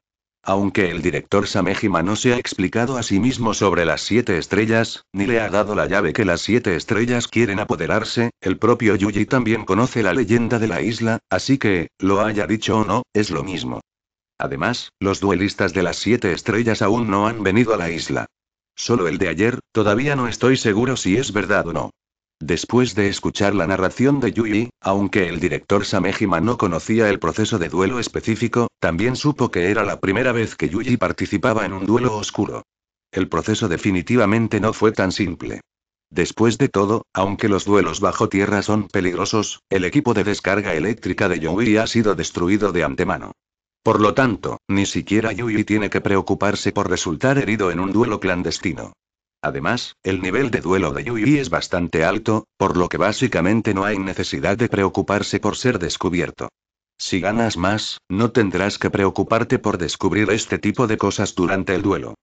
Aunque el director Samejima no se ha explicado a sí mismo sobre las siete estrellas, ni le ha dado la llave que las siete estrellas quieren apoderarse, el propio Yuji también conoce la leyenda de la isla, así que, lo haya dicho o no, es lo mismo. Además, los duelistas de las siete estrellas aún no han venido a la isla. Solo el de ayer, todavía no estoy seguro si es verdad o no. Después de escuchar la narración de Yui, aunque el director Samejima no conocía el proceso de duelo específico, también supo que era la primera vez que Yui participaba en un duelo oscuro. El proceso definitivamente no fue tan simple. Después de todo, aunque los duelos bajo tierra son peligrosos, el equipo de descarga eléctrica de Yui ha sido destruido de antemano. Por lo tanto, ni siquiera Yui tiene que preocuparse por resultar herido en un duelo clandestino. Además, el nivel de duelo de Yui es bastante alto, por lo que básicamente no hay necesidad de preocuparse por ser descubierto. Si ganas más, no tendrás que preocuparte por descubrir este tipo de cosas durante el duelo.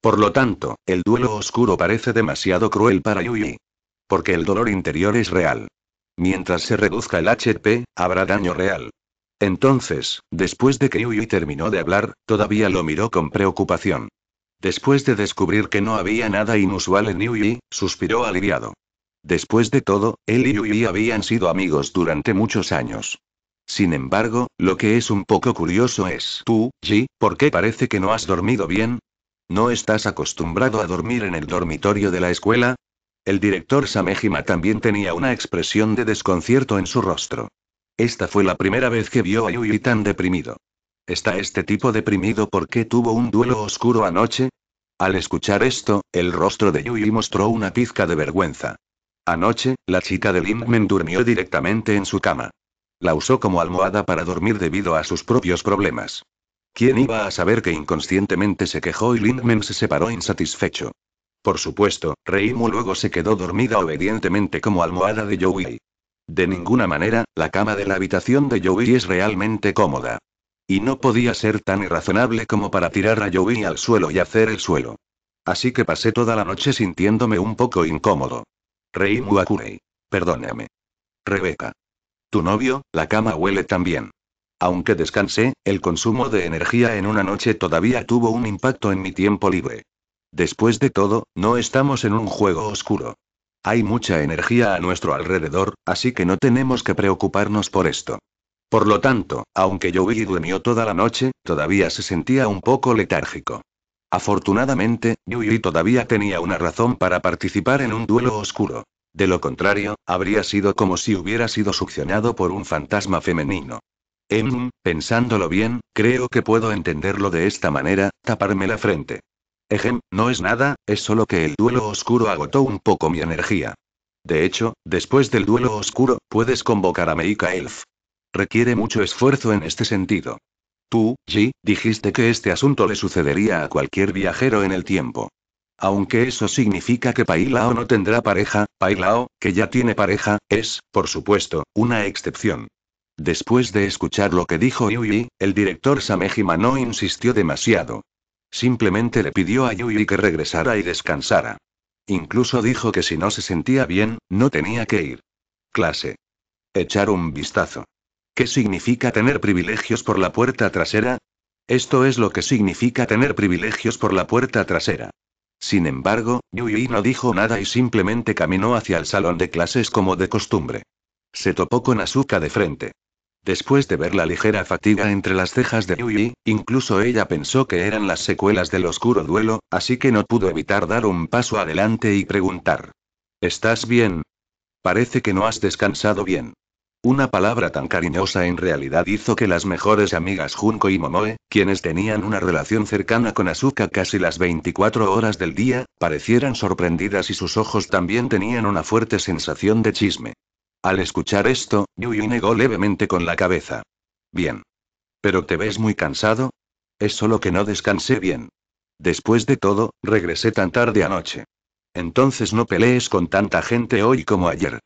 Por lo tanto, el duelo oscuro parece demasiado cruel para Yui. Porque el dolor interior es real. Mientras se reduzca el HP, habrá daño real. Entonces, después de que Yui terminó de hablar, todavía lo miró con preocupación. Después de descubrir que no había nada inusual en Yui, suspiró aliviado. Después de todo, él y Yui habían sido amigos durante muchos años. Sin embargo, lo que es un poco curioso es, tú, Ji, ¿por qué parece que no has dormido bien? ¿No estás acostumbrado a dormir en el dormitorio de la escuela? El director Samejima también tenía una expresión de desconcierto en su rostro. Esta fue la primera vez que vio a Yui tan deprimido. ¿Está este tipo deprimido porque tuvo un duelo oscuro anoche? Al escuchar esto, el rostro de Yui mostró una pizca de vergüenza. Anoche, la chica de Men durmió directamente en su cama. La usó como almohada para dormir debido a sus propios problemas. ¿Quién iba a saber que inconscientemente se quejó y Men se separó insatisfecho? Por supuesto, Reimu luego se quedó dormida obedientemente como almohada de Yui. De ninguna manera, la cama de la habitación de Joey es realmente cómoda. Y no podía ser tan irrazonable como para tirar a Joey al suelo y hacer el suelo. Así que pasé toda la noche sintiéndome un poco incómodo. Rey Muakurei. Perdóname. Rebeca. Tu novio, la cama huele también. Aunque descansé, el consumo de energía en una noche todavía tuvo un impacto en mi tiempo libre. Después de todo, no estamos en un juego oscuro. Hay mucha energía a nuestro alrededor, así que no tenemos que preocuparnos por esto. Por lo tanto, aunque Joey durmió toda la noche, todavía se sentía un poco letárgico. Afortunadamente, Yui todavía tenía una razón para participar en un duelo oscuro. De lo contrario, habría sido como si hubiera sido succionado por un fantasma femenino. Em, pensándolo bien, creo que puedo entenderlo de esta manera, taparme la frente. Ejem, no es nada, es solo que el duelo oscuro agotó un poco mi energía. De hecho, después del duelo oscuro, puedes convocar a Meika Elf. Requiere mucho esfuerzo en este sentido. Tú, Ji, dijiste que este asunto le sucedería a cualquier viajero en el tiempo. Aunque eso significa que Pailao no tendrá pareja, Pailao, que ya tiene pareja, es, por supuesto, una excepción. Después de escuchar lo que dijo Yui, el director Samejima no insistió demasiado. Simplemente le pidió a Yui que regresara y descansara. Incluso dijo que si no se sentía bien, no tenía que ir. Clase. Echar un vistazo. ¿Qué significa tener privilegios por la puerta trasera? Esto es lo que significa tener privilegios por la puerta trasera. Sin embargo, Yui no dijo nada y simplemente caminó hacia el salón de clases como de costumbre. Se topó con Asuka de frente. Después de ver la ligera fatiga entre las cejas de Yui, incluso ella pensó que eran las secuelas del oscuro duelo, así que no pudo evitar dar un paso adelante y preguntar. ¿Estás bien? Parece que no has descansado bien. Una palabra tan cariñosa en realidad hizo que las mejores amigas Junko y Momoe, quienes tenían una relación cercana con Asuka casi las 24 horas del día, parecieran sorprendidas y sus ojos también tenían una fuerte sensación de chisme. Al escuchar esto, Yui negó levemente con la cabeza. Bien. ¿Pero te ves muy cansado? Es solo que no descansé bien. Después de todo, regresé tan tarde anoche. Entonces no pelees con tanta gente hoy como ayer.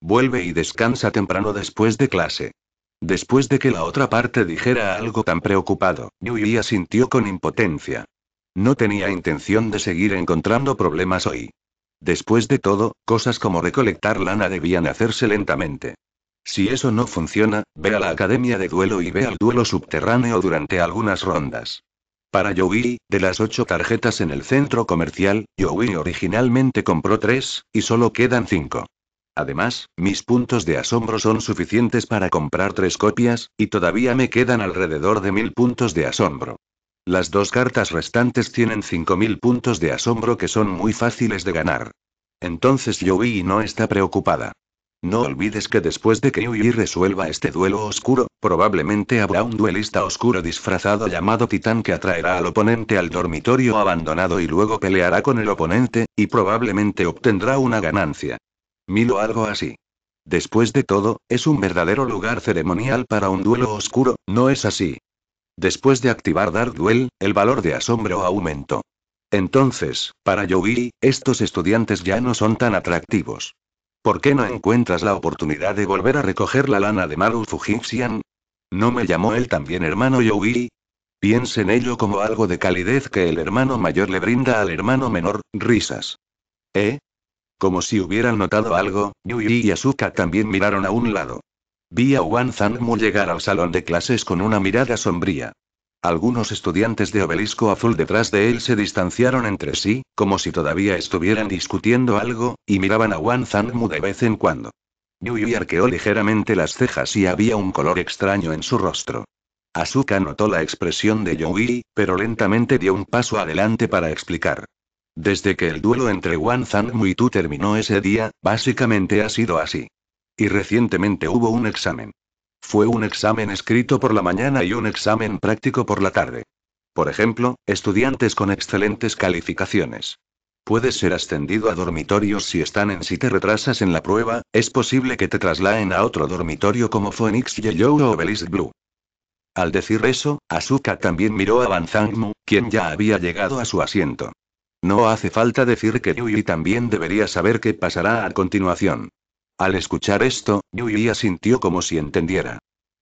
Vuelve y descansa temprano después de clase. Después de que la otra parte dijera algo tan preocupado, Yui asintió con impotencia. No tenía intención de seguir encontrando problemas hoy. Después de todo, cosas como recolectar lana debían hacerse lentamente. Si eso no funciona, ve a la academia de duelo y ve al duelo subterráneo durante algunas rondas. Para Yowie, de las ocho tarjetas en el centro comercial, Yowie originalmente compró tres, y solo quedan cinco. Además, mis puntos de asombro son suficientes para comprar tres copias, y todavía me quedan alrededor de mil puntos de asombro. Las dos cartas restantes tienen 5.000 puntos de asombro que son muy fáciles de ganar. Entonces Yui no está preocupada. No olvides que después de que Yui resuelva este duelo oscuro, probablemente habrá un duelista oscuro disfrazado llamado Titán que atraerá al oponente al dormitorio abandonado y luego peleará con el oponente, y probablemente obtendrá una ganancia. Milo, algo así. Después de todo, es un verdadero lugar ceremonial para un duelo oscuro, ¿no es así? Después de activar Dark Duel, el valor de asombro aumentó. Entonces, para Yui, estos estudiantes ya no son tan atractivos. ¿Por qué no encuentras la oportunidad de volver a recoger la lana de Maru Fujixian? ¿No me llamó él también hermano Yui? Piensa en ello como algo de calidez que el hermano mayor le brinda al hermano menor, risas. ¿Eh? Como si hubieran notado algo, Yui y Asuka también miraron a un lado. Vi a Wang Mu llegar al salón de clases con una mirada sombría. Algunos estudiantes de obelisco azul detrás de él se distanciaron entre sí, como si todavía estuvieran discutiendo algo, y miraban a Wan Mu de vez en cuando. Yui arqueó ligeramente las cejas y había un color extraño en su rostro. Asuka notó la expresión de Yu, pero lentamente dio un paso adelante para explicar. Desde que el duelo entre Wang Mu y tú terminó ese día, básicamente ha sido así. Y recientemente hubo un examen. Fue un examen escrito por la mañana y un examen práctico por la tarde. Por ejemplo, estudiantes con excelentes calificaciones. Puedes ser ascendido a dormitorios si están en si te retrasas en la prueba, es posible que te trasladen a otro dormitorio como Phoenix Yellow o Obelisk Blue. Al decir eso, Asuka también miró a Van quien ya había llegado a su asiento. No hace falta decir que Yui también debería saber qué pasará a continuación. Al escuchar esto, Yuya sintió como si entendiera.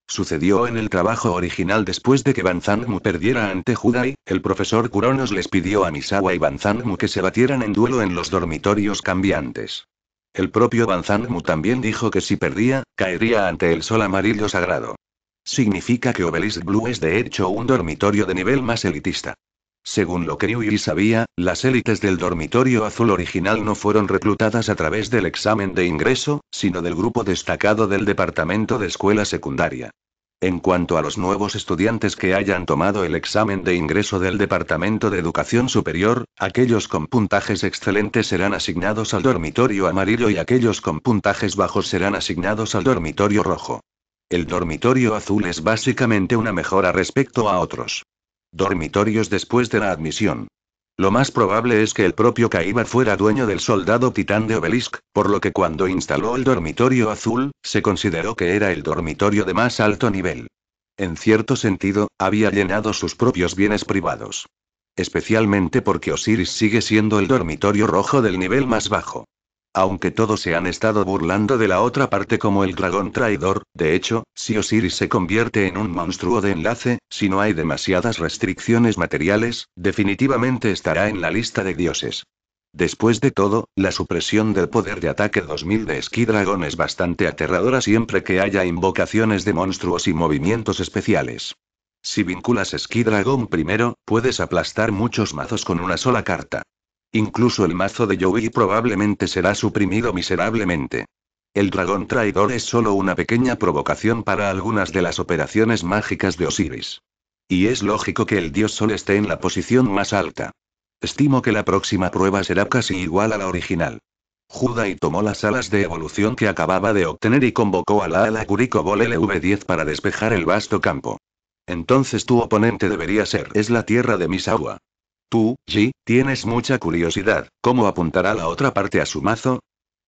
Sucedió en el trabajo original después de que Banzanmu perdiera ante Judai, el profesor Kuronos les pidió a Misawa y Banzanmu que se batieran en duelo en los dormitorios cambiantes. El propio Banzanmu también dijo que si perdía, caería ante el sol amarillo sagrado. Significa que Obelisk Blue es de hecho un dormitorio de nivel más elitista. Según lo que Yui sabía, las élites del dormitorio azul original no fueron reclutadas a través del examen de ingreso, sino del grupo destacado del departamento de escuela secundaria. En cuanto a los nuevos estudiantes que hayan tomado el examen de ingreso del Departamento de Educación Superior, aquellos con puntajes excelentes serán asignados al dormitorio amarillo y aquellos con puntajes bajos serán asignados al dormitorio rojo. El dormitorio azul es básicamente una mejora respecto a otros dormitorios después de la admisión. Lo más probable es que el propio Kaibar fuera dueño del soldado titán de Obelisk, por lo que cuando instaló el dormitorio azul, se consideró que era el dormitorio de más alto nivel. En cierto sentido, había llenado sus propios bienes privados. Especialmente porque Osiris sigue siendo el dormitorio rojo del nivel más bajo aunque todos se han estado burlando de la otra parte como el dragón traidor, de hecho, si Osiris se convierte en un monstruo de enlace, si no hay demasiadas restricciones materiales, definitivamente estará en la lista de dioses. Después de todo, la supresión del poder de ataque 2000 de Esquidragón es bastante aterradora siempre que haya invocaciones de monstruos y movimientos especiales. Si vinculas Esquí primero, puedes aplastar muchos mazos con una sola carta. Incluso el mazo de Joey probablemente será suprimido miserablemente. El dragón traidor es solo una pequeña provocación para algunas de las operaciones mágicas de Osiris. Y es lógico que el dios Sol esté en la posición más alta. Estimo que la próxima prueba será casi igual a la original. Judai tomó las alas de evolución que acababa de obtener y convocó a la ala Kurikobol LV10 para despejar el vasto campo. Entonces tu oponente debería ser es la tierra de Misawa. Tú, Ji, tienes mucha curiosidad, ¿cómo apuntará la otra parte a su mazo?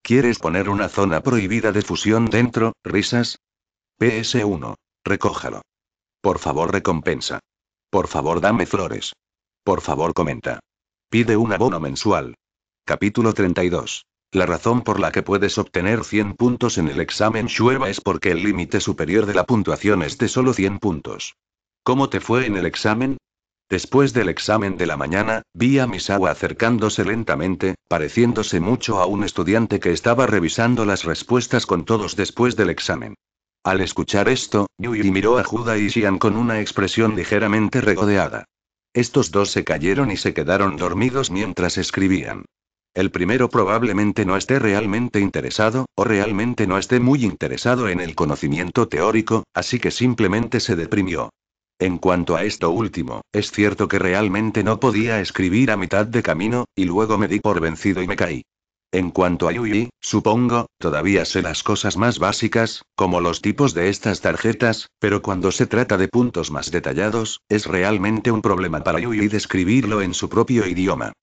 ¿Quieres poner una zona prohibida de fusión dentro, risas? PS1. Recójalo. Por favor recompensa. Por favor dame flores. Por favor comenta. Pide un abono mensual. Capítulo 32. La razón por la que puedes obtener 100 puntos en el examen Shueva es porque el límite superior de la puntuación es de solo 100 puntos. ¿Cómo te fue en el examen? Después del examen de la mañana, vi a Misawa acercándose lentamente, pareciéndose mucho a un estudiante que estaba revisando las respuestas con todos después del examen. Al escuchar esto, Yui miró a Juda y Xian con una expresión ligeramente regodeada. Estos dos se cayeron y se quedaron dormidos mientras escribían. El primero probablemente no esté realmente interesado, o realmente no esté muy interesado en el conocimiento teórico, así que simplemente se deprimió. En cuanto a esto último, es cierto que realmente no podía escribir a mitad de camino, y luego me di por vencido y me caí. En cuanto a Yui, supongo, todavía sé las cosas más básicas, como los tipos de estas tarjetas, pero cuando se trata de puntos más detallados, es realmente un problema para Yui describirlo en su propio idioma.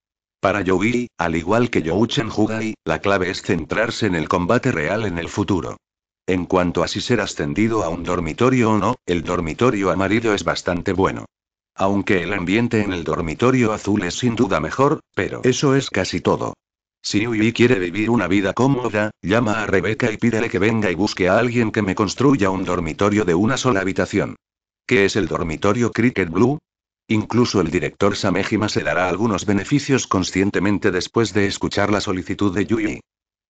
Para Yui, al igual que Youchen Hugai, la clave es centrarse en el combate real en el futuro. En cuanto a si ser ascendido a un dormitorio o no, el dormitorio amarillo es bastante bueno. Aunque el ambiente en el dormitorio azul es sin duda mejor, pero eso es casi todo. Si Yui quiere vivir una vida cómoda, llama a Rebeca y pídele que venga y busque a alguien que me construya un dormitorio de una sola habitación. ¿Qué es el dormitorio Cricket Blue? Incluso el director Samejima se dará algunos beneficios conscientemente después de escuchar la solicitud de Yui.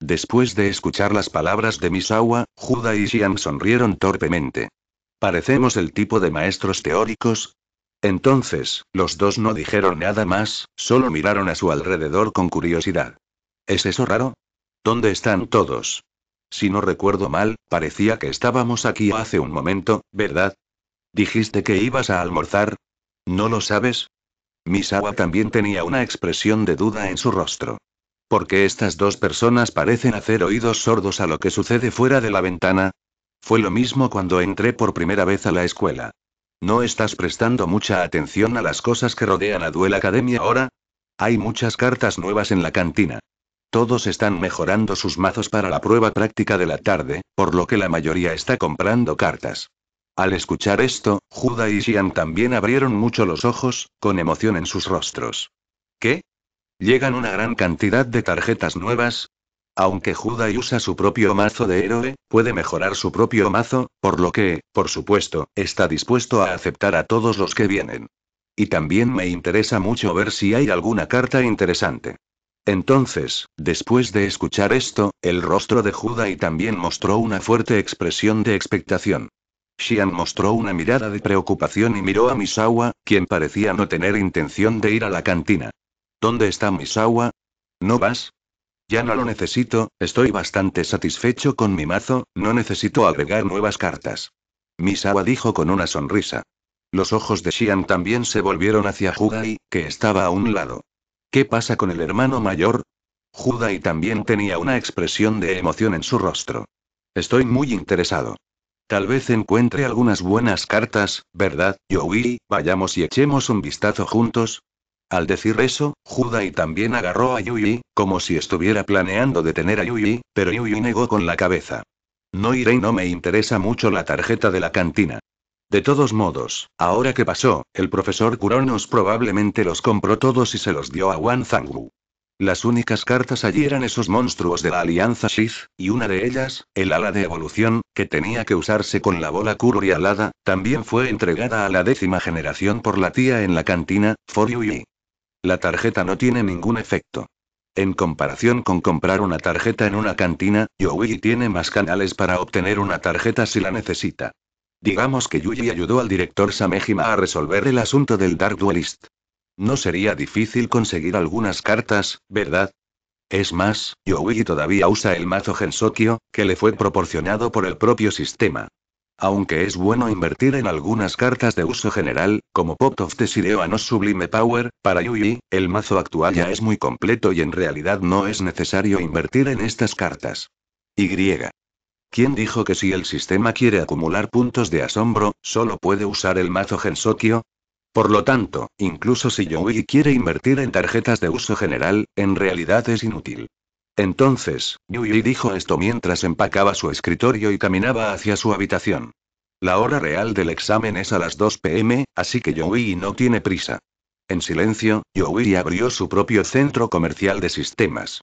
Después de escuchar las palabras de Misawa, Juda y Xian sonrieron torpemente. ¿Parecemos el tipo de maestros teóricos? Entonces, los dos no dijeron nada más, solo miraron a su alrededor con curiosidad. ¿Es eso raro? ¿Dónde están todos? Si no recuerdo mal, parecía que estábamos aquí hace un momento, ¿verdad? Dijiste que ibas a almorzar. ¿No lo sabes? Misawa también tenía una expresión de duda en su rostro qué estas dos personas parecen hacer oídos sordos a lo que sucede fuera de la ventana. Fue lo mismo cuando entré por primera vez a la escuela. ¿No estás prestando mucha atención a las cosas que rodean a Duel Academia ahora? Hay muchas cartas nuevas en la cantina. Todos están mejorando sus mazos para la prueba práctica de la tarde, por lo que la mayoría está comprando cartas. Al escuchar esto, Judah y Xian también abrieron mucho los ojos, con emoción en sus rostros. ¿Qué? Llegan una gran cantidad de tarjetas nuevas. Aunque Judai usa su propio mazo de héroe, puede mejorar su propio mazo, por lo que, por supuesto, está dispuesto a aceptar a todos los que vienen. Y también me interesa mucho ver si hay alguna carta interesante. Entonces, después de escuchar esto, el rostro de Judai también mostró una fuerte expresión de expectación. Xian mostró una mirada de preocupación y miró a Misawa, quien parecía no tener intención de ir a la cantina. ¿Dónde está Misawa? ¿No vas? Ya no lo necesito, estoy bastante satisfecho con mi mazo, no necesito agregar nuevas cartas. Misawa dijo con una sonrisa. Los ojos de Shian también se volvieron hacia Judai, que estaba a un lado. ¿Qué pasa con el hermano mayor? Judai también tenía una expresión de emoción en su rostro. Estoy muy interesado. Tal vez encuentre algunas buenas cartas, ¿verdad, Yowi? Vayamos y echemos un vistazo juntos, al decir eso, Judai también agarró a Yui, como si estuviera planeando detener a Yui, pero Yui negó con la cabeza. No iré y no me interesa mucho la tarjeta de la cantina. De todos modos, ahora que pasó, el profesor Kuronos probablemente los compró todos y se los dio a Wan Zangwu. Las únicas cartas allí eran esos monstruos de la Alianza Shiz, y una de ellas, el ala de evolución, que tenía que usarse con la bola Kururi alada, también fue entregada a la décima generación por la tía en la cantina, For Yui. La tarjeta no tiene ningún efecto. En comparación con comprar una tarjeta en una cantina, Yowie tiene más canales para obtener una tarjeta si la necesita. Digamos que Yuji ayudó al director Samejima a resolver el asunto del Dark Duelist. No sería difícil conseguir algunas cartas, ¿verdad? Es más, Yowie todavía usa el mazo Gensokyo, que le fue proporcionado por el propio sistema. Aunque es bueno invertir en algunas cartas de uso general, como Pop of o no Sublime Power, para Yui, el mazo actual ya es muy completo y en realidad no es necesario invertir en estas cartas. Y. ¿Quién dijo que si el sistema quiere acumular puntos de asombro, solo puede usar el mazo Gensokyo? Por lo tanto, incluso si Yui quiere invertir en tarjetas de uso general, en realidad es inútil. Entonces, Yui dijo esto mientras empacaba su escritorio y caminaba hacia su habitación. La hora real del examen es a las 2 pm, así que Yui no tiene prisa. En silencio, Yui abrió su propio centro comercial de sistemas.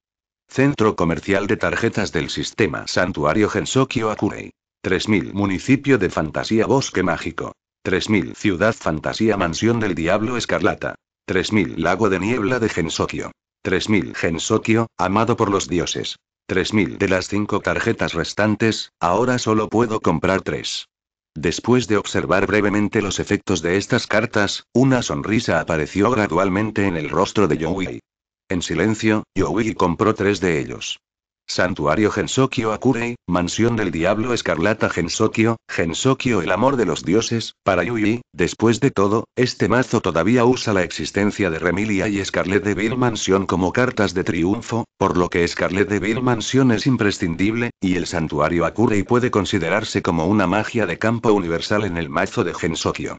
Centro comercial de tarjetas del sistema Santuario Gensokyo Akurei. 3000 Municipio de Fantasía Bosque Mágico. 3000 Ciudad Fantasía Mansión del Diablo Escarlata. 3000 Lago de Niebla de Gensokyo. 3000 Gensokyo, amado por los dioses. 3000 de las cinco tarjetas restantes, ahora solo puedo comprar tres. Después de observar brevemente los efectos de estas cartas, una sonrisa apareció gradualmente en el rostro de Yowei. En silencio, Yowei compró tres de ellos. Santuario Gensokyo Akurei, Mansión del Diablo Escarlata Gensokyo, Gensokyo el amor de los dioses, para Yui, después de todo, este mazo todavía usa la existencia de Remilia y Scarlet Devil Mansión como cartas de triunfo, por lo que Scarlet Devil Mansión es imprescindible, y el Santuario Akurei puede considerarse como una magia de campo universal en el mazo de Gensokyo.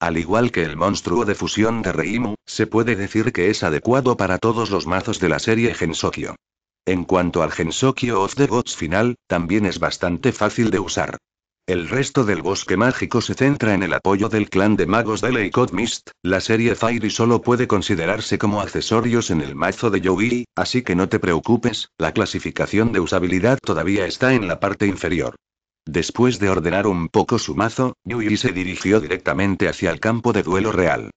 Al igual que el monstruo de fusión de Reimu, se puede decir que es adecuado para todos los mazos de la serie Gensokyo. En cuanto al Gensokyo of the Gods final, también es bastante fácil de usar. El resto del bosque mágico se centra en el apoyo del clan de magos de Leicot Mist, la serie Fairy solo puede considerarse como accesorios en el mazo de Yogi, así que no te preocupes, la clasificación de usabilidad todavía está en la parte inferior. Después de ordenar un poco su mazo, Yui se dirigió directamente hacia el campo de duelo real.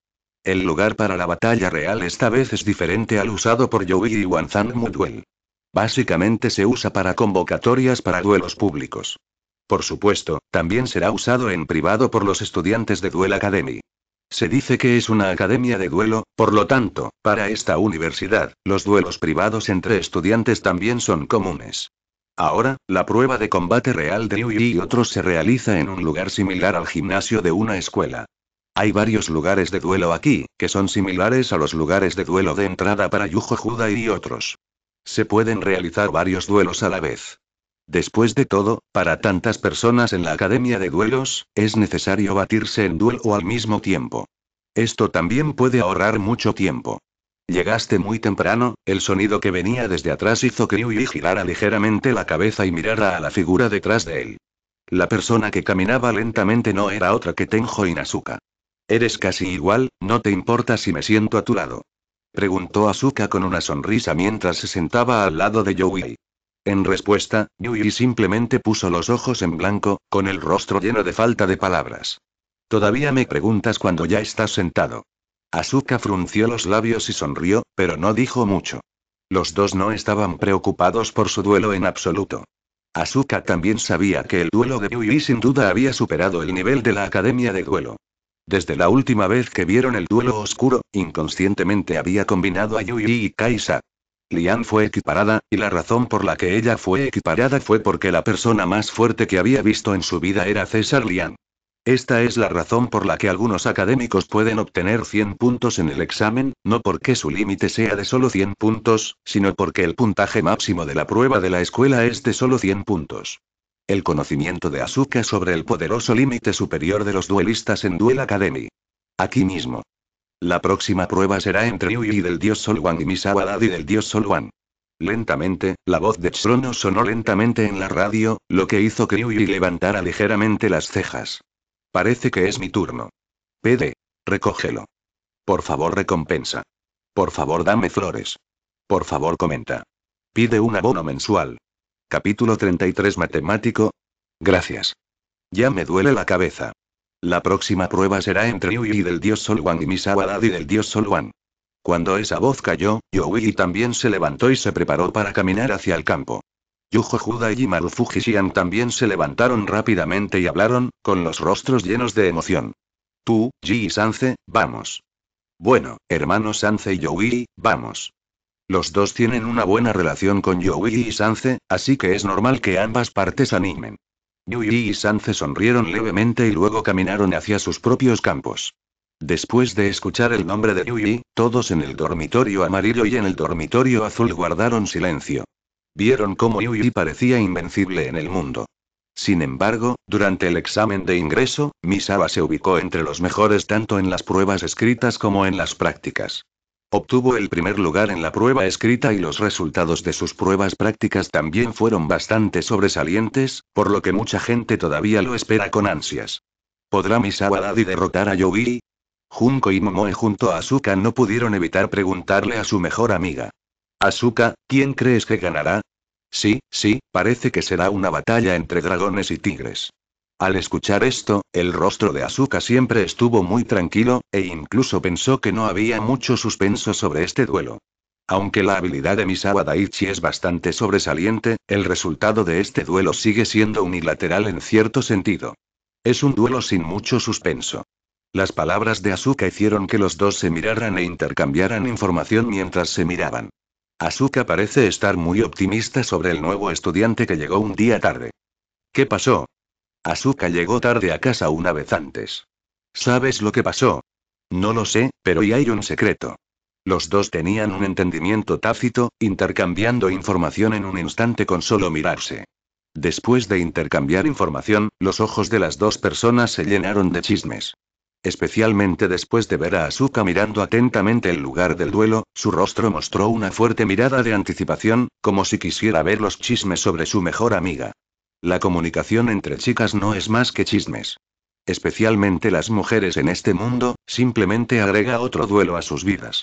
El lugar para la batalla real esta vez es diferente al usado por Yogi y Wanzan Muduel. Básicamente se usa para convocatorias para duelos públicos. Por supuesto, también será usado en privado por los estudiantes de Duel Academy. Se dice que es una academia de duelo, por lo tanto, para esta universidad, los duelos privados entre estudiantes también son comunes. Ahora, la prueba de combate real de Yui y otros se realiza en un lugar similar al gimnasio de una escuela. Hay varios lugares de duelo aquí, que son similares a los lugares de duelo de entrada para Yujo Juda y otros. Se pueden realizar varios duelos a la vez. Después de todo, para tantas personas en la Academia de Duelos, es necesario batirse en duelo al mismo tiempo. Esto también puede ahorrar mucho tiempo. Llegaste muy temprano, el sonido que venía desde atrás hizo que Yui girara ligeramente la cabeza y mirara a la figura detrás de él. La persona que caminaba lentamente no era otra que Tenjo Inazuka. Eres casi igual, no te importa si me siento a tu lado. Preguntó Asuka con una sonrisa mientras se sentaba al lado de Yui. En respuesta, Yui simplemente puso los ojos en blanco, con el rostro lleno de falta de palabras. Todavía me preguntas cuando ya estás sentado. Asuka frunció los labios y sonrió, pero no dijo mucho. Los dos no estaban preocupados por su duelo en absoluto. Asuka también sabía que el duelo de Yui sin duda había superado el nivel de la academia de duelo. Desde la última vez que vieron el duelo oscuro, inconscientemente había combinado a Yui y Kaisa. Lian fue equiparada, y la razón por la que ella fue equiparada fue porque la persona más fuerte que había visto en su vida era César Lian. Esta es la razón por la que algunos académicos pueden obtener 100 puntos en el examen, no porque su límite sea de solo 100 puntos, sino porque el puntaje máximo de la prueba de la escuela es de solo 100 puntos. El conocimiento de Asuka sobre el poderoso límite superior de los duelistas en Duel Academy. Aquí mismo. La próxima prueba será entre y del dios Solwan y Misawa Dadi del dios Solwan. Lentamente, la voz de trono sonó lentamente en la radio, lo que hizo que Yui levantara ligeramente las cejas. Parece que es mi turno. Pede. Recógelo. Por favor recompensa. Por favor dame flores. Por favor comenta. Pide un abono mensual. Capítulo 33 Matemático. Gracias. Ya me duele la cabeza. La próxima prueba será entre Yui del dios Solwan y Misawa Dadi del dios Solwan. Cuando esa voz cayó, Yui también se levantó y se preparó para caminar hacia el campo. Yujo Juda y Marufu Fujishian también se levantaron rápidamente y hablaron, con los rostros llenos de emoción. Tú, Ji y Sanse, vamos. Bueno, hermanos Sanze y Yui, vamos. Los dos tienen una buena relación con Yui y Sanze, así que es normal que ambas partes animen. Yui y Sanze sonrieron levemente y luego caminaron hacia sus propios campos. Después de escuchar el nombre de Yui, todos en el dormitorio amarillo y en el dormitorio azul guardaron silencio. Vieron cómo Yui parecía invencible en el mundo. Sin embargo, durante el examen de ingreso, Misawa se ubicó entre los mejores tanto en las pruebas escritas como en las prácticas. Obtuvo el primer lugar en la prueba escrita y los resultados de sus pruebas prácticas también fueron bastante sobresalientes, por lo que mucha gente todavía lo espera con ansias. ¿Podrá Misawa derrotar a Yogi? Junko y Momoe junto a Asuka no pudieron evitar preguntarle a su mejor amiga. Asuka, ¿quién crees que ganará? Sí, sí, parece que será una batalla entre dragones y tigres. Al escuchar esto, el rostro de Asuka siempre estuvo muy tranquilo, e incluso pensó que no había mucho suspenso sobre este duelo. Aunque la habilidad de Misawa Daichi es bastante sobresaliente, el resultado de este duelo sigue siendo unilateral en cierto sentido. Es un duelo sin mucho suspenso. Las palabras de Asuka hicieron que los dos se miraran e intercambiaran información mientras se miraban. Asuka parece estar muy optimista sobre el nuevo estudiante que llegó un día tarde. ¿Qué pasó? Asuka llegó tarde a casa una vez antes. ¿Sabes lo que pasó? No lo sé, pero y hay un secreto. Los dos tenían un entendimiento tácito, intercambiando información en un instante con solo mirarse. Después de intercambiar información, los ojos de las dos personas se llenaron de chismes. Especialmente después de ver a Asuka mirando atentamente el lugar del duelo, su rostro mostró una fuerte mirada de anticipación, como si quisiera ver los chismes sobre su mejor amiga. La comunicación entre chicas no es más que chismes. Especialmente las mujeres en este mundo, simplemente agrega otro duelo a sus vidas.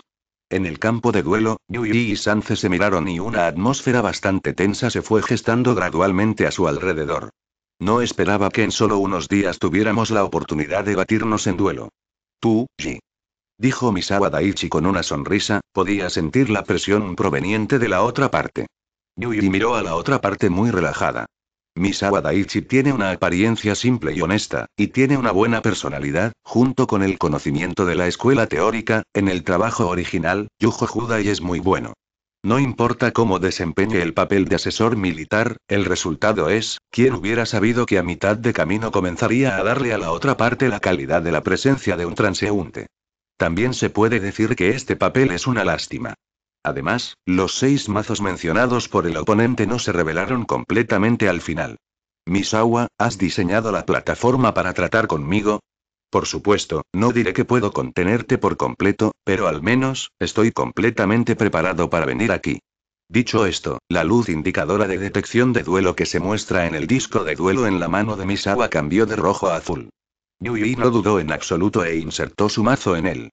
En el campo de duelo, Yui y Sanze se miraron y una atmósfera bastante tensa se fue gestando gradualmente a su alrededor. No esperaba que en solo unos días tuviéramos la oportunidad de batirnos en duelo. Tú, Yi. Dijo Misawa Daichi con una sonrisa, podía sentir la presión proveniente de la otra parte. Yui miró a la otra parte muy relajada. Misawa Daichi tiene una apariencia simple y honesta, y tiene una buena personalidad, junto con el conocimiento de la escuela teórica, en el trabajo original, Yujo Judai es muy bueno. No importa cómo desempeñe el papel de asesor militar, el resultado es, ¿Quién hubiera sabido que a mitad de camino comenzaría a darle a la otra parte la calidad de la presencia de un transeúnte. También se puede decir que este papel es una lástima. Además, los seis mazos mencionados por el oponente no se revelaron completamente al final. Misawa, ¿has diseñado la plataforma para tratar conmigo? Por supuesto, no diré que puedo contenerte por completo, pero al menos, estoy completamente preparado para venir aquí. Dicho esto, la luz indicadora de detección de duelo que se muestra en el disco de duelo en la mano de Misawa cambió de rojo a azul. Yui no dudó en absoluto e insertó su mazo en él.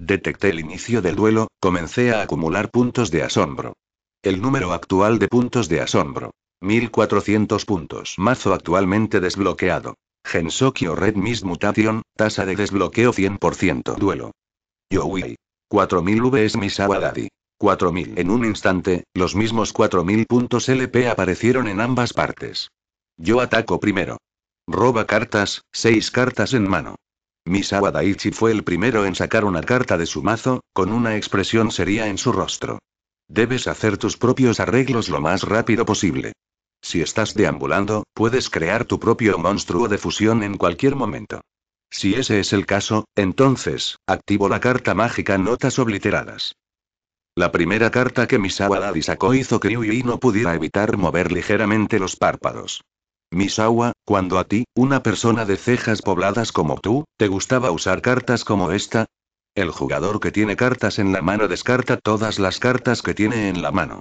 Detecté el inicio del duelo, comencé a acumular puntos de asombro. El número actual de puntos de asombro. 1400 puntos. Mazo actualmente desbloqueado. Gensokyo Red Mist Mutation, tasa de desbloqueo 100%. Duelo. Youi. 4000 VS Misawa 4000. En un instante, los mismos 4000 puntos LP aparecieron en ambas partes. Yo ataco primero. Roba cartas, 6 cartas en mano. Misawa Daichi fue el primero en sacar una carta de su mazo, con una expresión seria en su rostro. Debes hacer tus propios arreglos lo más rápido posible. Si estás deambulando, puedes crear tu propio monstruo de fusión en cualquier momento. Si ese es el caso, entonces, activo la carta mágica Notas Obliteradas. La primera carta que Misawa Daichi sacó hizo que Yui no pudiera evitar mover ligeramente los párpados. Misawa, cuando a ti, una persona de cejas pobladas como tú, te gustaba usar cartas como esta? El jugador que tiene cartas en la mano descarta todas las cartas que tiene en la mano.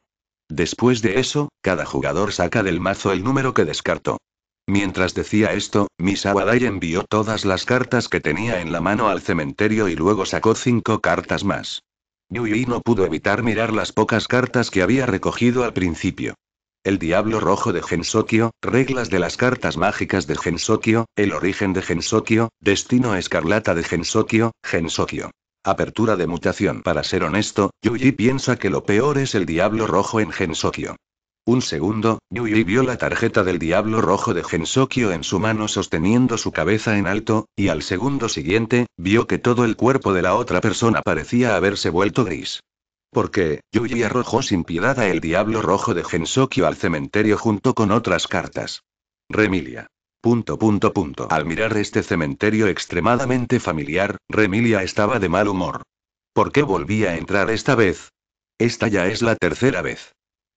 Después de eso, cada jugador saca del mazo el número que descartó. Mientras decía esto, Misawa Dai envió todas las cartas que tenía en la mano al cementerio y luego sacó cinco cartas más. Yui no pudo evitar mirar las pocas cartas que había recogido al principio. El Diablo Rojo de Gensokyo, Reglas de las Cartas Mágicas de Gensokyo, El Origen de Gensokyo, Destino Escarlata de Gensokyo, Gensokyo. Apertura de mutación. Para ser honesto, Yuji piensa que lo peor es el Diablo Rojo en Gensokyo. Un segundo, Yuji vio la tarjeta del diablo rojo de Gensokyo en su mano sosteniendo su cabeza en alto, y al segundo siguiente, vio que todo el cuerpo de la otra persona parecía haberse vuelto gris porque Yuji arrojó sin piedad a el diablo rojo de Gensokyo al cementerio junto con otras cartas. Remilia. Punto, punto, punto. Al mirar este cementerio extremadamente familiar, Remilia estaba de mal humor. ¿Por qué volví a entrar esta vez? Esta ya es la tercera vez.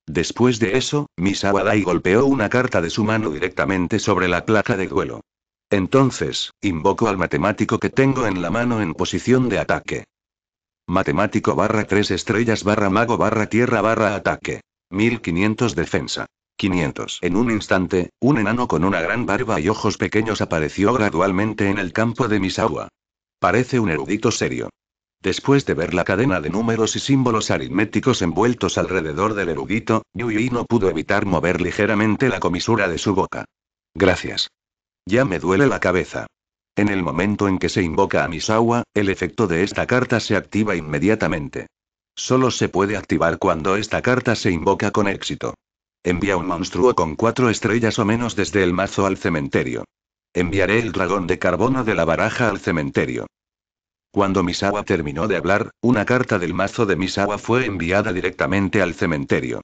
Después de eso, Misawadai golpeó una carta de su mano directamente sobre la placa de duelo. Entonces, invoco al matemático que tengo en la mano en posición de ataque. Matemático barra 3 estrellas barra mago barra tierra barra ataque. 1500 defensa. 500. En un instante, un enano con una gran barba y ojos pequeños apareció gradualmente en el campo de Misawa. Parece un erudito serio. Después de ver la cadena de números y símbolos aritméticos envueltos alrededor del erudito, Yui no pudo evitar mover ligeramente la comisura de su boca. Gracias. Ya me duele la cabeza. En el momento en que se invoca a Misawa, el efecto de esta carta se activa inmediatamente. Solo se puede activar cuando esta carta se invoca con éxito. Envía un monstruo con cuatro estrellas o menos desde el mazo al cementerio. Enviaré el dragón de carbono de la baraja al cementerio. Cuando Misawa terminó de hablar, una carta del mazo de Misawa fue enviada directamente al cementerio.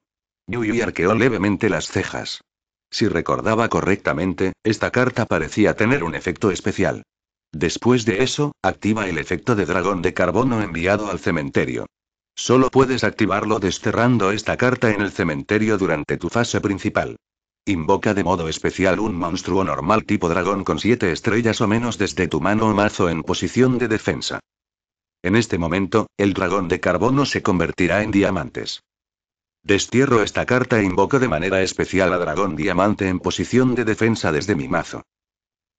Yui arqueó levemente las cejas. Si recordaba correctamente, esta carta parecía tener un efecto especial. Después de eso, activa el efecto de dragón de carbono enviado al cementerio. Solo puedes activarlo desterrando esta carta en el cementerio durante tu fase principal. Invoca de modo especial un monstruo normal tipo dragón con 7 estrellas o menos desde tu mano o mazo en posición de defensa. En este momento, el dragón de carbono se convertirá en diamantes. Destierro esta carta e invoco de manera especial a Dragón Diamante en posición de defensa desde mi mazo.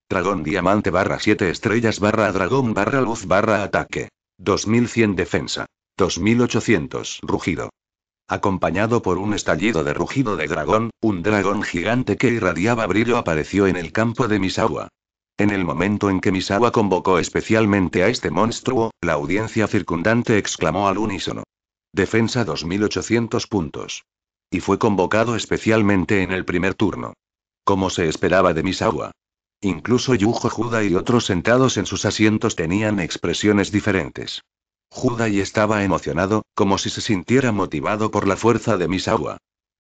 Dragón Diamante barra 7 estrellas barra Dragón barra Luz barra Ataque. 2100 defensa. 2800 rugido. Acompañado por un estallido de rugido de dragón, un dragón gigante que irradiaba brillo apareció en el campo de Misawa. En el momento en que Misawa convocó especialmente a este monstruo, la audiencia circundante exclamó al unísono. Defensa 2800 puntos. Y fue convocado especialmente en el primer turno. Como se esperaba de Misawa. Incluso Yujo Juda y otros sentados en sus asientos tenían expresiones diferentes. y estaba emocionado, como si se sintiera motivado por la fuerza de Misawa.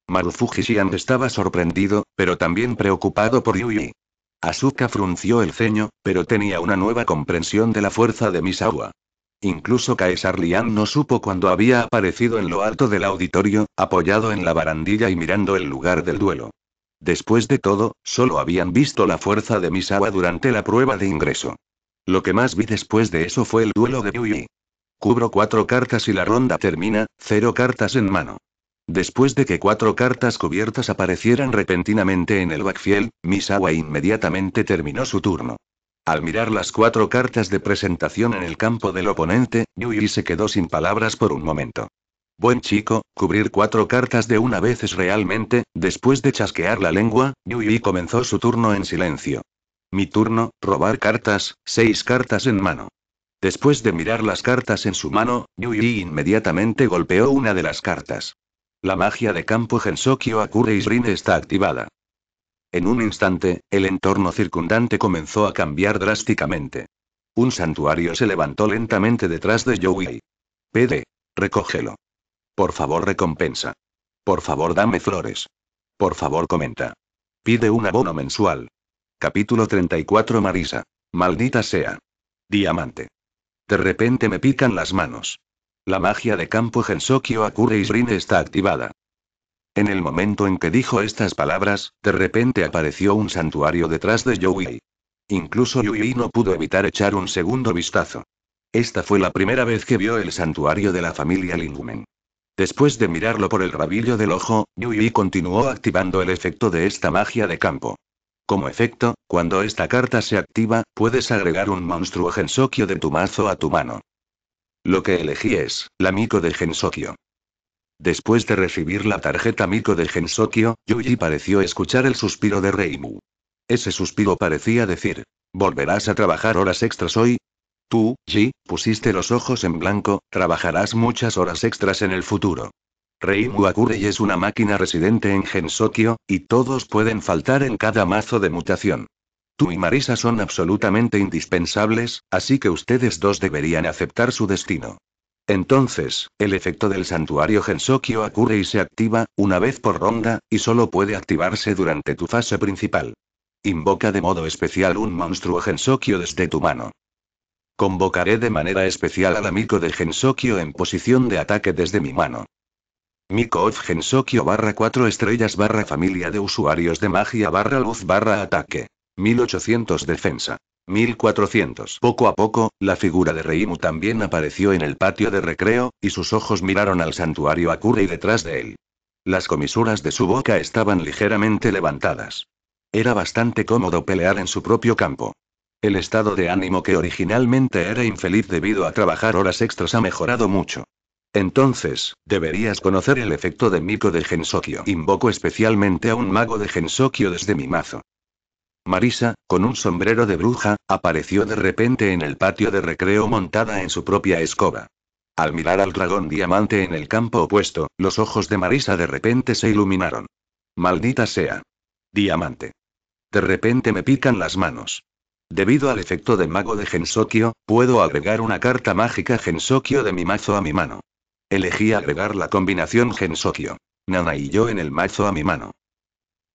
Marufujishian estaba sorprendido, pero también preocupado por Yui. Asuka frunció el ceño, pero tenía una nueva comprensión de la fuerza de Misawa. Incluso Caesar Lian no supo cuando había aparecido en lo alto del auditorio, apoyado en la barandilla y mirando el lugar del duelo. Después de todo, solo habían visto la fuerza de Misawa durante la prueba de ingreso. Lo que más vi después de eso fue el duelo de Yui. Cubro cuatro cartas y la ronda termina, cero cartas en mano. Después de que cuatro cartas cubiertas aparecieran repentinamente en el backfield, Misawa inmediatamente terminó su turno. Al mirar las cuatro cartas de presentación en el campo del oponente, Yui se quedó sin palabras por un momento. Buen chico, cubrir cuatro cartas de una vez es realmente, después de chasquear la lengua, Yui comenzó su turno en silencio. Mi turno, robar cartas, seis cartas en mano. Después de mirar las cartas en su mano, Yui inmediatamente golpeó una de las cartas. La magia de campo Gensokyo Akure Isrin está activada. En un instante, el entorno circundante comenzó a cambiar drásticamente. Un santuario se levantó lentamente detrás de Joey. Pede. Recógelo. Por favor, recompensa. Por favor, dame flores. Por favor, comenta. Pide un abono mensual. Capítulo 34 Marisa. Maldita sea. Diamante. De repente me pican las manos. La magia de campo Gensokyo Akure Shrine está activada. En el momento en que dijo estas palabras, de repente apareció un santuario detrás de Yui. Incluso Yui no pudo evitar echar un segundo vistazo. Esta fue la primera vez que vio el santuario de la familia Lingumen. Después de mirarlo por el rabillo del ojo, Yui continuó activando el efecto de esta magia de campo. Como efecto, cuando esta carta se activa, puedes agregar un monstruo Gensokio de tu mazo a tu mano. Lo que elegí es, la mico de Gensokio. Después de recibir la tarjeta Miko de Gensokyo, Yuji pareció escuchar el suspiro de Reimu. Ese suspiro parecía decir, ¿volverás a trabajar horas extras hoy? Tú, Ji, pusiste los ojos en blanco, trabajarás muchas horas extras en el futuro. Reimu Akurei es una máquina residente en Gensokyo, y todos pueden faltar en cada mazo de mutación. Tú y Marisa son absolutamente indispensables, así que ustedes dos deberían aceptar su destino. Entonces, el efecto del santuario Gensokyo ocurre y se activa, una vez por ronda, y solo puede activarse durante tu fase principal. Invoca de modo especial un monstruo Gensokyo desde tu mano. Convocaré de manera especial al amigo de Gensokyo en posición de ataque desde mi mano. Miko of Gensokyo barra 4 estrellas barra familia de usuarios de magia barra luz barra ataque. 1800 defensa. 1400. Poco a poco, la figura de Reimu también apareció en el patio de recreo, y sus ojos miraron al santuario Akure y detrás de él. Las comisuras de su boca estaban ligeramente levantadas. Era bastante cómodo pelear en su propio campo. El estado de ánimo que originalmente era infeliz debido a trabajar horas extras ha mejorado mucho. Entonces, deberías conocer el efecto de Miko de Gensokyo. Invoco especialmente a un mago de Gensokyo desde mi mazo. Marisa, con un sombrero de bruja, apareció de repente en el patio de recreo montada en su propia escoba. Al mirar al dragón diamante en el campo opuesto, los ojos de Marisa de repente se iluminaron. Maldita sea. Diamante. De repente me pican las manos. Debido al efecto de mago de Gensokyo, puedo agregar una carta mágica Gensokyo de mi mazo a mi mano. Elegí agregar la combinación Gensokyo. Nana y yo en el mazo a mi mano.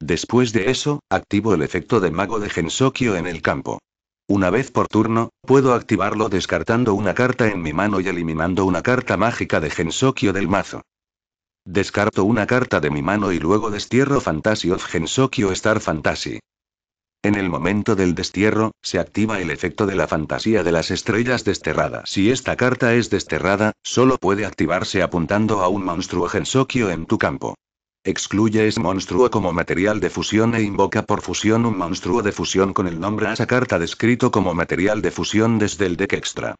Después de eso, activo el efecto de mago de Gensokyo en el campo. Una vez por turno, puedo activarlo descartando una carta en mi mano y eliminando una carta mágica de Gensokyo del mazo. Descarto una carta de mi mano y luego destierro Fantasy of Gensokyo Star Fantasy. En el momento del destierro, se activa el efecto de la fantasía de las estrellas Desterrada. Si esta carta es desterrada, solo puede activarse apuntando a un monstruo Gensokyo en tu campo. Excluye ese monstruo como material de fusión e invoca por fusión un monstruo de fusión con el nombre a esa carta descrito como material de fusión desde el deck extra.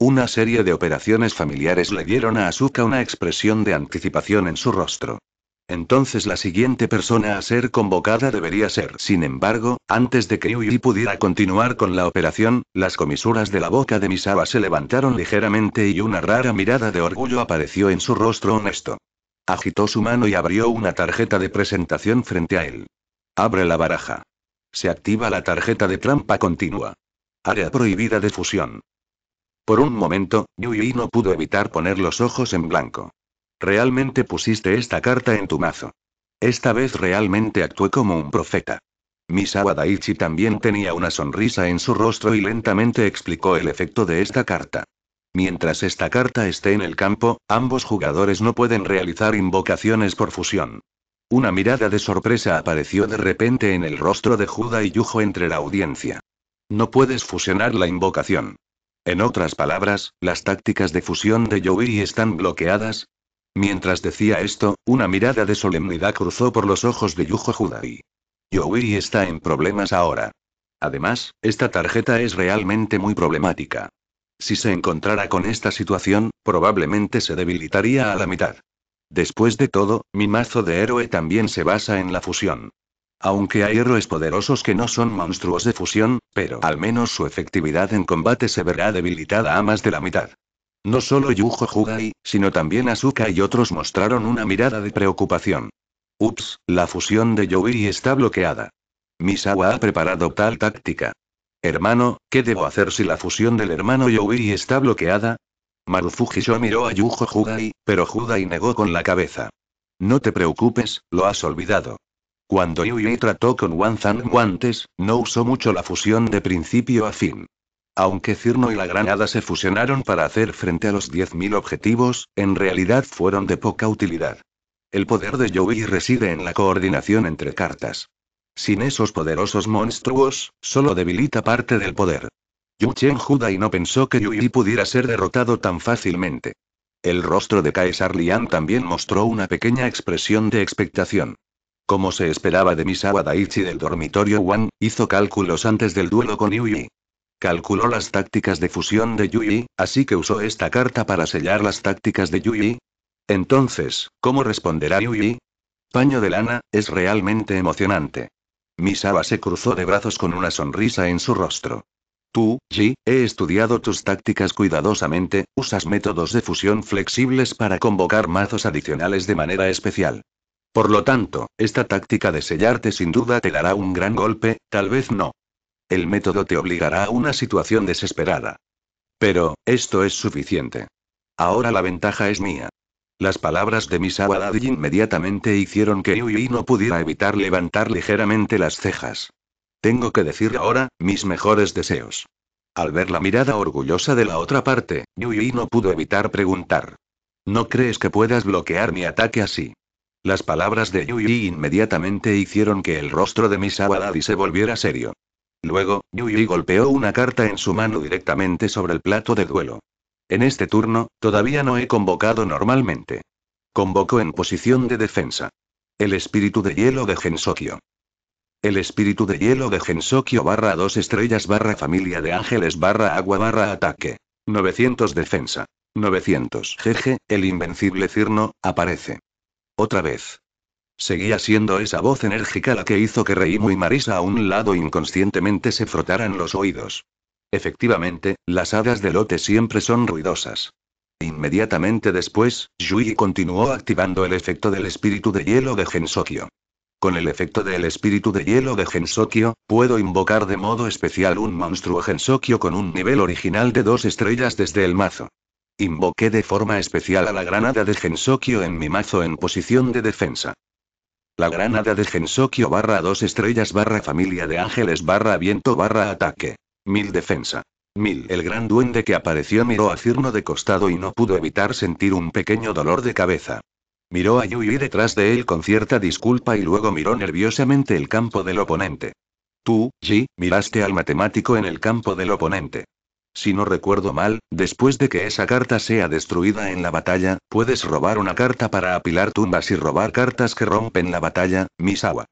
Una serie de operaciones familiares le dieron a Asuka una expresión de anticipación en su rostro. Entonces la siguiente persona a ser convocada debería ser. Sin embargo, antes de que Yui pudiera continuar con la operación, las comisuras de la boca de Misawa se levantaron ligeramente y una rara mirada de orgullo apareció en su rostro honesto. Agitó su mano y abrió una tarjeta de presentación frente a él. Abre la baraja. Se activa la tarjeta de trampa continua. Área prohibida de fusión. Por un momento, Yui no pudo evitar poner los ojos en blanco. Realmente pusiste esta carta en tu mazo. Esta vez realmente actué como un profeta. Misawa Daichi también tenía una sonrisa en su rostro y lentamente explicó el efecto de esta carta. Mientras esta carta esté en el campo, ambos jugadores no pueden realizar invocaciones por fusión. Una mirada de sorpresa apareció de repente en el rostro de Juda y Yujo entre la audiencia. No puedes fusionar la invocación. En otras palabras, las tácticas de fusión de Yowei están bloqueadas. Mientras decía esto, una mirada de solemnidad cruzó por los ojos de Yujo y... Yowei está en problemas ahora. Además, esta tarjeta es realmente muy problemática. Si se encontrara con esta situación, probablemente se debilitaría a la mitad. Después de todo, mi mazo de héroe también se basa en la fusión. Aunque hay héroes poderosos que no son monstruos de fusión, pero al menos su efectividad en combate se verá debilitada a más de la mitad. No solo Yujo Jugai, sino también Asuka y otros mostraron una mirada de preocupación. Ups, la fusión de Yui está bloqueada. Misawa ha preparado tal táctica. Hermano, ¿qué debo hacer si la fusión del hermano yui está bloqueada? Marufujisho miró a Yujo Judai, pero Judai negó con la cabeza. No te preocupes, lo has olvidado. Cuando Yui trató con Wanzan guantes, no usó mucho la fusión de principio a fin. Aunque Cirno y la granada se fusionaron para hacer frente a los 10.000 objetivos, en realidad fueron de poca utilidad. El poder de Yui reside en la coordinación entre cartas. Sin esos poderosos monstruos, solo debilita parte del poder. Yu Chen y no pensó que Yui pudiera ser derrotado tan fácilmente. El rostro de Kaesar Lian también mostró una pequeña expresión de expectación. Como se esperaba de Misawa Daichi del dormitorio Wan, hizo cálculos antes del duelo con Yui. Calculó las tácticas de fusión de Yui, así que usó esta carta para sellar las tácticas de Yui. Entonces, ¿cómo responderá Yui? Paño de lana, es realmente emocionante. Misawa se cruzó de brazos con una sonrisa en su rostro. Tú, Ji, he estudiado tus tácticas cuidadosamente, usas métodos de fusión flexibles para convocar mazos adicionales de manera especial. Por lo tanto, esta táctica de sellarte sin duda te dará un gran golpe, tal vez no. El método te obligará a una situación desesperada. Pero, esto es suficiente. Ahora la ventaja es mía. Las palabras de Misawa inmediatamente hicieron que Yui no pudiera evitar levantar ligeramente las cejas. Tengo que decir ahora, mis mejores deseos. Al ver la mirada orgullosa de la otra parte, Yui no pudo evitar preguntar. ¿No crees que puedas bloquear mi ataque así? Las palabras de Yui inmediatamente hicieron que el rostro de Misawa se volviera serio. Luego, Yui golpeó una carta en su mano directamente sobre el plato de duelo. En este turno, todavía no he convocado normalmente. Convoco en posición de defensa. El espíritu de hielo de Gensokyo. El espíritu de hielo de Gensokyo barra dos estrellas barra familia de ángeles barra agua barra ataque. 900 defensa. 900 Jeje, el invencible Cirno, aparece. Otra vez. Seguía siendo esa voz enérgica la que hizo que Reimu y Marisa a un lado inconscientemente se frotaran los oídos. Efectivamente, las hadas de lote siempre son ruidosas. Inmediatamente después, Yui continuó activando el efecto del espíritu de hielo de Gensokio. Con el efecto del espíritu de hielo de Gensokio, puedo invocar de modo especial un monstruo Gensokio con un nivel original de dos estrellas desde el mazo. Invoqué de forma especial a la granada de Gensokio en mi mazo en posición de defensa. La granada de Gensokio barra dos estrellas barra familia de ángeles barra viento barra ataque. Mil defensa. Mil. El gran duende que apareció miró a Cirno de costado y no pudo evitar sentir un pequeño dolor de cabeza. Miró a Yui detrás de él con cierta disculpa y luego miró nerviosamente el campo del oponente. Tú, Ji, miraste al matemático en el campo del oponente. Si no recuerdo mal, después de que esa carta sea destruida en la batalla, puedes robar una carta para apilar tumbas y robar cartas que rompen la batalla, Misawa.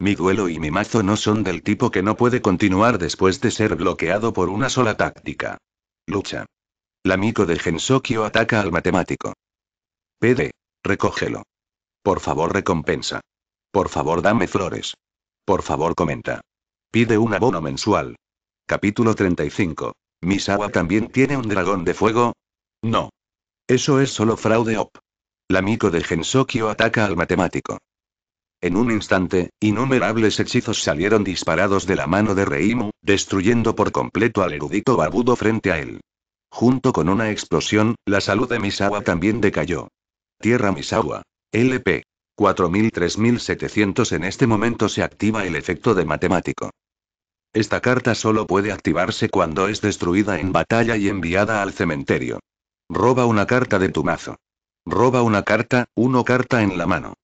Mi duelo y mi mazo no son del tipo que no puede continuar después de ser bloqueado por una sola táctica. Lucha. La Miko de Gensokyo ataca al matemático. PD. Recógelo. Por favor recompensa. Por favor dame flores. Por favor comenta. Pide un abono mensual. Capítulo 35. ¿Misawa también tiene un dragón de fuego? No. Eso es solo fraude op. La de Gensokyo ataca al matemático. En un instante, innumerables hechizos salieron disparados de la mano de Reimu, destruyendo por completo al erudito barbudo frente a él. Junto con una explosión, la salud de Misawa también decayó. Tierra Misawa. LP. 43700. En este momento se activa el efecto de matemático. Esta carta solo puede activarse cuando es destruida en batalla y enviada al cementerio. Roba una carta de tu mazo. Roba una carta, uno carta en la mano.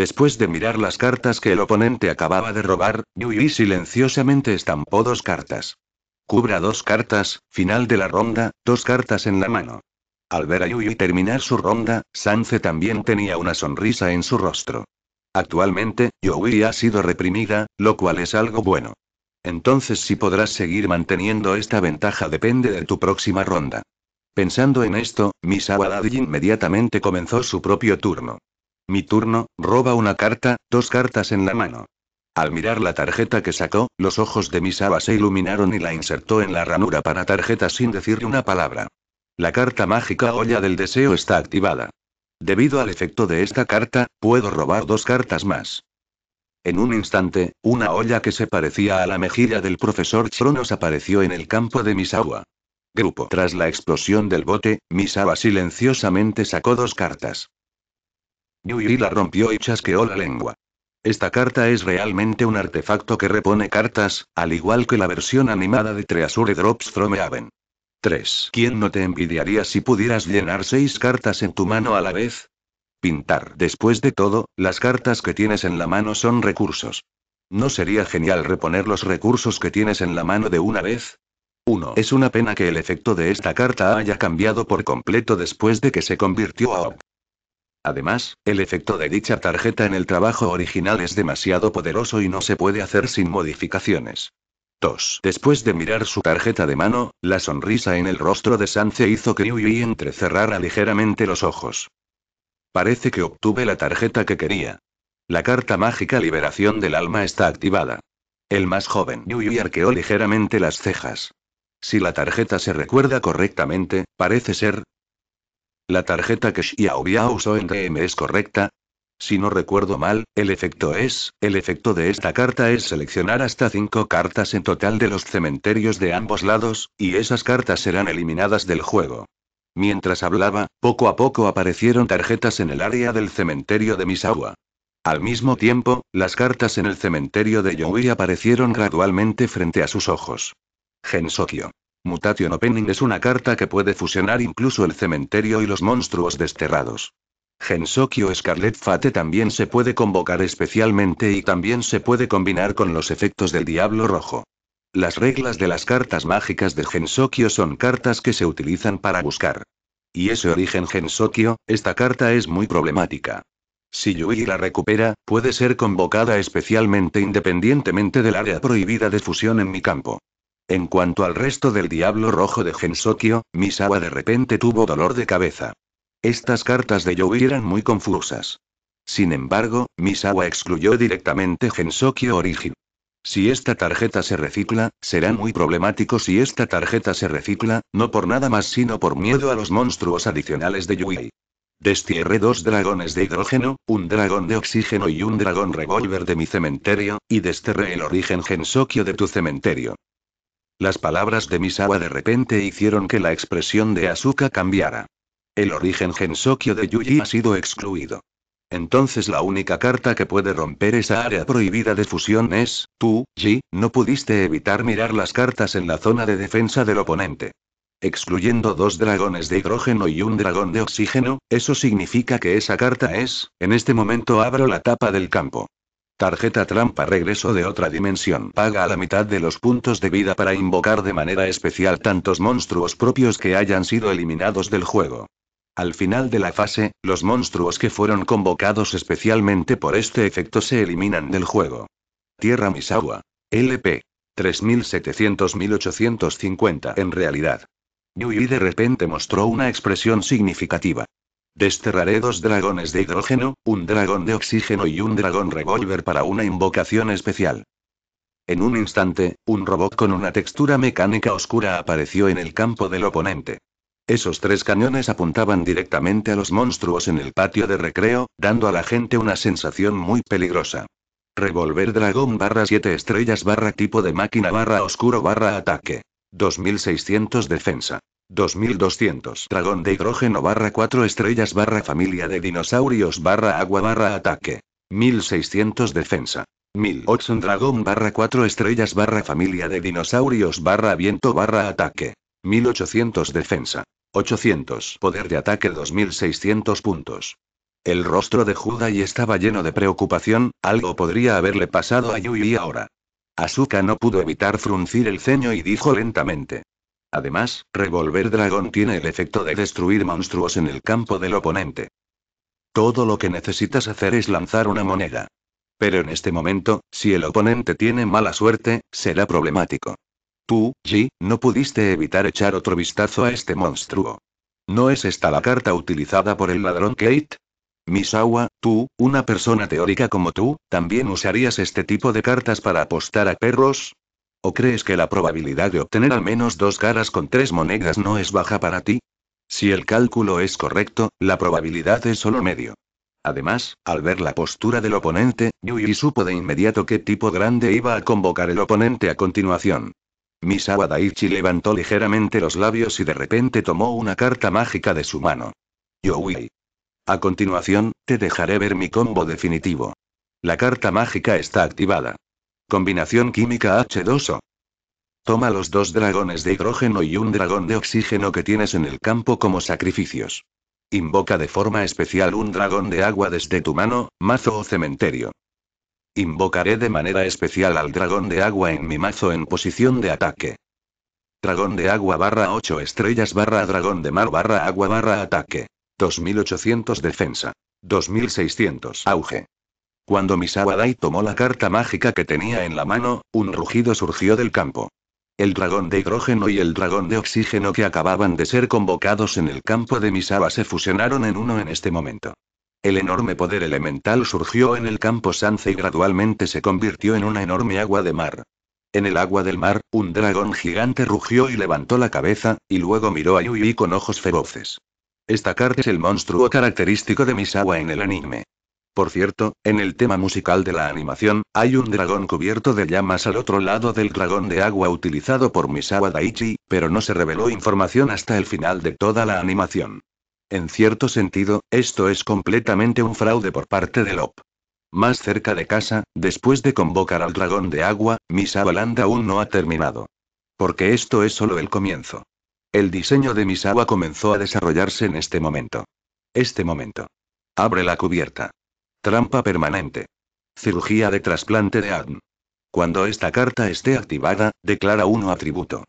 Después de mirar las cartas que el oponente acababa de robar, Yui silenciosamente estampó dos cartas. Cubra dos cartas, final de la ronda, dos cartas en la mano. Al ver a Yui terminar su ronda, Sanze también tenía una sonrisa en su rostro. Actualmente, Yui ha sido reprimida, lo cual es algo bueno. Entonces si podrás seguir manteniendo esta ventaja depende de tu próxima ronda. Pensando en esto, Misawa inmediatamente comenzó su propio turno. Mi turno, roba una carta, dos cartas en la mano. Al mirar la tarjeta que sacó, los ojos de Misawa se iluminaron y la insertó en la ranura para tarjeta sin decirle una palabra. La carta mágica olla del deseo está activada. Debido al efecto de esta carta, puedo robar dos cartas más. En un instante, una olla que se parecía a la mejilla del profesor Chronos apareció en el campo de Misawa. Grupo. Tras la explosión del bote, Misawa silenciosamente sacó dos cartas. Yui la rompió y chasqueó la lengua. Esta carta es realmente un artefacto que repone cartas, al igual que la versión animada de Treasure Drops from Heaven. 3. ¿Quién no te envidiaría si pudieras llenar seis cartas en tu mano a la vez? Pintar. Después de todo, las cartas que tienes en la mano son recursos. ¿No sería genial reponer los recursos que tienes en la mano de una vez? 1. Es una pena que el efecto de esta carta haya cambiado por completo después de que se convirtió a Además, el efecto de dicha tarjeta en el trabajo original es demasiado poderoso y no se puede hacer sin modificaciones. 2. Después de mirar su tarjeta de mano, la sonrisa en el rostro de Sanse hizo que Yui entrecerrara ligeramente los ojos. Parece que obtuve la tarjeta que quería. La carta mágica Liberación del Alma está activada. El más joven Yui arqueó ligeramente las cejas. Si la tarjeta se recuerda correctamente, parece ser, ¿La tarjeta que Xiaobia usó en DM es correcta? Si no recuerdo mal, el efecto es, el efecto de esta carta es seleccionar hasta 5 cartas en total de los cementerios de ambos lados, y esas cartas serán eliminadas del juego. Mientras hablaba, poco a poco aparecieron tarjetas en el área del cementerio de Misawa. Al mismo tiempo, las cartas en el cementerio de Yoi aparecieron gradualmente frente a sus ojos. Gensokyo. Mutation Opening es una carta que puede fusionar incluso el cementerio y los monstruos desterrados. Gensokio Scarlet Fate también se puede convocar especialmente y también se puede combinar con los efectos del Diablo Rojo. Las reglas de las cartas mágicas de Gensokio son cartas que se utilizan para buscar. Y ese origen Gensokio, esta carta es muy problemática. Si Yui la recupera, puede ser convocada especialmente independientemente del área prohibida de fusión en mi campo. En cuanto al resto del Diablo Rojo de Gensokyo, Misawa de repente tuvo dolor de cabeza. Estas cartas de Yui eran muy confusas. Sin embargo, Misawa excluyó directamente Gensokyo Origin. Si esta tarjeta se recicla, será muy problemático si esta tarjeta se recicla, no por nada más sino por miedo a los monstruos adicionales de Yui. Destierré dos dragones de hidrógeno, un dragón de oxígeno y un dragón revólver de mi cementerio, y desterré el origen Gensokyo de tu cementerio. Las palabras de Misawa de repente hicieron que la expresión de Asuka cambiara. El origen Gensokyo de Yuji ha sido excluido. Entonces la única carta que puede romper esa área prohibida de fusión es, tú, Ji, no pudiste evitar mirar las cartas en la zona de defensa del oponente. Excluyendo dos dragones de hidrógeno y un dragón de oxígeno, eso significa que esa carta es, en este momento abro la tapa del campo. Tarjeta trampa regreso de otra dimensión. Paga a la mitad de los puntos de vida para invocar de manera especial tantos monstruos propios que hayan sido eliminados del juego. Al final de la fase, los monstruos que fueron convocados especialmente por este efecto se eliminan del juego. Tierra Misawa. LP. 3700-1850. En realidad. Yui de repente mostró una expresión significativa. Desterraré dos dragones de hidrógeno, un dragón de oxígeno y un dragón revólver para una invocación especial. En un instante, un robot con una textura mecánica oscura apareció en el campo del oponente. Esos tres cañones apuntaban directamente a los monstruos en el patio de recreo, dando a la gente una sensación muy peligrosa. Revolver dragón barra 7 estrellas barra tipo de máquina barra oscuro barra ataque. 2600 defensa. 2200 Dragón de hidrógeno barra 4 estrellas barra familia de dinosaurios barra agua barra ataque. 1600 defensa. 1800 Dragón barra 4 estrellas barra familia de dinosaurios barra viento barra ataque. 1800 defensa. 800 poder de ataque 2600 puntos. El rostro de Judai estaba lleno de preocupación, algo podría haberle pasado a Yui ahora. Asuka no pudo evitar fruncir el ceño y dijo lentamente. Además, Revolver Dragón tiene el efecto de destruir monstruos en el campo del oponente. Todo lo que necesitas hacer es lanzar una moneda. Pero en este momento, si el oponente tiene mala suerte, será problemático. Tú, G, no pudiste evitar echar otro vistazo a este monstruo. ¿No es esta la carta utilizada por el ladrón Kate? Misawa, tú, una persona teórica como tú, ¿también usarías este tipo de cartas para apostar a perros? ¿O crees que la probabilidad de obtener al menos dos caras con tres monedas no es baja para ti? Si el cálculo es correcto, la probabilidad es solo medio. Además, al ver la postura del oponente, Yui supo de inmediato qué tipo grande iba a convocar el oponente a continuación. Misawa Daichi levantó ligeramente los labios y de repente tomó una carta mágica de su mano. Yui. A continuación, te dejaré ver mi combo definitivo. La carta mágica está activada. Combinación química H2O. Toma los dos dragones de hidrógeno y un dragón de oxígeno que tienes en el campo como sacrificios. Invoca de forma especial un dragón de agua desde tu mano, mazo o cementerio. Invocaré de manera especial al dragón de agua en mi mazo en posición de ataque. Dragón de agua barra 8 estrellas barra dragón de mar barra agua barra ataque. 2800 defensa. 2600 auge. Cuando Misawa Dai tomó la carta mágica que tenía en la mano, un rugido surgió del campo. El dragón de hidrógeno y el dragón de oxígeno que acababan de ser convocados en el campo de Misawa se fusionaron en uno en este momento. El enorme poder elemental surgió en el campo Sanse y gradualmente se convirtió en una enorme agua de mar. En el agua del mar, un dragón gigante rugió y levantó la cabeza, y luego miró a Yui con ojos feroces. Esta carta es el monstruo característico de Misawa en el anime. Por cierto, en el tema musical de la animación, hay un dragón cubierto de llamas al otro lado del dragón de agua utilizado por Misawa Daichi, pero no se reveló información hasta el final de toda la animación. En cierto sentido, esto es completamente un fraude por parte de Lop. Más cerca de casa, después de convocar al dragón de agua, Misawa Land aún no ha terminado. Porque esto es solo el comienzo. El diseño de Misawa comenzó a desarrollarse en este momento. Este momento. Abre la cubierta. Trampa permanente. Cirugía de trasplante de ADN. Cuando esta carta esté activada, declara uno atributo.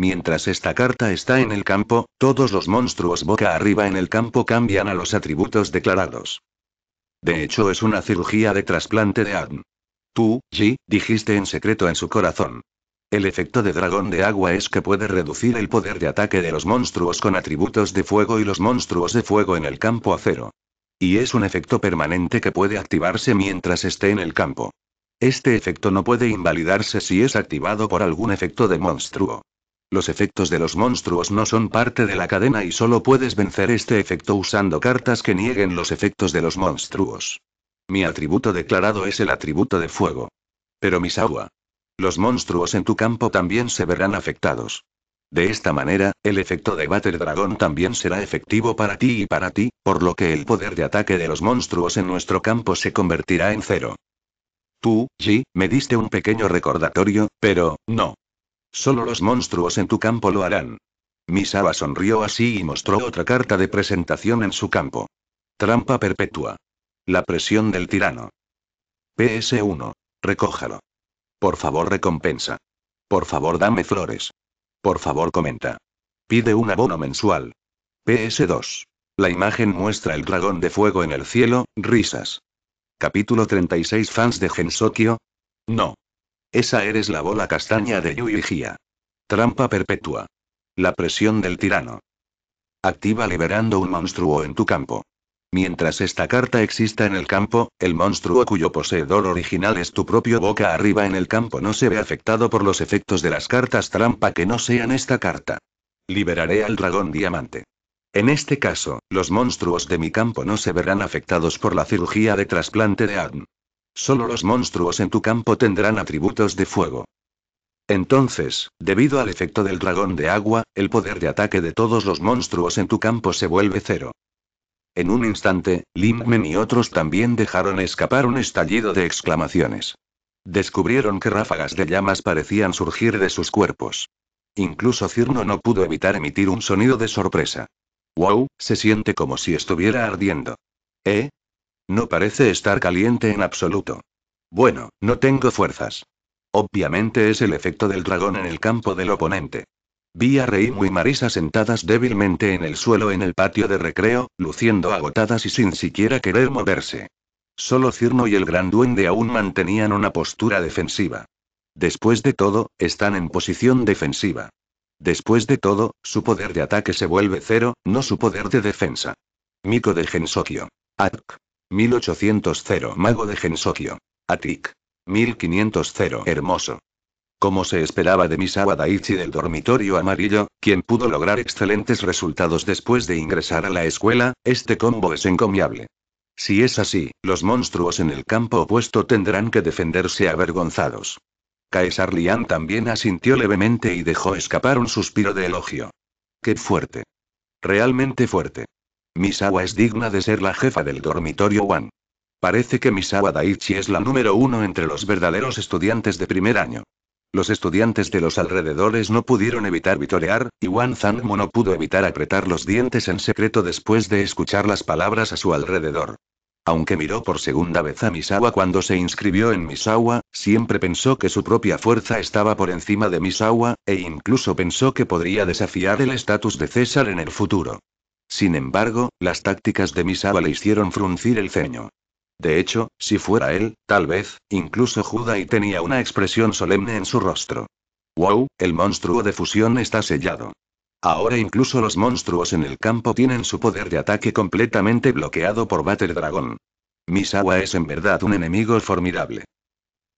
Mientras esta carta está en el campo, todos los monstruos boca arriba en el campo cambian a los atributos declarados. De hecho, es una cirugía de trasplante de ADN. Tú, G, dijiste en secreto en su corazón. El efecto de dragón de agua es que puede reducir el poder de ataque de los monstruos con atributos de fuego y los monstruos de fuego en el campo a cero. Y es un efecto permanente que puede activarse mientras esté en el campo. Este efecto no puede invalidarse si es activado por algún efecto de monstruo. Los efectos de los monstruos no son parte de la cadena y solo puedes vencer este efecto usando cartas que nieguen los efectos de los monstruos. Mi atributo declarado es el atributo de fuego. Pero mis agua. Los monstruos en tu campo también se verán afectados. De esta manera, el efecto de Battle Dragón también será efectivo para ti y para ti, por lo que el poder de ataque de los monstruos en nuestro campo se convertirá en cero. Tú, G, me diste un pequeño recordatorio, pero, no. Solo los monstruos en tu campo lo harán. Misawa sonrió así y mostró otra carta de presentación en su campo. Trampa perpetua. La presión del tirano. PS1. Recójalo. Por favor, recompensa. Por favor, dame flores. Por favor comenta. Pide un abono mensual. PS2. La imagen muestra el dragón de fuego en el cielo, risas. Capítulo 36 Fans de Gensokyo. No. Esa eres la bola castaña de Yui Trampa perpetua. La presión del tirano. Activa liberando un monstruo en tu campo. Mientras esta carta exista en el campo, el monstruo cuyo poseedor original es tu propio boca arriba en el campo no se ve afectado por los efectos de las cartas trampa que no sean esta carta. Liberaré al dragón diamante. En este caso, los monstruos de mi campo no se verán afectados por la cirugía de trasplante de Adn. Solo los monstruos en tu campo tendrán atributos de fuego. Entonces, debido al efecto del dragón de agua, el poder de ataque de todos los monstruos en tu campo se vuelve cero. En un instante, Men y otros también dejaron escapar un estallido de exclamaciones. Descubrieron que ráfagas de llamas parecían surgir de sus cuerpos. Incluso Cirno no pudo evitar emitir un sonido de sorpresa. ¡Wow! Se siente como si estuviera ardiendo. ¿Eh? No parece estar caliente en absoluto. Bueno, no tengo fuerzas. Obviamente es el efecto del dragón en el campo del oponente. Vi a Reimu y Marisa sentadas débilmente en el suelo en el patio de recreo, luciendo agotadas y sin siquiera querer moverse. Solo Cirno y el gran duende aún mantenían una postura defensiva. Después de todo, están en posición defensiva. Después de todo, su poder de ataque se vuelve cero, no su poder de defensa. Miko de Gensokyo. Atk. 1800 Mago de Gensokyo. Atik. 1500 Hermoso como se esperaba de Misawa Daichi del dormitorio amarillo, quien pudo lograr excelentes resultados después de ingresar a la escuela, este combo es encomiable. Si es así, los monstruos en el campo opuesto tendrán que defenderse avergonzados. Kaesar Lian también asintió levemente y dejó escapar un suspiro de elogio. ¡Qué fuerte! Realmente fuerte. Misawa es digna de ser la jefa del dormitorio One. Parece que Misawa Daichi es la número uno entre los verdaderos estudiantes de primer año. Los estudiantes de los alrededores no pudieron evitar vitorear, y Wan Zangmo no pudo evitar apretar los dientes en secreto después de escuchar las palabras a su alrededor. Aunque miró por segunda vez a Misawa cuando se inscribió en Misawa, siempre pensó que su propia fuerza estaba por encima de Misawa, e incluso pensó que podría desafiar el estatus de César en el futuro. Sin embargo, las tácticas de Misawa le hicieron fruncir el ceño. De hecho, si fuera él, tal vez, incluso y tenía una expresión solemne en su rostro. Wow, el monstruo de fusión está sellado. Ahora incluso los monstruos en el campo tienen su poder de ataque completamente bloqueado por Battle Dragon. Misawa es en verdad un enemigo formidable.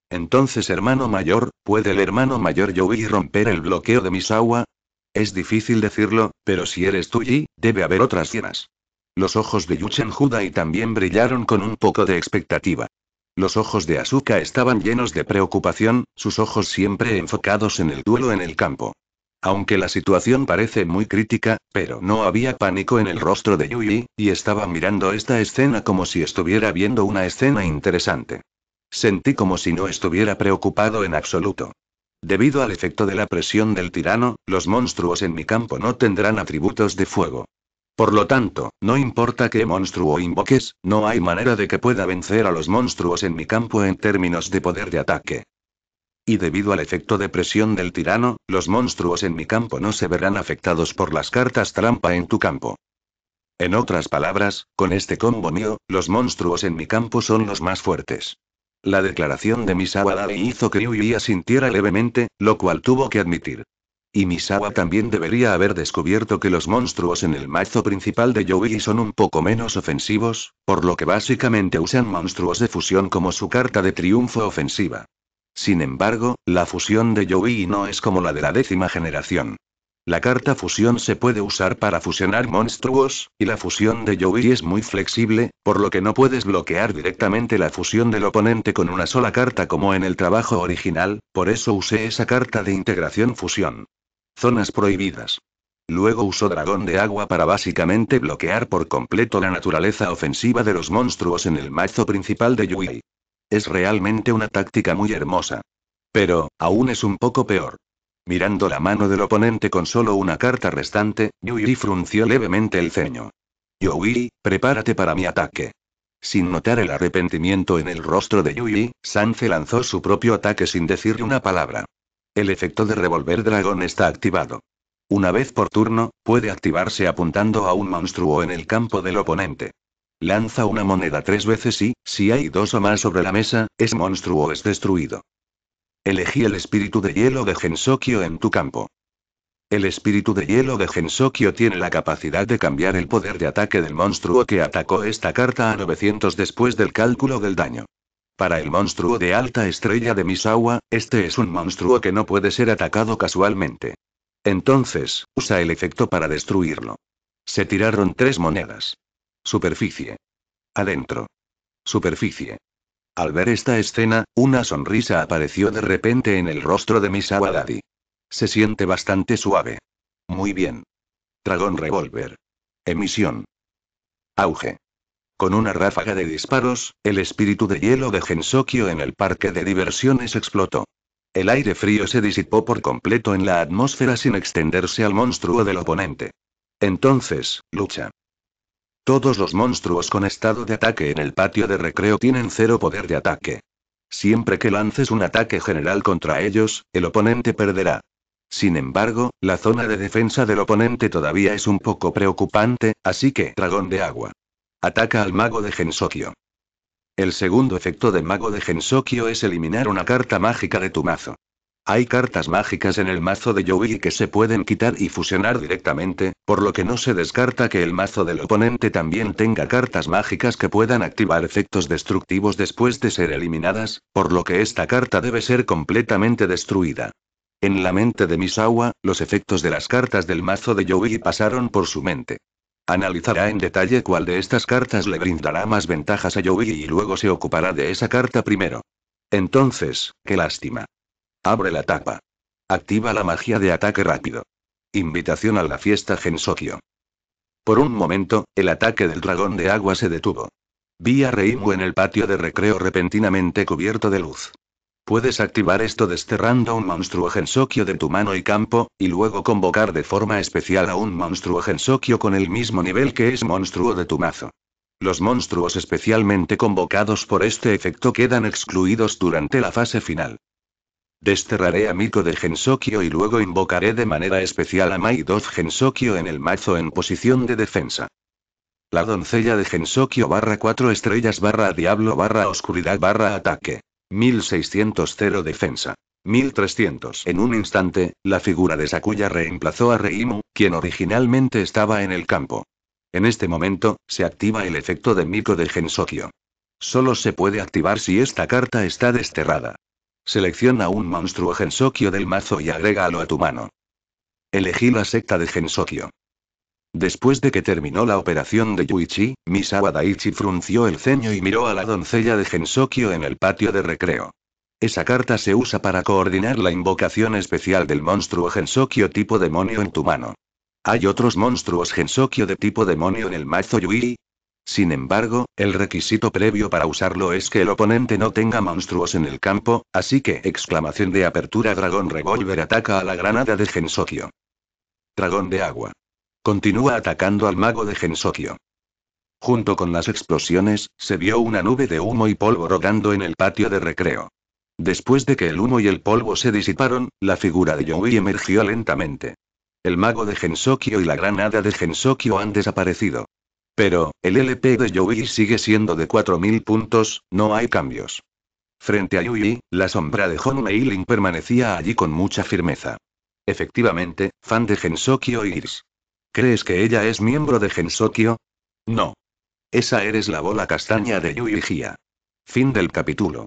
Entonces, hermano mayor, ¿puede el hermano mayor Yui romper el bloqueo de Misawa? Es difícil decirlo, pero si eres tú y debe haber otras cienas. Los ojos de Yuchen y también brillaron con un poco de expectativa. Los ojos de Asuka estaban llenos de preocupación, sus ojos siempre enfocados en el duelo en el campo. Aunque la situación parece muy crítica, pero no había pánico en el rostro de Yui, y estaba mirando esta escena como si estuviera viendo una escena interesante. Sentí como si no estuviera preocupado en absoluto. Debido al efecto de la presión del tirano, los monstruos en mi campo no tendrán atributos de fuego. Por lo tanto, no importa qué monstruo invoques, no hay manera de que pueda vencer a los monstruos en mi campo en términos de poder de ataque. Y debido al efecto de presión del tirano, los monstruos en mi campo no se verán afectados por las cartas trampa en tu campo. En otras palabras, con este combo mío, los monstruos en mi campo son los más fuertes. La declaración de Misawa hizo que Yuya sintiera levemente, lo cual tuvo que admitir. Y Misawa también debería haber descubierto que los monstruos en el mazo principal de Yogi son un poco menos ofensivos, por lo que básicamente usan monstruos de fusión como su carta de triunfo ofensiva. Sin embargo, la fusión de Yowi no es como la de la décima generación. La carta fusión se puede usar para fusionar monstruos, y la fusión de yui es muy flexible, por lo que no puedes bloquear directamente la fusión del oponente con una sola carta como en el trabajo original, por eso usé esa carta de integración fusión. Zonas prohibidas. Luego usó dragón de agua para básicamente bloquear por completo la naturaleza ofensiva de los monstruos en el mazo principal de Yui. Es realmente una táctica muy hermosa. Pero, aún es un poco peor. Mirando la mano del oponente con solo una carta restante, Yui frunció levemente el ceño. Yui, prepárate para mi ataque. Sin notar el arrepentimiento en el rostro de Yui, Sanze lanzó su propio ataque sin decirle una palabra. El efecto de revolver dragón está activado. Una vez por turno, puede activarse apuntando a un monstruo en el campo del oponente. Lanza una moneda tres veces y, si hay dos o más sobre la mesa, ese monstruo es destruido. Elegí el espíritu de hielo de Gensokyo en tu campo. El espíritu de hielo de Gensokyo tiene la capacidad de cambiar el poder de ataque del monstruo que atacó esta carta a 900 después del cálculo del daño. Para el monstruo de alta estrella de Misawa, este es un monstruo que no puede ser atacado casualmente. Entonces, usa el efecto para destruirlo. Se tiraron tres monedas. Superficie. Adentro. Superficie. Al ver esta escena, una sonrisa apareció de repente en el rostro de Misawa Se siente bastante suave. Muy bien. Dragón Revolver. Emisión. Auge. Con una ráfaga de disparos, el espíritu de hielo de Gensokyo en el parque de diversiones explotó. El aire frío se disipó por completo en la atmósfera sin extenderse al monstruo del oponente. Entonces, lucha. Todos los monstruos con estado de ataque en el patio de recreo tienen cero poder de ataque. Siempre que lances un ataque general contra ellos, el oponente perderá. Sin embargo, la zona de defensa del oponente todavía es un poco preocupante, así que dragón de agua. Ataca al mago de Gensokyo. El segundo efecto de mago de Gensokyo es eliminar una carta mágica de tu mazo. Hay cartas mágicas en el mazo de Yogi que se pueden quitar y fusionar directamente, por lo que no se descarta que el mazo del oponente también tenga cartas mágicas que puedan activar efectos destructivos después de ser eliminadas, por lo que esta carta debe ser completamente destruida. En la mente de Misawa, los efectos de las cartas del mazo de Yogi pasaron por su mente. Analizará en detalle cuál de estas cartas le brindará más ventajas a Yogi y luego se ocupará de esa carta primero. Entonces, qué lástima. Abre la tapa. Activa la magia de ataque rápido. Invitación a la fiesta Gensokio. Por un momento, el ataque del dragón de agua se detuvo. Vi a Reimu en el patio de recreo repentinamente cubierto de luz. Puedes activar esto desterrando un monstruo Gensokio de tu mano y campo, y luego convocar de forma especial a un monstruo Gensokio con el mismo nivel que es monstruo de tu mazo. Los monstruos especialmente convocados por este efecto quedan excluidos durante la fase final. Desterraré a Miko de Gensokio y luego invocaré de manera especial a Maidoz Gensokio en el mazo en posición de defensa. La doncella de Gensokio barra 4 estrellas barra diablo barra oscuridad barra ataque. 1600 defensa. 1300. En un instante, la figura de Sakuya reemplazó a Reimu, quien originalmente estaba en el campo. En este momento, se activa el efecto de Miko de Gensokio. Solo se puede activar si esta carta está desterrada. Selecciona un monstruo Gensokyo del mazo y agrégalo a tu mano. Elegí la secta de Gensokyo. Después de que terminó la operación de Yuichi, Misawa Daichi frunció el ceño y miró a la doncella de Gensokyo en el patio de recreo. Esa carta se usa para coordinar la invocación especial del monstruo Gensokyo tipo demonio en tu mano. ¿Hay otros monstruos Gensokyo de tipo demonio en el mazo Yui? Sin embargo, el requisito previo para usarlo es que el oponente no tenga monstruos en el campo, así que exclamación de apertura Dragón Revolver ataca a la granada de Gensokio. Dragón de agua. Continúa atacando al mago de Gensokio. Junto con las explosiones, se vio una nube de humo y polvo rodando en el patio de recreo. Después de que el humo y el polvo se disiparon, la figura de Yui emergió lentamente. El mago de Gensokio y la granada de Gensokio han desaparecido. Pero, el LP de Yui sigue siendo de 4.000 puntos, no hay cambios. Frente a Yui, la sombra de John Meiling permanecía allí con mucha firmeza. Efectivamente, fan de Gensokyo Iris. ¿Crees que ella es miembro de Gensokyo? No. Esa eres la bola castaña de Yui Gia. Fin del capítulo.